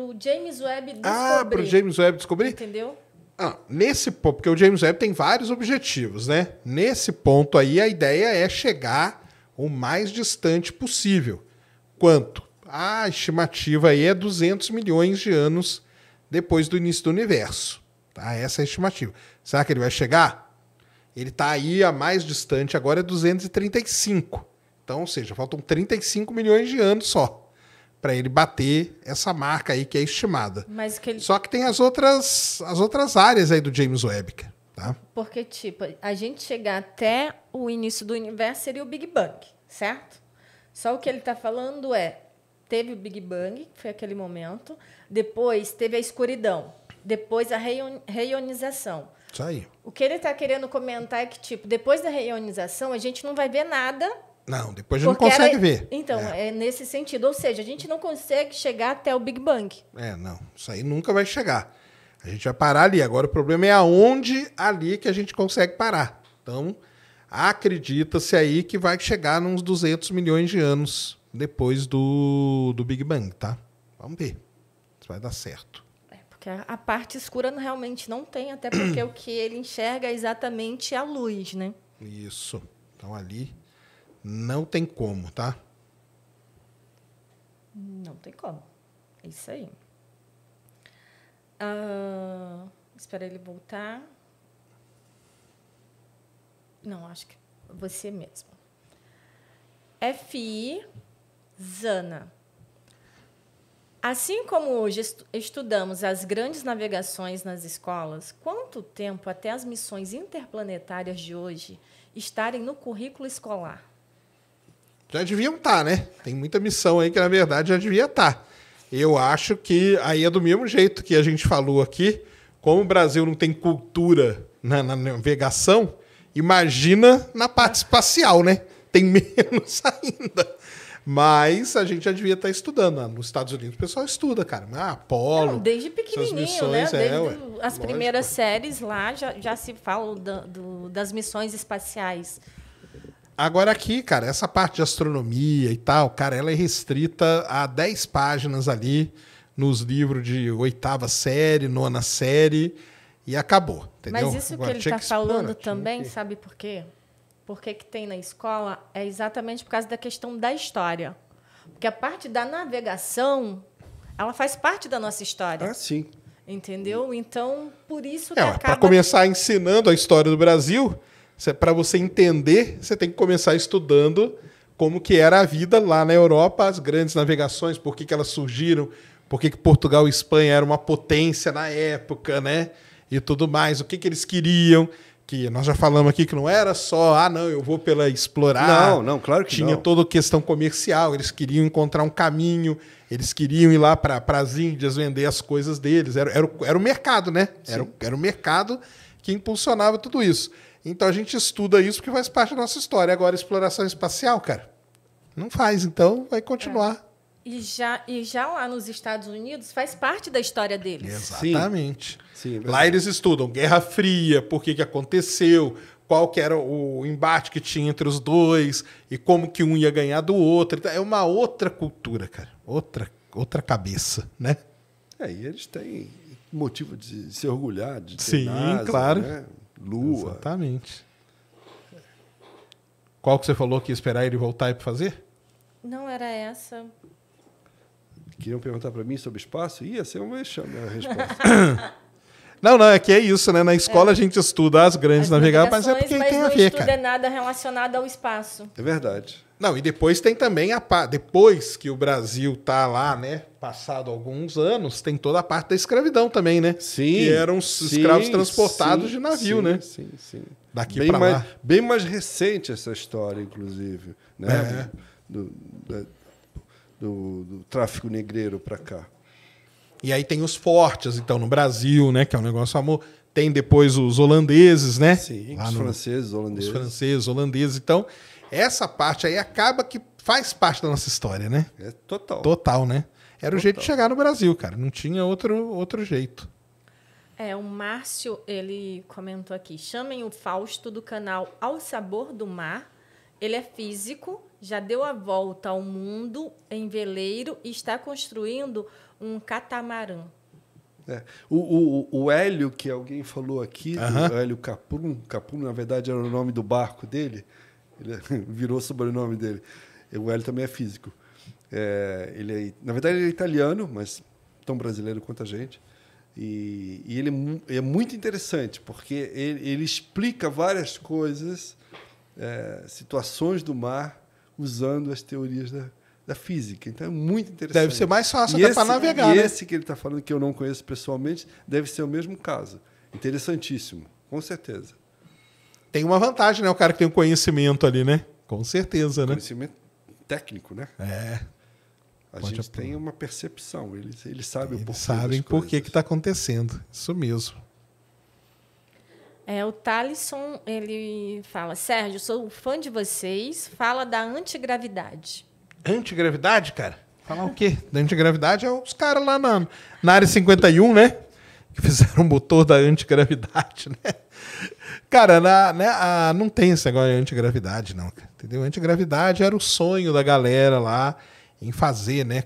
o James Webb ah, descobrir. Ah, para o James Webb descobrir? Entendeu? Ah, nesse ponto, porque o James Webb tem vários objetivos, né? Nesse ponto aí, a ideia é chegar o mais distante possível. Quanto? A estimativa aí é 200 milhões de anos depois do início do universo. Tá? Essa é a estimativa. Será que ele vai chegar? Ele está aí a mais distante agora é 235. Então, ou seja, faltam 35 milhões de anos só para ele bater essa marca aí que é estimada. Que ele... Só que tem as outras as outras áreas aí do James Webb, tá? Porque tipo, a gente chegar até o início do universo seria o Big Bang, certo? Só o que ele está falando é teve o Big Bang, que foi aquele momento, depois teve a escuridão, depois a reionização. Isso aí. O que ele está querendo comentar é que, tipo, depois da reionização, a gente não vai ver nada. Não, depois a gente não consegue era... ver. Então, é. é. nesse sentido. Ou seja, a gente não consegue chegar até o Big Bang. É, não. Isso aí nunca vai chegar. A gente vai parar ali. Agora, o problema é aonde ali que a gente consegue parar. Então, acredita-se aí que vai chegar nos 200 milhões de anos depois do, do Big Bang, tá? Vamos ver se vai dar certo. Porque a parte escura realmente não tem, até porque o que ele enxerga é exatamente a luz, né? Isso. Então ali não tem como, tá? Não tem como. É isso aí. Uh, espera ele voltar. Não, acho que você mesmo. FI Zana. Assim como hoje estudamos as grandes navegações nas escolas, quanto tempo até as missões interplanetárias de hoje estarem no currículo escolar? Já deviam estar, tá, né? Tem muita missão aí que, na verdade, já devia estar. Tá. Eu acho que aí é do mesmo jeito que a gente falou aqui. Como o Brasil não tem cultura na, na navegação, imagina na parte espacial, né? Tem menos ainda. Mas a gente já devia estar tá estudando. Ah, nos Estados Unidos o pessoal estuda, cara. Ah, Apolo. Não, desde pequenininho, né? missões, né? Desde é, ué, as lógico. primeiras séries lá já, já se falam do, do, das missões espaciais. Agora aqui, cara, essa parte de astronomia e tal, cara, ela é restrita a 10 páginas ali nos livros de oitava série, nona série e acabou, entendeu? Mas isso Agora, que ele está falando também, que... sabe por quê? por que, que tem na escola é exatamente por causa da questão da história. Porque a parte da navegação, ela faz parte da nossa história. Ah, sim. Entendeu? Então, por isso que é, acaba... Para começar ensinando a história do Brasil, para você entender, você tem que começar estudando como que era a vida lá na Europa, as grandes navegações, por que, que elas surgiram, por que, que Portugal e Espanha eram uma potência na época, né? E tudo mais, o que, que eles queriam que nós já falamos aqui que não era só, ah, não, eu vou pela explorar. Não, não, claro que Tinha não. toda a questão comercial, eles queriam encontrar um caminho, eles queriam ir lá para as Índias vender as coisas deles. Era, era, era o mercado, né? Era, era o mercado que impulsionava tudo isso. Então a gente estuda isso porque faz parte da nossa história. Agora, exploração espacial, cara, não faz, então vai continuar. É e já, e já lá nos Estados Unidos faz parte da história deles. Exatamente. Sim. Sim, lá eles estudam Guerra Fria, por que, que aconteceu, qual que era o embate que tinha entre os dois e como que um ia ganhar do outro. Então, é uma outra cultura, cara. Outra, outra cabeça, né? É, e eles têm motivo de se orgulhar, de ter Sim, NASA, claro. Né? Lua. Exatamente. Qual que você falou que ia esperar ele voltar e fazer? Não, era essa queriam perguntar para mim sobre espaço, ia ser uma resposta. Não, não, é que é isso, né? Na escola é. a gente estuda as grandes as navegações, mas é porque mas tem não a ver, estuda cara. nada relacionado ao espaço. É verdade. Não, e depois tem também a parte. Depois que o Brasil tá lá, né? Passado alguns anos, tem toda a parte da escravidão também, né? Sim. Que eram os sim, escravos transportados sim, de navio, sim, né? Sim, sim. Daqui bem mais, lá. Bem mais recente essa história, inclusive. Né? É. Do, do, do, do tráfico negreiro para cá. E aí tem os fortes, então, no Brasil, né? Que é um negócio amor. Tem depois os holandeses, né? Sim, Lá os no... franceses, holandeses. Os franceses, holandeses. Então, essa parte aí acaba que faz parte da nossa história, né? É total. Total, né? Era total. o jeito de chegar no Brasil, cara. Não tinha outro, outro jeito. É, o Márcio, ele comentou aqui. Chamem o Fausto do canal Ao Sabor do Mar. Ele é físico já deu a volta ao mundo em veleiro e está construindo um catamarã. É. O, o, o Hélio, que alguém falou aqui, uhum. o Hélio Caprum, Caprum, na verdade, era o nome do barco dele, ele virou sobrenome dele. O Hélio também é físico. É, ele é, na verdade, ele é italiano, mas tão brasileiro quanto a gente. E, e ele é, é muito interessante, porque ele, ele explica várias coisas, é, situações do mar, usando as teorias da, da física. Então é muito interessante. Deve ser mais fácil e até para navegar. E né? esse que ele está falando, que eu não conheço pessoalmente, deve ser o mesmo caso. Interessantíssimo, com certeza. Tem uma vantagem, né? O cara que tem um conhecimento ali, né? Com certeza, né? Conhecimento técnico, né? É. A Pode gente apurar. tem uma percepção, eles, eles sabem eles o porquê. Sabem por que está acontecendo. Isso mesmo. É, o Talisson, ele fala, Sérgio, sou fã de vocês, fala da antigravidade. Antigravidade, cara? Falar o quê? Da antigravidade é os caras lá na, na área 51, né? Que fizeram o motor da antigravidade, né? Cara, na, né, a, não tem esse negócio de antigravidade, não, Entendeu? Antigravidade era o sonho da galera lá em fazer, né?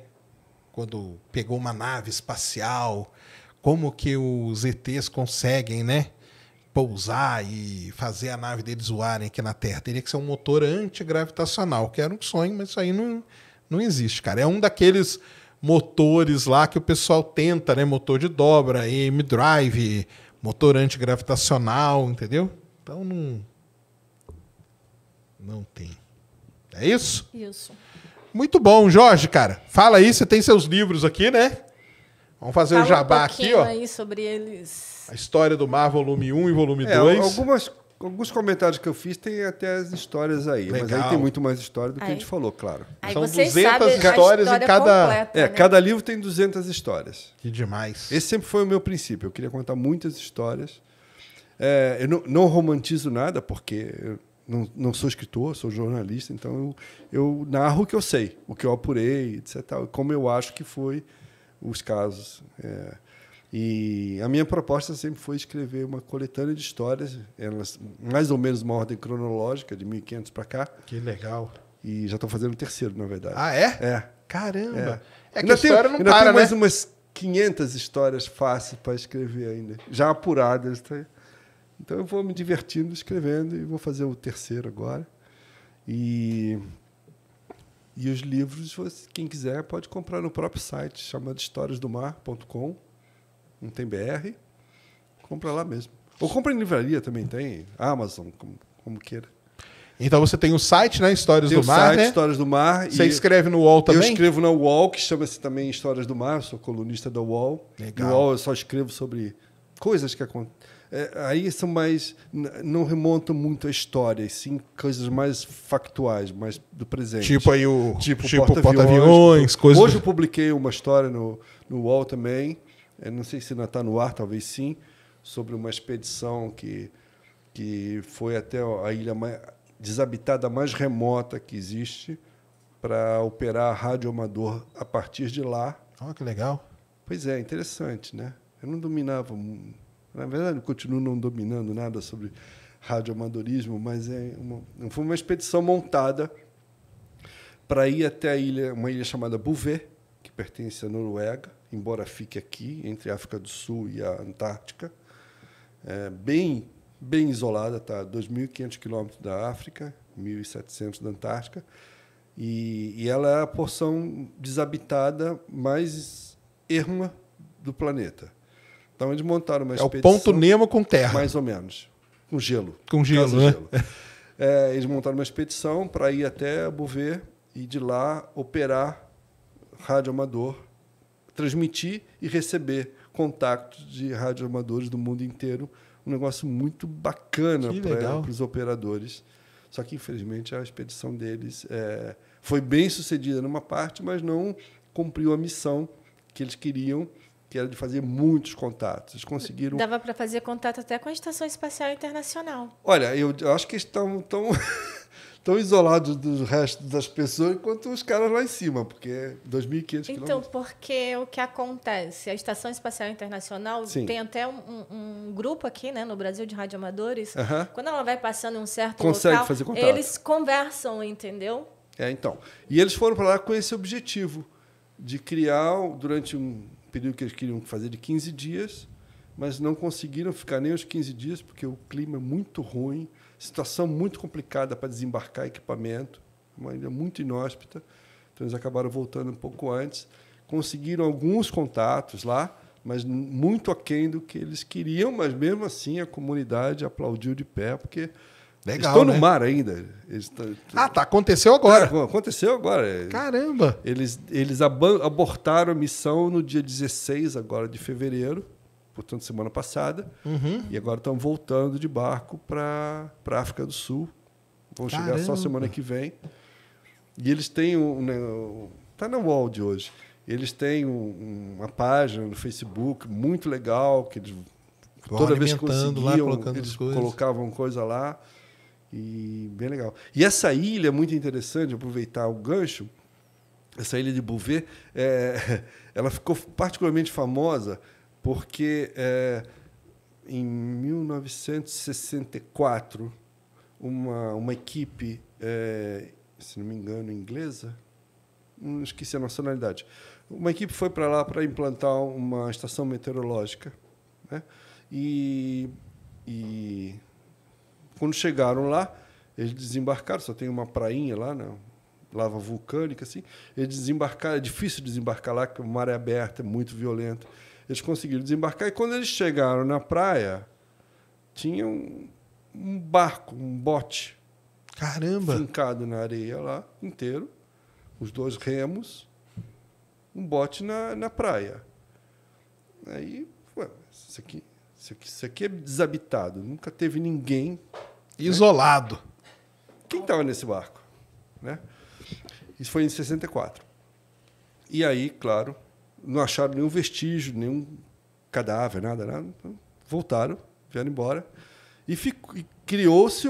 Quando pegou uma nave espacial, como que os ETs conseguem, né? pousar e fazer a nave deles voarem aqui na Terra. Teria que ser um motor antigravitacional, que era um sonho, mas isso aí não, não existe, cara. É um daqueles motores lá que o pessoal tenta, né? Motor de dobra, M-Drive, motor antigravitacional, entendeu? Então não. Não tem. É isso? Isso. Muito bom, Jorge, cara. Fala aí, você tem seus livros aqui, né? Vamos fazer Fala o jabá um aqui, ó. aí sobre eles. A história do mar, volume 1 e volume é, 2. Algumas, alguns comentários que eu fiz tem até as histórias aí. Legal. Mas aí tem muito mais história do que a gente falou, claro. Aí São 200 histórias história em cada... Completa, é, né? cada livro tem 200 histórias. Que demais. Esse sempre foi o meu princípio. Eu queria contar muitas histórias. É, eu não, não, romantizo nada, porque eu não, não, sou escritor, sou jornalista, então eu, eu narro o que eu sei, o que eu apurei, etc. Tal, como eu acho que foi os casos. É, e a minha proposta sempre foi escrever uma coletânea de histórias, elas mais ou menos uma ordem cronológica, de 1500 para cá. Que legal. E já estou fazendo o terceiro, na verdade. Ah, é? É. Caramba! É, é que ainda a história tem, não ainda para, tem né? mais umas 500 histórias fáceis para escrever ainda, já apuradas. Tá? Então eu vou me divertindo escrevendo e vou fazer o terceiro agora. E e os livros, quem quiser, pode comprar no próprio site, chamado historiasdomar.com não tem BR, compra lá mesmo. Ou compra em livraria também tem, Amazon, como, como queira. Então você tem o site, né? Histórias tem do o Mar. Site, né? Histórias do Mar. Você escreve no UOL também? Eu escrevo na UOL, que chama-se também Histórias do Mar, sou colunista da UOL. Legal. No UOL eu só escrevo sobre coisas que acontecem. É, aí são mais. Não remontam muito a história, sim coisas mais factuais, mais do presente. Tipo aí o. Tipo, tipo porta-aviões, porta coisas. Hoje eu publiquei uma história no, no UOL também eu não sei se ainda está no ar, talvez sim, sobre uma expedição que, que foi até a ilha mais, desabitada mais remota que existe para operar rádio amador a partir de lá. Olha que legal. Pois é, interessante, né? Eu não dominava, na verdade, continuo não dominando nada sobre radioamadorismo, mas é uma, foi uma expedição montada para ir até a ilha, uma ilha chamada Bouvet, que pertence à Noruega, embora fique aqui, entre a África do Sul e a Antártica, é bem, bem isolada, está a 2.500 quilômetros da África, 1.700 da Antártica, e, e, ela é a porção desabitada mais erma do planeta. Então, eles montaram uma é expedição... É o ponto Nemo com terra. Mais ou menos, com gelo. Com gelo, né? Gelo. É, eles montaram uma expedição para ir até Bouvet e de lá operar radioamador transmitir e receber contatos de radioamadores do mundo inteiro. Um negócio muito bacana para os operadores. Só que, infelizmente, a expedição deles é, foi bem sucedida numa parte, mas não cumpriu a missão que eles queriam, que era de fazer muitos contatos. Eles conseguiram. Dava para fazer contato até com a Estação Espacial Internacional. Olha, eu acho que estão tão tão isolados do resto das pessoas quanto os caras lá em cima, porque é 2.500 Então, porque o que acontece? A Estação Espacial Internacional Sim. tem até um, um, grupo aqui né, no Brasil de radioamadores. Uh -huh. Quando ela vai passando em um certo Consegue local, fazer eles conversam, entendeu? É, então. E eles foram para lá com esse objetivo de criar, durante um período que eles queriam fazer de 15 dias, mas não conseguiram ficar nem os 15 dias, porque o clima é muito ruim, situação muito complicada para desembarcar equipamento, uma ilha muito inóspita. Então eles acabaram voltando um pouco antes. Conseguiram alguns contatos lá, mas muito aquém do que eles queriam, mas mesmo assim a comunidade aplaudiu de pé, porque Legal, estão né? no mar ainda. Estão... Ah, tá. Aconteceu agora. Tá, aconteceu agora. É. Caramba! Eles, eles abortaram a missão no dia 16 agora de fevereiro portanto, semana passada. Uhum. E agora estão voltando de barco para a África do Sul. Vão Caramba. chegar só semana que vem. E eles têm um. Né, tá na wall de hoje. Eles têm um, uma página no Facebook muito legal, que eles Vão toda vez que conseguiam, lá, eles coisas. colocavam coisa lá. E bem legal. E essa ilha é muito interessante, aproveitar o gancho. Essa ilha de Bouvet, é, ela ficou particularmente famosa porque é, em 1964, uma, uma equipe, é, se não me engano, inglesa, não esqueci a nacionalidade, uma equipe foi para lá para implantar uma estação meteorológica. Né? E, e quando chegaram lá, eles desembarcaram, só tem uma prainha lá, né? lava vulcânica, assim. Eles desembarcaram, é difícil desembarcar lá, porque mar é aberto é muito violento eles conseguiram desembarcar e quando eles chegaram na praia, tinha um, um barco, um bote. Caramba! Fincado na areia lá, inteiro, os dois remos, um bote na, na praia. Aí, ué, isso aqui, isso aqui, isso aqui é desabitado, nunca teve ninguém. Né? Isolado. Né? Quem estava nesse barco? Né? Isso foi em 64. E aí, claro, não acharam nenhum vestígio, nenhum cadáver, nada, nada. Então, voltaram, vieram embora. E, e criou-se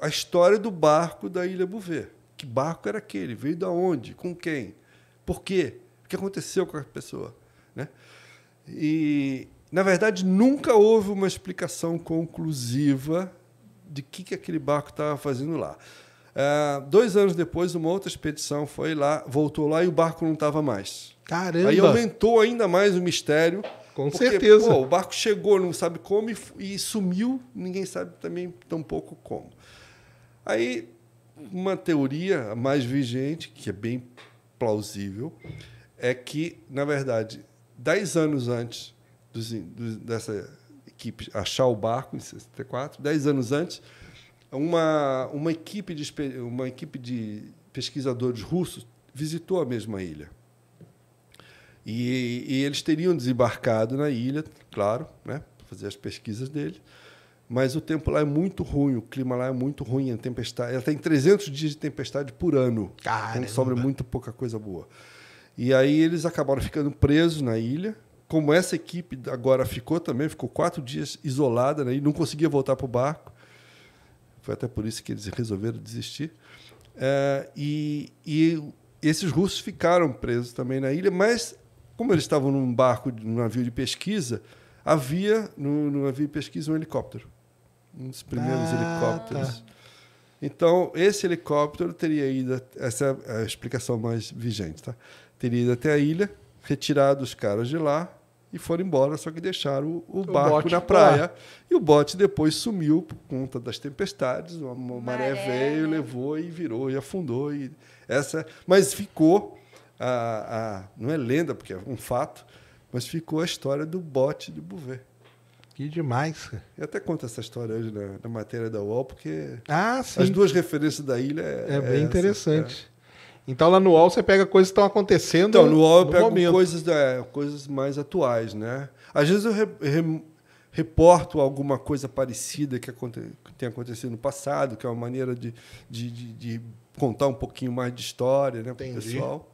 a história do barco da Ilha Bouvet. Que barco era aquele? Veio da onde? Com quem? Por quê? O que aconteceu com a pessoa? Né? E, na verdade, nunca houve uma explicação conclusiva de que, que aquele barco estava fazendo lá. Uh, dois anos depois, uma outra expedição foi lá, voltou lá e o barco não estava mais. Caramba! Aí aumentou ainda mais o mistério. Com porque, certeza. Pô, o barco chegou, não sabe como, e, e sumiu, ninguém sabe também tampouco como. Aí, uma teoria mais vigente, que é bem plausível, é que, na verdade, dez anos antes dos, dos, dessa equipe achar o barco, em 64, dez anos antes, uma, uma, equipe de, uma equipe de pesquisadores russos visitou a mesma ilha. E, e eles teriam desembarcado na ilha, claro, né, para fazer as pesquisas dele. Mas o tempo lá é muito ruim, o clima lá é muito ruim, a tempestade. Ela tem 300 dias de tempestade por ano. Então sobra muito pouca coisa boa. E aí eles acabaram ficando presos na ilha. Como essa equipe agora ficou também, ficou quatro dias isolada né, e não conseguia voltar para o barco. Foi até por isso que eles resolveram desistir. É, e, e esses russos ficaram presos também na ilha, mas como eles estavam num barco, num navio de pesquisa, havia no, no navio de pesquisa um helicóptero. Um dos primeiros ah, helicópteros. Tá. Então, esse helicóptero teria ido. Essa é a explicação mais vigente, tá? Teria ido até a ilha, retirado os caras de lá e foram embora, só que deixaram o, o, o barco na praia. E o bote depois sumiu por conta das tempestades, uma maré, maré veio, né? levou e virou e afundou. E essa, mas ficou a, a, não é lenda, porque é um fato, mas ficou a história do bote de Bouvet. Que demais. Eu até conto essa história hoje na, na matéria da UOL, porque ah, as duas referências da ilha é, é bem interessante. É. então lá no UOL você pega coisas que estão acontecendo. Então, no UOL eu no pego momento. coisas, é, coisas mais atuais, né? Às vezes eu re, re, reporto alguma coisa parecida que, aconte, que tem acontecido no passado, que é uma maneira de, de, de, de contar um pouquinho mais de história né, para o pessoal.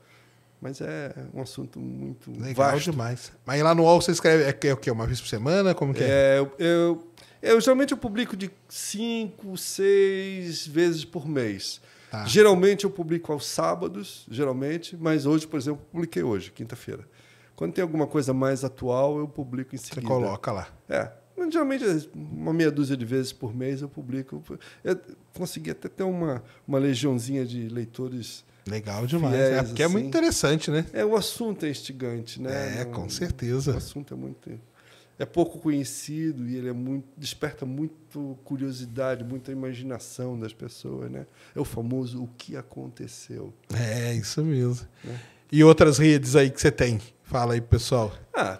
Mas é um assunto muito Legal vasto. demais. Mas lá no UOL você escreve, é, é o quê? Uma vez por semana? Como que é? é? Eu, eu, eu geralmente eu publico de cinco, seis vezes por mês. Tá. Geralmente eu publico aos sábados, geralmente, mas hoje, por exemplo, publiquei hoje, quinta-feira. Quando tem alguma coisa mais atual, eu publico em seguida. Você coloca lá. É. Geralmente, uma meia dúzia de vezes por mês eu publico. Eu consegui até ter uma, uma legiãozinha de leitores Legal demais. Fiéis, é, porque assim. é muito assim. interessante, né? É, o assunto é instigante, né? É, Não, com certeza. O assunto é muito. É pouco conhecido e ele é muito, desperta muito curiosidade, muita imaginação das pessoas, né? É o famoso o que aconteceu. É, isso mesmo. Né? E outras redes aí que você tem? Fala aí, pessoal. Ah,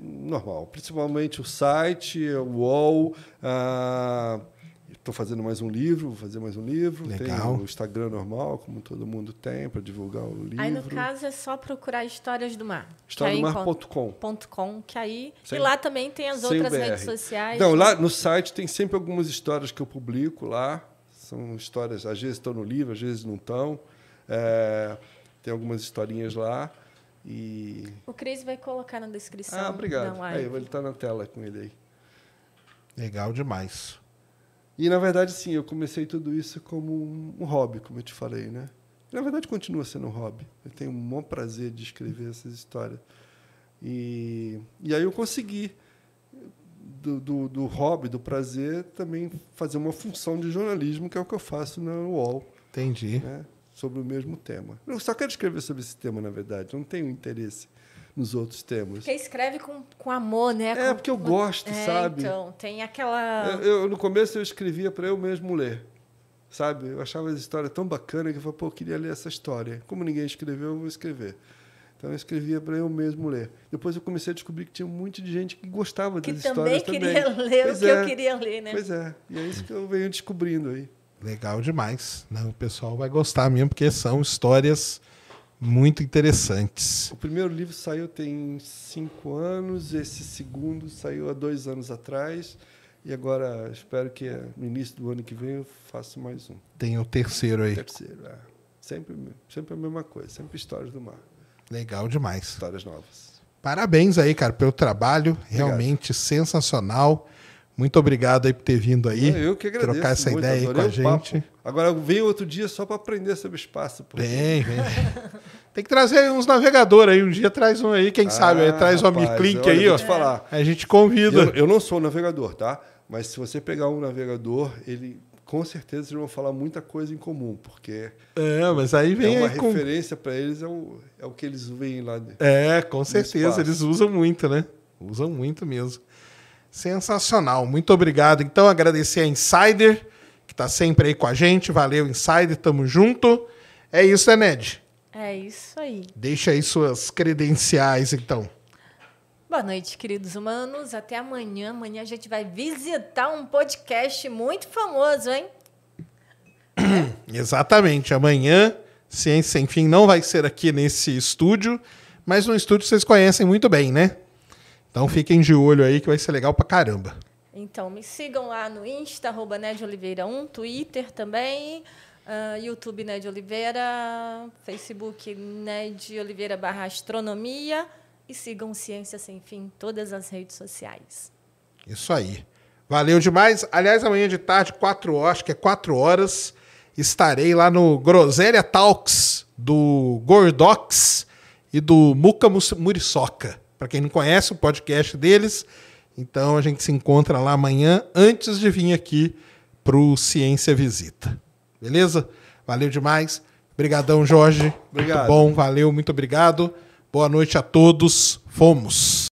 normal. Principalmente o site, o UOL, a. Ah, Estou fazendo mais um livro, vou fazer mais um livro. Legal. Tem o Instagram normal, como todo mundo tem, para divulgar o livro. Aí, no caso, é só procurar Histórias do Mar. Historiasdomar.com. Que aí... Sem, e lá também tem as outras redes sociais. Não, lá no site tem sempre algumas histórias que eu publico lá. São histórias, às vezes estão no livro, às vezes não estão. É, tem algumas historinhas lá. E... O Cris vai colocar na descrição. Ah, obrigado. Aí, ele está na tela com ele aí. Legal demais. E, na verdade, sim, eu comecei tudo isso como um, hobby, como eu te falei, né? E, na verdade, continua sendo um hobby. Eu tenho um bom prazer de escrever essas histórias. E, e aí eu consegui, do, do, do hobby, do prazer, também fazer uma função de jornalismo, que é o que eu faço na UOL. Entendi. Né? Sobre o mesmo tema. Eu só quero escrever sobre esse tema, na verdade. Eu não tenho interesse nos outros temas. Porque escreve com, com amor, né? É, com, porque eu gosto, é, sabe? Então, tem aquela. Eu, eu no começo eu escrevia para eu mesmo ler, sabe? Eu achava as histórias tão bacanas que eu falei, pô, eu queria ler essa história. Como ninguém escreveu, eu vou escrever. Então eu escrevia para eu mesmo ler. Depois eu comecei a descobrir que tinha um monte de gente que gostava dessas histórias também também. queria ler pois o que é. eu queria ler, né? Pois é. E é isso que eu venho descobrindo aí. Legal demais. né? o pessoal vai gostar mesmo, porque são histórias muito interessantes. O primeiro livro saiu tem cinco anos, esse segundo saiu há dois anos atrás. E agora espero que no início do ano que vem eu faça mais um. Tem o terceiro aí. O terceiro, é. Sempre, sempre a mesma coisa, sempre histórias do mar. Legal demais. Histórias novas. Parabéns aí, cara, pelo trabalho, Obrigado. realmente sensacional. Muito obrigado aí por ter vindo aí. Eu que agradeço. Trocar essa muito, ideia aí com a gente. Papo. Agora vem outro dia só para aprender sobre espaço. Pô. Vem, vem. Tem que trazer uns navegadores aí. Um dia traz um aí, quem ah, sabe? Aí, ah, traz rapaz, o Amirclink aí, ó. falar. É. A gente convida. Eu, eu não sou navegador, tá? Mas se você pegar um navegador, ele com certeza eles vão falar muita coisa em comum, porque é, mas aí vem é uma aí com... referência para eles é o, é o que eles veem lá. De, é, com certeza espaço. eles usam muito, né? Usam muito mesmo. Sensacional, muito obrigado. Então, agradecer a Insider, que está sempre aí com a gente. Valeu, Insider, tamo junto. É isso, né, Ned? É isso aí. Deixa aí suas credenciais, então. Boa noite, queridos humanos. Até amanhã. Amanhã a gente vai visitar um podcast muito famoso, hein? Exatamente. Amanhã, Ciência Sem Fim não vai ser aqui nesse estúdio, mas um estúdio vocês conhecem muito bem, né? Então fiquem de olho aí que vai ser legal pra caramba. Então, me sigam lá no Insta, arroba Ned Oliveira 1, Twitter também, uh, YouTube Ned Oliveira, Facebook Ned Oliveira barra astronomia e sigam Ciência Sem Fim em todas as redes sociais. Isso aí. Valeu demais. Aliás, amanhã de tarde, 4 horas, que é 4 horas, estarei lá no Groselha Talks do Gordox e do Muca Muriçoca para quem não conhece, o podcast deles. Então a gente se encontra lá amanhã antes de vir aqui para o Ciência Visita. Beleza? Valeu demais. Obrigadão, Jorge. Obrigado. Muito bom, valeu, muito obrigado. Boa noite a todos. Fomos.